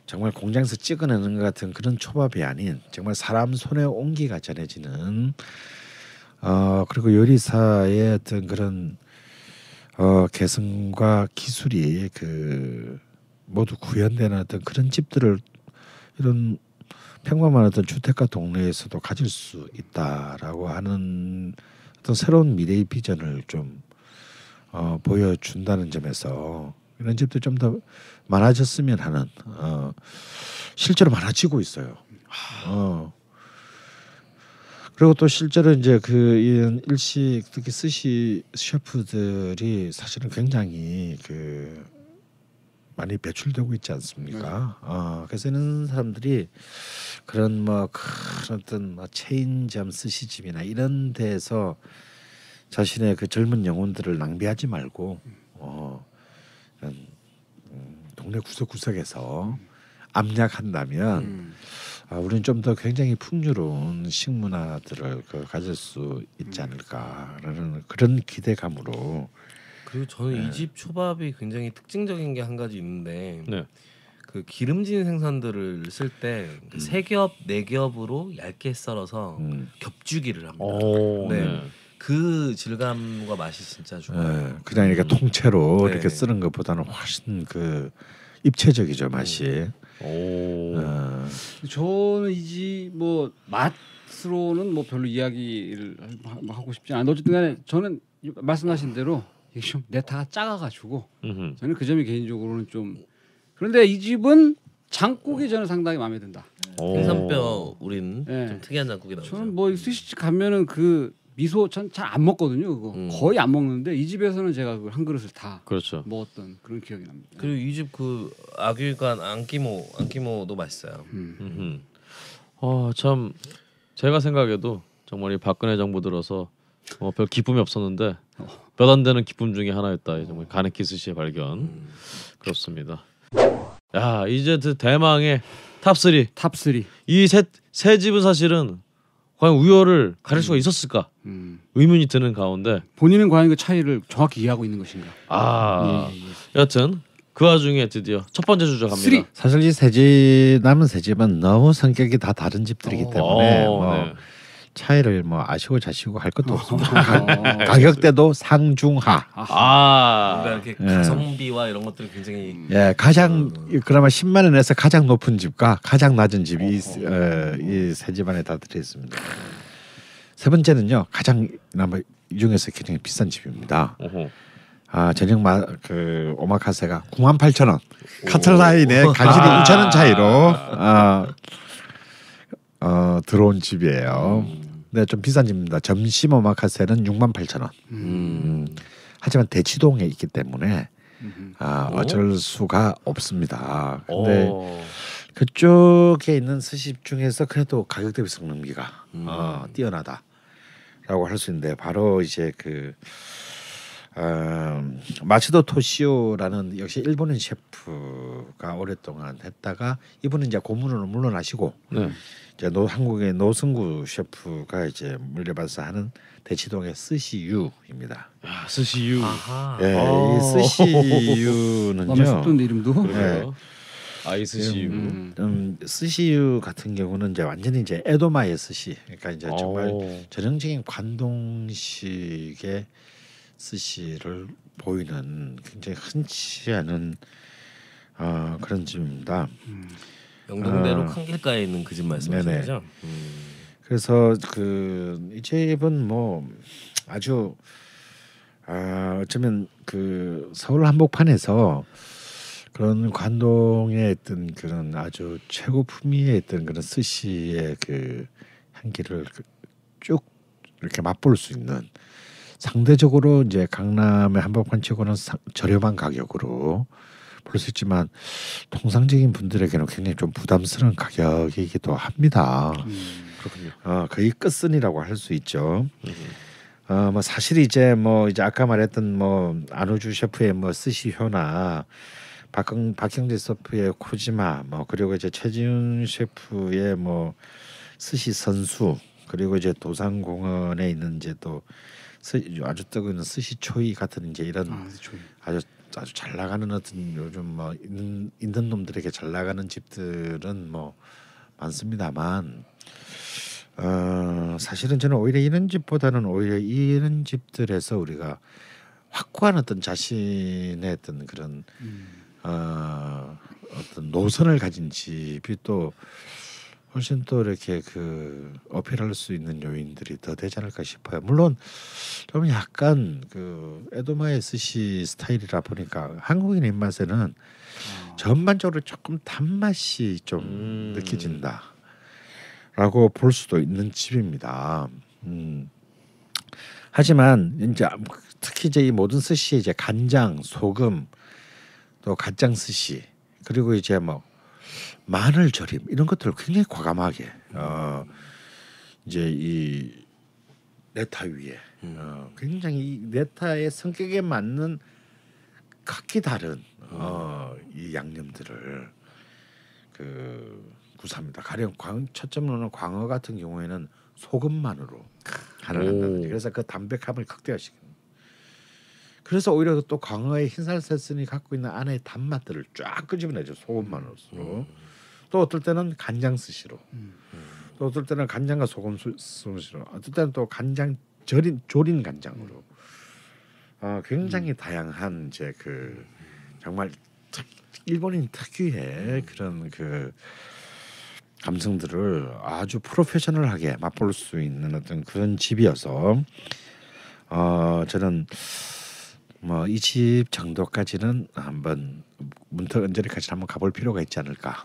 정말 공장에서 찍어내는 것 같은 그런 초밥이 아닌 정말 사람 손에 온기가 전해지는 어, 그리고 요리사의 어떤 그런 어, 개성과 기술이 그 모두 구현되는 어떤 그런 집들을 이런 평범한 어떤 주택가 동네에서도 가질 수 있다라고 하는 어떤 새로운 미래의 비전을 좀 어, 보여준다는 점에서 이런 집도 좀더 많아졌으면 하는 어, 실제로 많아지고 있어요. 어, 그리고 또 실제로 이제 그 이런 일식 특히 스시 셰프들이 사실은 굉장히 그 많이 배출되고 있지 않습니까? 네. 어, 그래서 이런 사람들이 그런 뭐 그런 어떤 뭐 체인점 스시집이나 이런 데서 에 자신의 그 젊은 영혼들을 낭비하지 말고 어, 음, 동네 구석구석에서 음. 압력한다면 음. 아, 우리는 좀 더 굉장히 풍요로운 식문화들을 그, 가질 수 있지 음. 않을까라는 그런 기대감으로 그리고 저는 네. 이집 초밥이 굉장히 특징적인 게 한 가지 있는데 네. 그 기름진 생선들을 쓸 때세 그 음. 겹, 네 겹으로 얇게 썰어서 음. 겹주기를 합니다. 오, 네. 네. 그 질감과 맛이 진짜 좋아요. 네. 그냥 이렇게 음. 통째로 네. 이렇게 쓰는 것보다는 훨씬 그 입체적이죠 맛이. 음. 오. 어. 저는 이뭐 맛으로는 뭐 별로 이야기를 하고 싶지 않아데 어쨌든간에 저는 말씀하신 대로 이게 좀 네타가 작아가지고 음흠. 저는 그 점이 개인적으로는 좀 그런데 이 집은 장국이 저는 상당히 마음에 든다. 생선뼈 우린 네. 좀 특이한 장국이 나오죠. 저는 뭐 스시집 가면은 그 미소 전 잘 안 먹거든요. 그거 음. 거의 안 먹는데 이 집에서는 제가 그걸 한 그릇을 다 그렇죠. 먹었던 그런 기억이 납니다. 그리고 이 집 그 아귀간 안키모안키모도 맛있어요. 음. 어참 제가 생각해도 정말 이 박근혜 정부 들어서 어, 별 기쁨이 없었는데 어. 몇안 되는 기쁨 중에 하나였다. 정말 가네키스 씨의 발견 음. 그렇습니다. 야 이제 그 대망의 탑 3. 탑 3. 이셋세 집은 사실은 과연 우열을 가릴 수가 음. 있었을까 음. 의문이 드는 가운데 본인은 과연 그 차이를 정확히 이해하고 있는 것인가? 아 예, 예, 예. 여튼 그 와중에 드디어 첫 번째 주자 갑니다. 쓰 사실 이세집 남은 세 집은 너무 성격이 다 다른 집들이기 오, 어, 때문에 오, 어, 뭐 네. 차이를 뭐 아시고 자시고 할 것도 어, 없습니다. (laughs) 가격대도 상중하. 아, 그러니까 이렇게 예. 가성비와 이런 것들이 굉장히 예, 가장 그 그나마 10만 원에서 가장 높은 집과 가장 낮은 집이 어, 이세 집안에 다 들어 있습니다. 세 번째는요, 가장 나마 이 중에서 굉장히 비싼 집입니다. 아 저녁 마그 오마카세가 9만 8천 원, 카틀라인에 간신히 아~ 천원 차이로 아, 어, 들어온 집이에요. 음. 네, 좀 비싼 집입니다. 점심 오마카세는 6만 8천 원. 음. 음. 하지만 대치동에 있기 때문에 아, 음. 어쩔 수가 없습니다. 근데 오. 그쪽에 있는 스시집 중에서 그래도 가격 대비 성능비가 음. 어, 뛰어나다라고 할 수 있는데 바로 이제 그 어, 마츠도 토시오라는 역시 일본인 셰프가 오랫동안 했다가 이분은 이제 고문으로 물러나시고 네. 이제 노, 한국의 노승구 셰프가 이제 물려받아서 하는 대치동의 스시유입니다. 아, 스시유. 아하. 예, 이 스시유는요. 맛있던 이름도. 그 아이 음, 스시유. 음, 음, 스시유 같은 경우는 이제 완전히 이제 에도마의 스시. 그러니까 이제 정말 오. 전형적인 관동식의 스시를 보이는 굉장히 흔치 않은 어, 그런 집입니다. 음. 영동대로 어. 아. 칸길가에 있는 그 집 말씀하시는 거죠? 음. 그래서 그이 집은 뭐 아주 아 어쩌면 그 서울 한복판에서 그런 관동의 어떤 그런 아주 최고 품위의 어떤 그런 스시의 그 향기를 그 쭉 이렇게 맛볼 수 있는 상대적으로 이제 강남의 한복판 치고는 저렴한 가격으로 볼수 있지만 통상적인 분들에게는 굉장히 좀 부담스러운 가격이기도 합니다. 음, 그렇군요. 어, 거의 끝선이라고 할 수 있죠. 음. 어, 어뭐 사실 이제 뭐 이제 아까 말했던 뭐 안우주 셰프의 뭐 스시효나 박흥 박형재 셰프의 코지마 뭐 그리고 이제 최지훈 셰프의 뭐 스시 선수 그리고 이제 도산공원에 있는 이제 또 아주 뜨고 있는 스시 초이 같은 이제 이런 아, 아주 아주 잘 나가는 어떤 요즘 뭐 있는, 있는 놈들에게 잘 나가는 집들은 뭐 많습니다만 어, 사실은 저는 오히려 이런 집보다는 오히려 이런 집들에서 우리가 확고한 어떤 자신의 어떤 그런 음. 어, 어떤 노선을 가진 집이 또 훨씬 또 이렇게 그 어필할 수 있는 요인들이 더 되지 않을까 싶어요. 물론 좀 약간 그 에도마의 스시 스타일이라 보니까 한국인 입맛에는 어. 전반적으로 조금 단맛이 좀 음. 느껴진다라고 볼 수도 있는 집입니다. 음. 하지만 이제 특히 이제 이 모든 스시에 이제 간장, 소금, 또 간장 스시 그리고 이제 뭐 마늘 절임 이런 것들을 굉장히 과감하게 어, 이제 이 네타 위에 음. 어, 굉장히 네타의 성격에 맞는 각기 다른 음. 어, 이 양념들을 그 구사합니다. 가령 광, 첫점으로는 광어 같은 경우에는 소금만으로 간을 한다든지 그래서 그 담백함을 극대화시키는 그래서 오히려 또 광어의 흰살세슨이 갖고 있는 안에 단맛들을 쫙 끄집어내죠 소금만으로서 음. 또 어떨 때는 간장 스시로 음. 또 어떨 때는 간장과 소금 스시로 어떨 때는 또 간장 절인 조린 간장으로 어, 굉장히 음. 다양한 이제 그 정말 특, 일본인 특유의 음. 그런 그 감성들을 아주 프로페셔널하게 맛볼 수 있는 어떤 그런 집이어서 어 저는 뭐 이 집 정도까지는 한번 문턱 언저리까지 한번 가볼 필요가 있지 않을까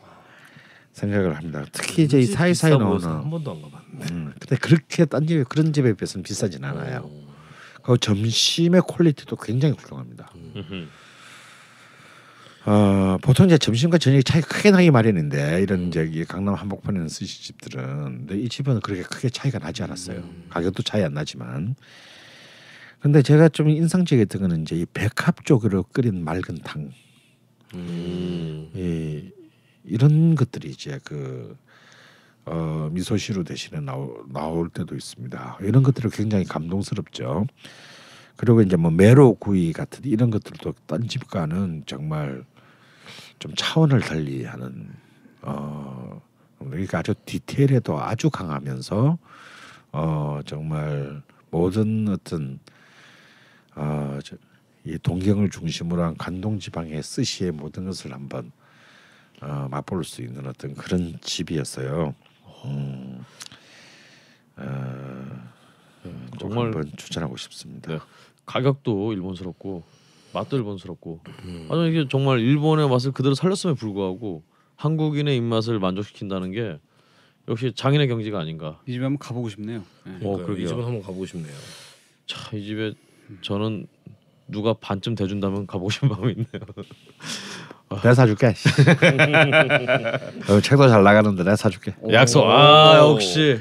생각을 합니다. 특히 이제 이 사이사이 나오는 한 번도 안 가봤는데. 음, 근데 그렇게 딴 집에 그런 집에 비해서는 비싸진 않아요. 음. 그 점심의 퀄리티도 굉장히 훌륭합니다. 음. 어, 보통 이제 점심과 저녁 차이 크게 나기 마련인데 이런 저기 음. 강남 한복판에 있는 스시 집들은 근데 이 집은 그렇게 크게 차이가 나지 않았어요. 음. 가격도 차이 안 나지만. 근데 제가 좀 인상적이었던 거는 이제 이 백합 쪽으로 끓인 맑은 탕. 음. 이 이런 것들이 이제 그 어, 미소시루 대신에 나올 나올 때도 있습니다. 이런 것들이 굉장히 감동스럽죠. 그리고 이제 뭐 메로구이 같은 이런 것들도 딴 집과는 정말 좀 차원을 달리하는 어 그러니까 아주 디테일에도 아주 강하면서 어 정말 모든 어떤 어이 동경을 중심으로 한간동 지방의 스시의 모든 것을 한번 어, 맛볼 수 있는 어떤 그런 집이었어요. 음, 어, 네, 정말 한번 추천하고 싶습니다. 네. 가격도 일본스럽고 맛도 일본스럽고 음. 아니 이게 정말 일본의 맛을 그대로 살렸음에 불구하고 한국인의 입맛을 만족시킨다는 게 역시 장인의 경지가 아닌가. 이 집에 한번 가보고 싶네요. 네. 어, 이 집은 한번 가보고 싶네요. 자, 이 집에 저는 누가 반쯤 대준다면 가보고 싶은 마음이 있네요. 어. 내가 사줄게. (laughs) 어, 책도 잘 나가는데 내가 사줄게. 약속. 아 역시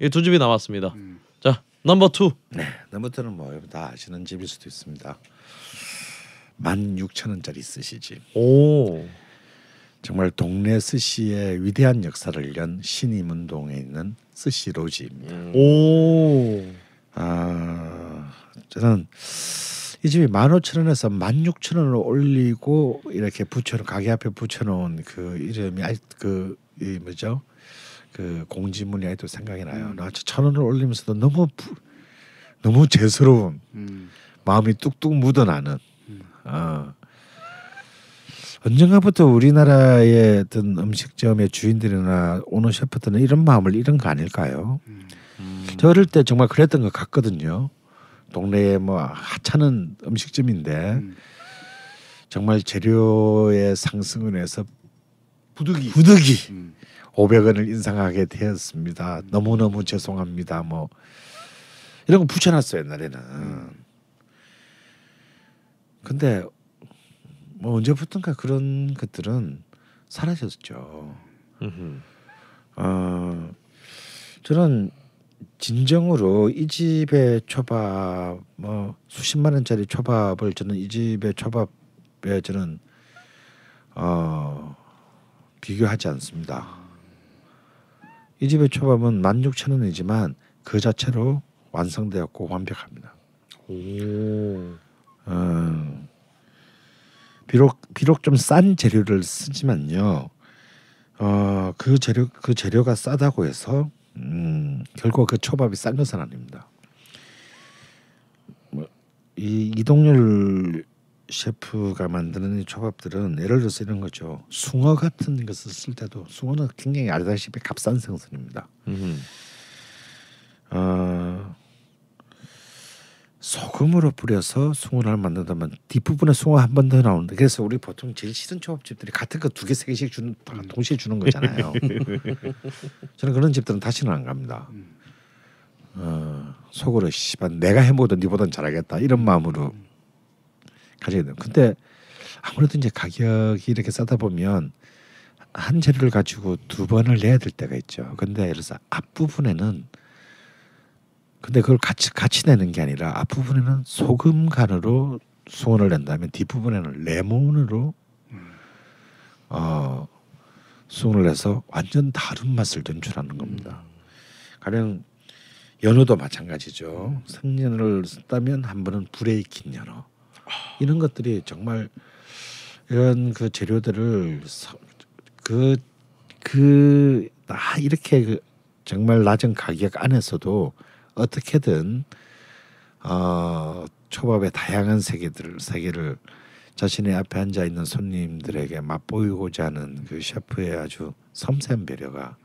이 두 집이 남았습니다. 음. 자 넘버 투. 네, 넘버 투는 뭐 다 아시는 집일 수도 있습니다. 만 육천 원짜리 스시집. 오. 정말 동네 스시의 위대한 역사를 연 신이문동에 있는 스시 로지입니다. 오. 아 저는. 이 집이 만 오천 원에서 만 육천 원으로 올리고 이렇게 붙여놓은 가게 앞에 붙여놓은 그 이름이 그이 뭐죠 그 공지문이 아직도 생각이 나요. 음. 나천 원을 올리면서도 너무 부, 너무 죄스러운 음. 마음이 뚝뚝 묻어나는. 음. 어. 언젠가부터 우리나라의 어떤 음식점의 주인들이나 오너 셰프들은 이런 마음을 잃은 거 아닐까요? 음. 저럴때 정말 그랬던 것 같거든요. 동네에 뭐 하찮은 음식점인데 음. 정말 재료의 상승을 해서 부득이 부득이 음. 500원을 인상하게 되었습니다. 음. 너무 너무 죄송합니다. 뭐 이런 거 붙여놨어 요 옛날에는. 음. 근데 뭐 언제부턴가 그런 것들은 사라졌죠. 어 저는 진정으로 이 집의 초밥 뭐 수십만 원짜리 초밥을 저는 이 집의 초밥에 저는 어 비교하지 않습니다. 이 집의 초밥은 만 육천 원이지만 그 자체로 완성되었고 완벽합니다. 오. 어, 비록 비록 좀 싼 재료를 쓰지만요. 어, 그 재료 그 재료가 싸다고 해서 음, 결국 그 초밥이 쌀 삶은 아닙니다 뭐, 이 이동열 셰프가 만드는 초밥들은 예를 들어서 이런 거죠. 숭어 같은 것을 쓸 때도 숭어는 굉장히 알다시피 값싼 생선입니다. 음. 어, 소금으로 뿌려서 숭어를 만든다면 뒷부분에 숭어 한 번 더 나오는데 그래서 우리 보통 제일 싫은 초밥집들이 같은 거 두 개 세 개씩 주는 음. 동시에 주는 거잖아요. (laughs) 저는 그런 집들은 다시는 안 갑니다. 음. 어, 속으로 씨발 내가 해먹어도 니보단 잘하겠다 이런 마음으로 음. 가져야 돼요. 근데 아무래도 이제 가격이 이렇게 싸다 보면 한 재료를 가지고 두 번을 내야 될 때가 있죠. 근데 예를 들어서 앞부분에는 근데 그걸 같이 같이 내는 게 아니라 앞부분에는 소금 간으로 수원을 낸다면 뒷부분에는 레몬으로 음. 어, 수원을 내서 완전 다른 맛을 연출하는 겁니다. 음. 가령 연어도 마찬가지죠. 생연어를 쓰다면 한 번은 불에 익힌 연어 이런 것들이 정말 이런 그 재료들을 그 그나 그, 이렇게 그 정말 낮은 가격 안에서도 어떻게든 어, 초밥의 다양한 세계들을 세계를 자신의 앞에 앉아 있는 손님들에게 맛보이고자 하는 그 셰프의 아주 섬세한 배려가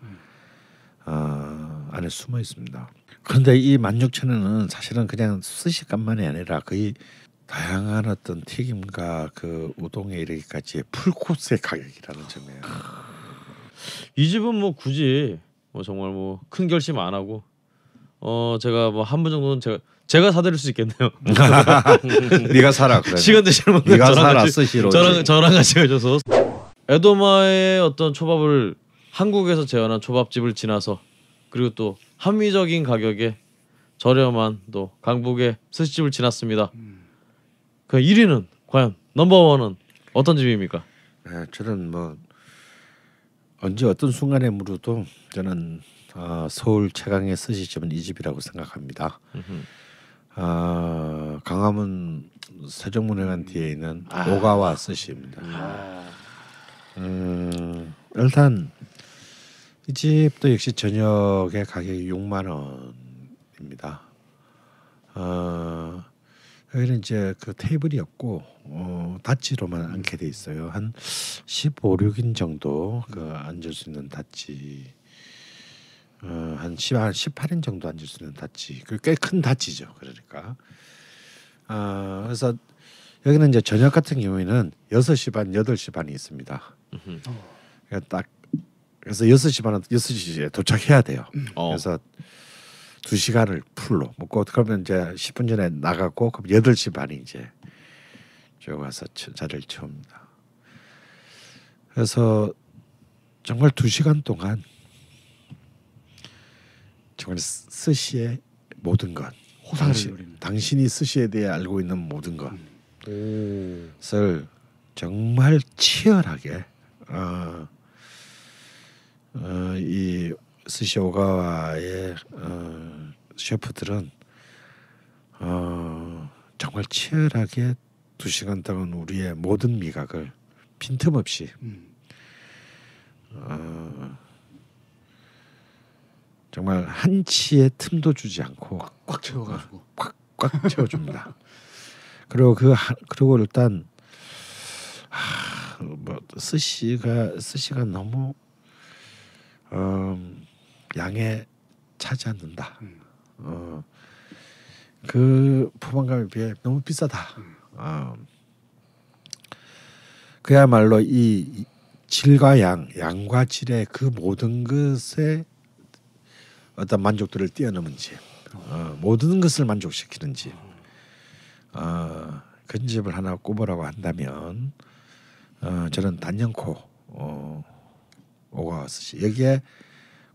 어, 안에 숨어 있습니다. 그런데 이 만육천 원은 사실은 그냥 스시간만이 아니라 거의 다양한 어떤 튀김과 그 우동에 이르기까지의 풀코스의 가격이라는 점이에요. 이 집은 뭐 굳이 뭐 정말 뭐 큰 결심 안 하고 어 제가 뭐한분 정도는 제가 제가 사드릴 수 있겠네요. (laughs) 네가 사라. 그래. 시간 되시는 분들 네가 저랑 같이 시로 저랑 저랑 같이 가셔서 에도마의 어떤 초밥을 한국에서 제안한 초밥집을 지나서 그리고 또 합리적인 가격에 저렴한 또 강북의 스시집을 지났습니다. 그 1위는 과연 넘버원은 어떤 집입니까? 네, 저는 뭐 언제 어떤 순간에 물어도 저는 어, 서울 최강의 스시점은이 집이라고 생각합니다. 어, 아, 강화문 세종문화관 뒤에 있는 아. 오가와 스시입니다. 아. 음, 일단 이 집도 역시 저녁에 가격이 6만 원입니다. 어, 여기는 이제 그 테이블이 없고 어, 다치로만 앉게 돼 있어요. 한 15, 6인 정도 그 앉을 수 있는 다치 어, 한 10, 18인 정도 앉을 수 있는 다치. 그 꽤 큰 다치죠. 그러니까. 아, 어, 그래서 여기는 이제 저녁 같은 경우에는 6시 반, 8시 반이 있습니다. 그러니까 딱 그래서 6시 반은 6시에 도착해야 돼요. 어. 그래서 2시간을 풀로 먹고 그러면 이제 10분 전에 나가고 그럼 8시 반이 이제 쭉 와서 자리를 채웁니다. 그래서 정말 2시간 동안 정말 스시의 모든 것 당신, 당신이 스시에 대해 알고 있는 모든 음. 것을 정말 치열하게 어, 어, 이 스시 오가와의 어, 셰프들은 어, 정말 치열하게 두 시간 동안 우리의 모든 미각을 빈틈없이 음. 어, 정말 한치의 틈도 주지 않고 꽉, 꽉 채워가지고 꽉꽉 어, 채워줍니다. (laughs) 그리고 그 그리고 일단 하, 뭐 스시가 스시가 너무 어, 양에 차지 않는다. 음. 어, 그 포만감에 비해 너무 비싸다. 어, 그야말로 이 질과 양, 양과 질의 그 모든 것에 어떤 만족도를 뛰어넘은지 어, 모든 것을 만족시키는지 어, 근집을 그 하나 꼽으라고 한다면 어, 저는 단연코 어, 오가와스시 여기에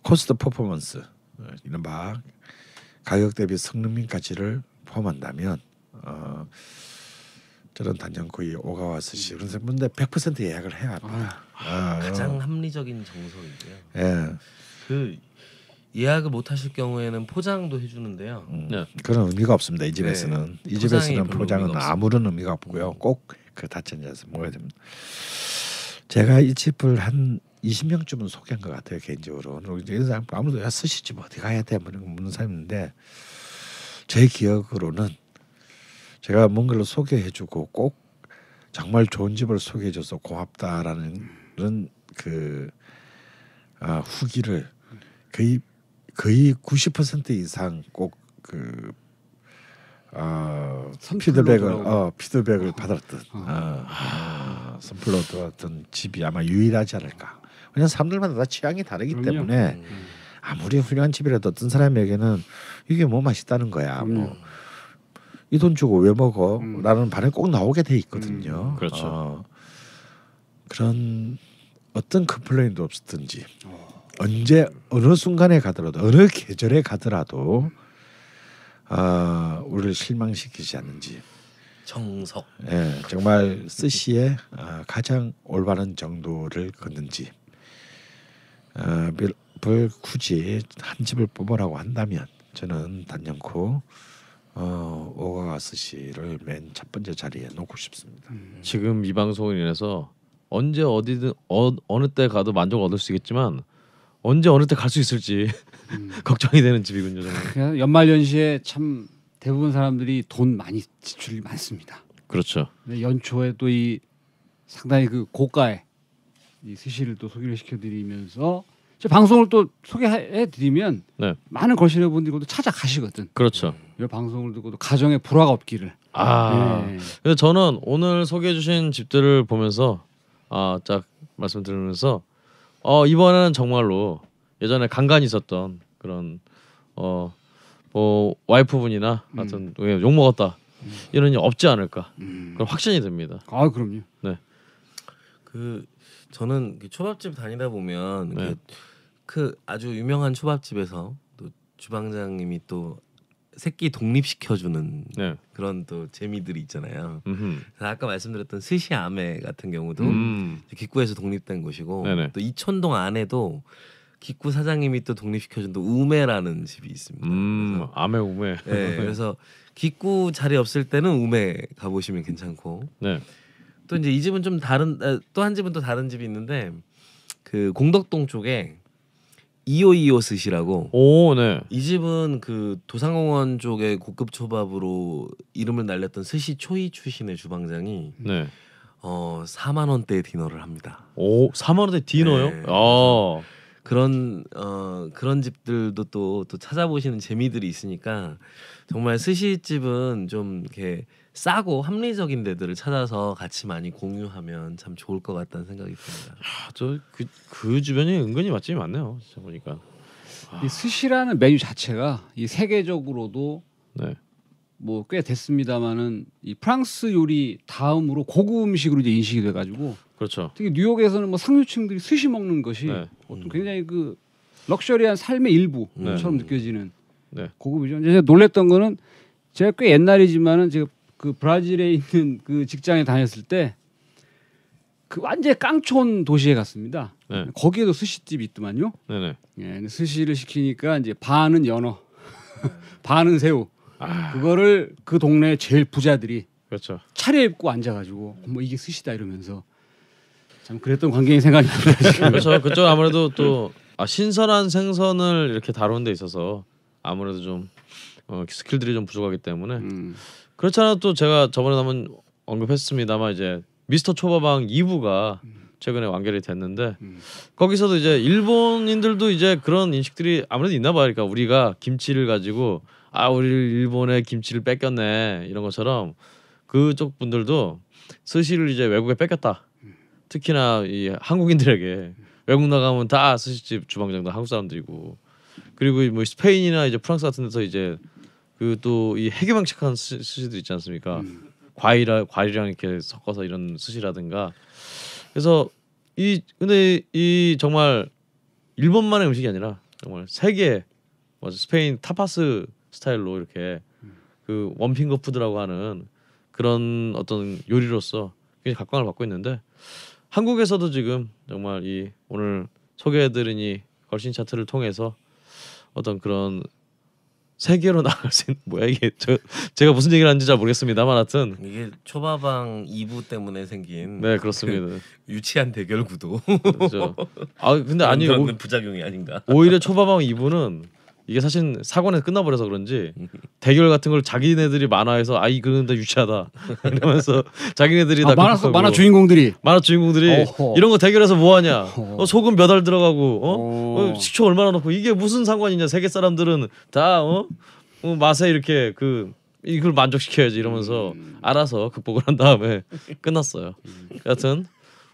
코스트 퍼포먼스 어, 이런바 가격 대비 성능 및까지를 포함한다면 어, 저는 단연코 이 오가와스시 그런데 근데 100% 예약을 해야 합니다. 아, 아, 가장 어. 합리적인 정석이고요. 예. 그 예약을 못 하실 경우에는 포장도 해주는데요. 음, 네. 그런 의미가 없습니다. 이 집에서는 네. 이 집에서는 포장은 의미가 아무런 의미가 없고요. 음. 꼭그 닫힌 자에서 먹어야 됩니다. 제가 이 집을 한 20명쯤은 소한것 같아요 개인적으로. 아무도 야 스시집 뭐, 어디 가야 돼? 뭐 이런 묻는 사람인데 제 기억으로는 제가 뭔가를 소개해주고 꼭 정말 좋은 집을 소개해줘서 고맙다라는 그 아, 후기를 거의 거의 90% 이상 꼭그 어, 어, 피드백을 어, 피드백을 어. 받았던 어. 아, 선플로 들어왔던 집이 아마 유일하지 않을까. 왜냐 사람들마다 다 취향이 다르기 그럼요. 때문에 음, 음. 아무리 훌륭한 집이라도 어떤 사람에게는 이게 뭐 맛있다는 거야. 음. 뭐. 이 돈 주고 왜 먹어? 음. 라는 반응 꼭 나오게 돼 있거든요. 음, 그렇죠. 어, 그런 어떤 컴플레인도 없었던지. 오. 언제 어느 순간에 가더라도 어느 계절에 가더라도 어, 우리를 실망시키지 않는지 정석 예, 정말 스시에 어, 아, 가장 올바른 정도를 걷는지 어, 아, 별 굳이 한 집을 뽑으라고 한다면 저는 단연코 어, 오가와 스시를 맨 첫 번째 자리에 놓고 싶습니다. 음. 지금 이 방송을 인해서 언제 어디든 어, 어느 때 가도 만족 얻을 수 있겠지만 언제 어느 때 갈 수 있을지 (laughs) 음. 걱정이 되는 집이군요. 정말. 연말 연시에 참 대부분 사람들이 돈 많이 지출이 많습니다. 그렇죠. 연초에 또이 상당히 그 고가의 이 스시를 또 소개를 시켜드리면서 제 방송을 또 소개해 드리면 네. 많은 걸신의 분들도 찾아가시거든. 그렇죠. 이 방송을 듣고도 가정에 불화가 없기를. 아. 네. 그래서 저는 오늘 소개해 주신 집들을 보면서 아딱 말씀 들으면서 어 이번에는 정말로 예전에 간간 있었던 그런 어 뭐 와이프분이나 음. 하여튼 음. 욕 먹었다 이런 일 없지 않을까 음. 그런 확신이 듭니다. 아 그럼요. 네. 그 저는 그 초밥집 다니다 보면 네. 그, 그 아주 유명한 초밥집에서 또 주방장님이 또 새끼 독립시켜주는 네. 그런 또 재미들이 있잖아요. 아까 말씀드렸던 스시아메 같은 경우도 음. 기구에서 독립된 곳이고 네네. 또이촌동 안에도 기구 사장님이 또 독립시켜준 또 우메라는 집이 있습니다. 음, 그래서, 아메 우메. 네, 그래서 기구 자리 없을 때는 우메 가보시면 괜찮고 네. 또 이제 이 집은 좀 다른 아, 또한 집은 또 다른 집이 있는데 그 공덕동 쪽에 이오이오 스시라고. 오, 네. 이 집은 그 도산공원 쪽에 고급 초밥으로 이름을 날렸던 스시 초이 출신의 주방장이 네. 어 4만 원대 디너를 합니다. 오, 4만 원대 디너요? 네. 아. 그런 어 그런 집들도 또또 또 찾아보시는 재미들이 있으니까 정말 스시집은 좀 이렇게 싸고 합리적인 데들을 찾아서 같이 많이 공유하면 참 좋을 것 같다는 생각이 듭니다. 아, 저그 그 주변이 은근히 맛집이 많네요. 진짜 보니까 아. 이 스시라는 메뉴 자체가 이 세계적으로도 네. 뭐꽤 됐습니다만은 이 프랑스 요리 다음으로 고급 음식으로 이제 인식이 돼가지고 그렇죠. 특히 뉴욕에서는 뭐 상류층들이 스시 먹는 것이 네. 굉장히 그 럭셔리한 삶의 일부처럼 네. 느껴지는 네. 고급이죠. 제가 놀랬던 거는 제가 꽤 옛날이지만은 제가 그 브라질에 있는 그 직장에 다녔을 때 그 완전 깡촌 도시에 갔습니다. 네. 거기에도 스시집이 있더만요. 네네. 예, 스시를 시키니까 이제 반은 연어, (laughs) 반은 새우. 아... 그거를 그 동네 제일 부자들이 그렇죠. 차려입고 앉아가지고 뭐 이게 스시다 이러면서 참 그랬던 관계인 생각이 납니다. 그렇죠. 그쪽 아무래도 또 아, 신선한 생선을 이렇게 다루는 데 있어서 아무래도 좀 어, 스킬들이 좀 부족하기 때문에 음. 그렇잖아 또 제가 저번에 한번 언급했습니다만 이제 미스터 초밥왕 2부가 최근에 완결이 됐는데 음. 거기서도 이제 일본인들도 이제 그런 인식들이 아무래도 있나 봐요. 그러니까 우리가 김치를 가지고 아 우리 일본의 김치를 뺏겼네 이런 것처럼 그쪽 분들도 스시를 이제 외국에 뺏겼다. 특히나 이 한국인들에게 외국 나가면 다 스시집 주방장도 한국 사람들이고 그리고 뭐 스페인이나 이제 프랑스 같은 데서 이제 그또이해괴망측한 스시도 있지 않습니까? 음. 과일아 과일이랑 이렇게 섞어서 이런 스시라든가 그래서 이 근데 이 정말 일본만의 음식이 아니라 정말 세계 뭐 스페인 타파스 스타일로 이렇게 그 원핑거 푸드라고 하는 그런 어떤 요리로서 굉장히 각광을 받고 있는데 한국에서도 지금 정말 이 오늘 소개해드린 이 걸신 차트를 통해서 어떤 그런 세계로 나갈 수 있는 뭐야 이게 저, 제가 무슨 얘기를 하는지 잘 모르겠습니다만 하여튼 이게 초밥방 2부 때문에 생긴 네 그렇습니다 그 유치한 대결 구도 그렇죠. 아 근데 아니 오, 부작용이 아닌가 오히려 초밥방 2부는 이게 사실 사관에서 끝나버려서 그런지 대결 같은 걸 자기네들이 만화에서 아이 그런데 유치하다 (laughs) 이러면서 자기네들이 아, 다 만화 만화 주인공들이 만화 주인공들이 어허. 이런 거 대결해서 뭐하냐 어, 소금 몇 알 들어가고 어? 어? 어? 식초 얼마나 넣고 이게 무슨 상관이냐 세계 사람들은 다 어? 어 맛에 이렇게 그 이걸 만족시켜야지 이러면서 음. 알아서 극복을 한 다음에 (laughs) 끝났어요. 여하튼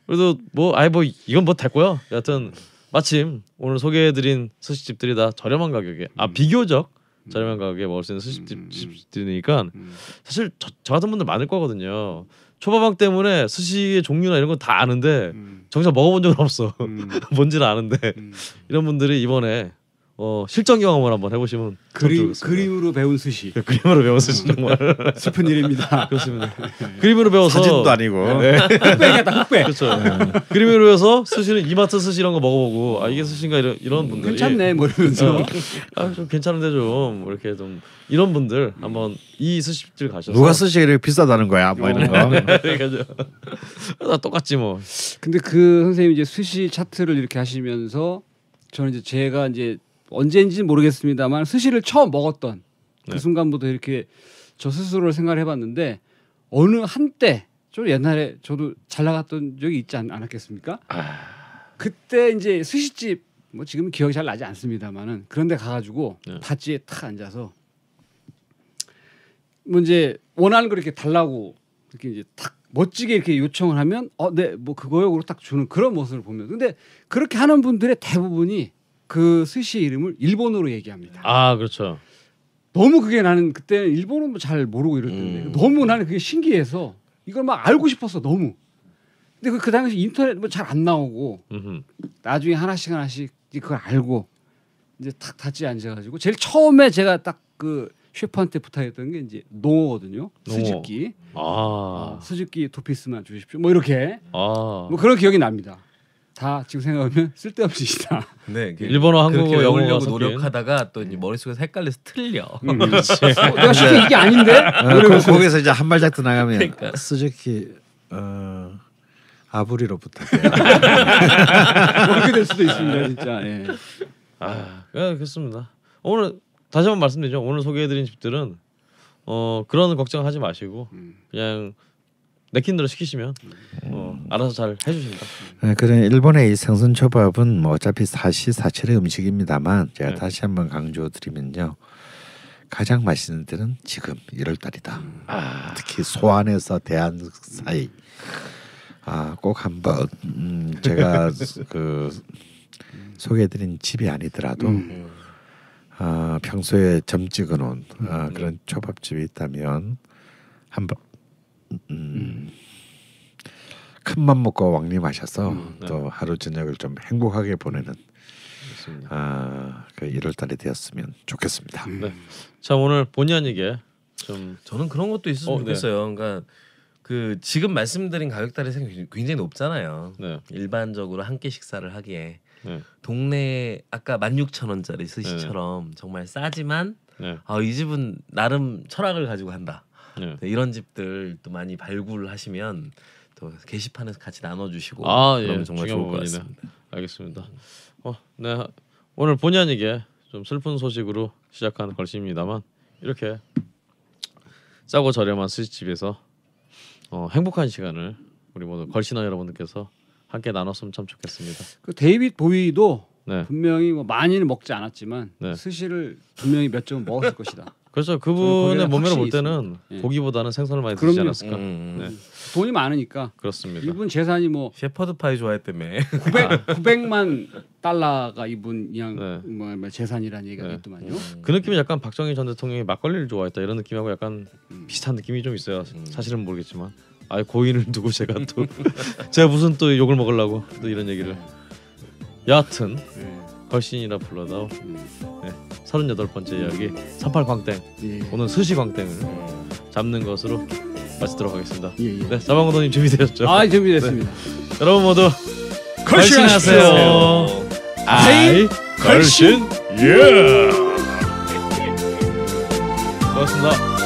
그래도 뭐 아예 뭐 이건 뭐 됐고요. 여하튼 마침 오늘 소개해드린 스시집들이 다 저렴한 가격에 아, 음. 아 비교적 음. 저렴한 가격에 먹을 수 있는 음. 스시집들이니까 음. 사실 저, 저, 같은 분들 많을 거거든요. 초밥왕 때문에 스시의 종류나 이런 건 다 아는데 음. 정작 먹어본 적은 없어. (laughs) 뭔지는 아는데 이런 분들이 이번에 어 실전 경험을 한번 해보시면 그림 그림으로 배운 스시 그림으로 배운 스시 음. 정말 슬픈 (laughs) 일입니다. 그렇습니다. 네. 그림으로 배워서 사진도 아니고 네. 네. 흑백이다 흑백. 그렇죠. 그림으로 배워서 스시는 이마트 스시 이런 거 먹어보고 아 이게 스시인가 이런 이런 분들 괜찮네 뭐 이러면서 어. 아좀 괜찮은데 좀 뭐 이렇게 좀 이런 분들 한번 이 스시집 가셔 누가 스시를 비싸다는 거야 뭐 이런 거. (laughs) 그러니까 똑같지 뭐. 근데 그 선생님 이제 스시 차트를 이렇게 하시면서 저는 이제 제가 이제 언제인지는 모르겠습니다만 스시를 처음 먹었던 그 네. 순간부터 이렇게 저 스스로를 생각을 해봤는데 어느 한때 좀 옛날에 저도 잘 나갔던 적이 있지 않, 았겠습니까 아... 그때 이제 스시집 뭐 지금은 기억이 잘 나지 않습니다만은 그런데 가가지고 네. 바지에 탁 앉아서 뭐 이제 원하는 걸 이렇게 달라고 이렇게 이제 탁 멋지게 이렇게 요청을 하면 어 네 뭐 그거요 그걸 딱 주는 그런 모습을 보면 근데 그렇게 하는 분들의 대부분이 그 스시 의 이름을 일본어로 얘기합니다. 아 그렇죠. 너무 그게 나는 그때 일본어 잘 모르고 이랬는데 음. 너무 나는 그게 신기해서 이걸 막 알고 싶었어 너무. 근데 그, 그 당시 인터넷 뭐 잘 안 나오고 음흠. 나중에 하나씩 하나씩 그걸 알고 이제 탁 닫지 앉아가지고 제일 처음에 제가 딱 그 셰프한테 부탁했던 게 이제 노어거든요 스즈키, 아. 어, 스즈키 두 피스만 주십시오. 뭐 이렇게 아. 뭐 그런 기억이 납니다. 다 지금 생각하면 (laughs) 쓸데없이 시다. 네, 네 그 일본어, 한국어, 영어 노력하다가 또 이제 네. 머릿속에서 헷갈려서 틀려. 음, (laughs) 어, 내가 시킨 이게 아닌데. 어, 거기서 이제 한 발짝 더 나가면 그러니까. 스즈키 어, 아부리로 부탁해. 그렇게 될 수도 있습니다, 진짜. 예. 아, 예, 그렇습니다. 오늘 다시 한번 말씀드리죠. 오늘 소개해드린 집들은 어, 그런 걱정하지 마시고 음. 그냥. 내킨 대로 시키시면 음. 어, 알아서 잘 해주신다. 네, 그래 일본의 이 생선 초밥은 뭐 어차피 사시 사철의 음식입니다만 제가 네. 다시 한번 강조드리면요. 가장 맛있는 때는 지금 1월 달이다. 음. 아. 특히 소안에서 대한 사이. 아, 꼭 한번 음, 제가 (laughs) 그 소개해드린 집이 아니더라도 음. 아, 평소에 점 찍어놓은 아, 음. 그런 초밥집이 있다면 한번 음. 큰맘 먹고 왕림 하셔서 음, 네. 또 하루 저녁을 좀 행복하게 보내는 아, 그 1월 달이 되었으면 좋겠습니다. 음. 네. 자 오늘 본의 아니게 좀 저는 그런 것도 있었으면 어, 네. 좋겠어요. 네. 그러니까 그 지금 말씀드린 가격 대생각이 굉장히 높잖아요. 네. 일반적으로 한 끼 식사를 하기에 동네 아까 1 6 0 0 0 원짜리 스시처럼 정말 싸지만 아이 어, 집은 나름 철학을 가지고 한다. 네. 이런 집들 또 많이 발굴하시면 또 게시판에서 같이 나눠주시고 아, 예. 그러면 예, 정말 좋을 것 부분이네. 같습니다. 알겠습니다. 어, 네 오늘 본의 아니게 좀 슬픈 소식으로 시작한 걸씨입니다만 이렇게 싸고 저렴한 스시집에서 어, 행복한 시간을 우리 모두 걸신원 여러분들께서 함께 나눴으면 참 좋겠습니다. 그 데이빗 보이도 네. 분명히 뭐 많이는 먹지 않았지만 네. 스시를 분명히 몇점 먹었을 것이다. 그렇죠. 그분의 몸매를 볼 때는 있습니다. 예. 고기보다는 생선을 많이 드시지 않았을까. 음, 음, 음. 네. 돈이 많으니까. 그렇습니다. 이분 재산이 뭐 셰퍼드 파이 좋아했다며. 900 900만 달러가 이분 그냥 네. 뭐, 뭐 재산이라는 얘기가 네. 있더만요. 음. 그 느낌이 약간 박정희 전 대통령이 막걸리를 좋아했다 이런 느낌하고 약간 음. 비슷한 느낌이 좀 있어요. 음. 사실은 모르겠지만. 아 고인을 두고 제가 또 (laughs) 제가 무슨 또 욕을 먹으려고 또 이런 얘기를. 네. 여하튼. 네. 걸신이라 불러다오 음. 네, 38번째 이야기 38광땡 예. 오늘 스시광땡을 예. 잡는 것으로 마치도록 하겠습니다 예, 예. 네, 사방고도님 준비되셨죠? 아 준비됐습니다 네. 여러분 모두 걸신하세요 아이 걸신 예 고맙습니다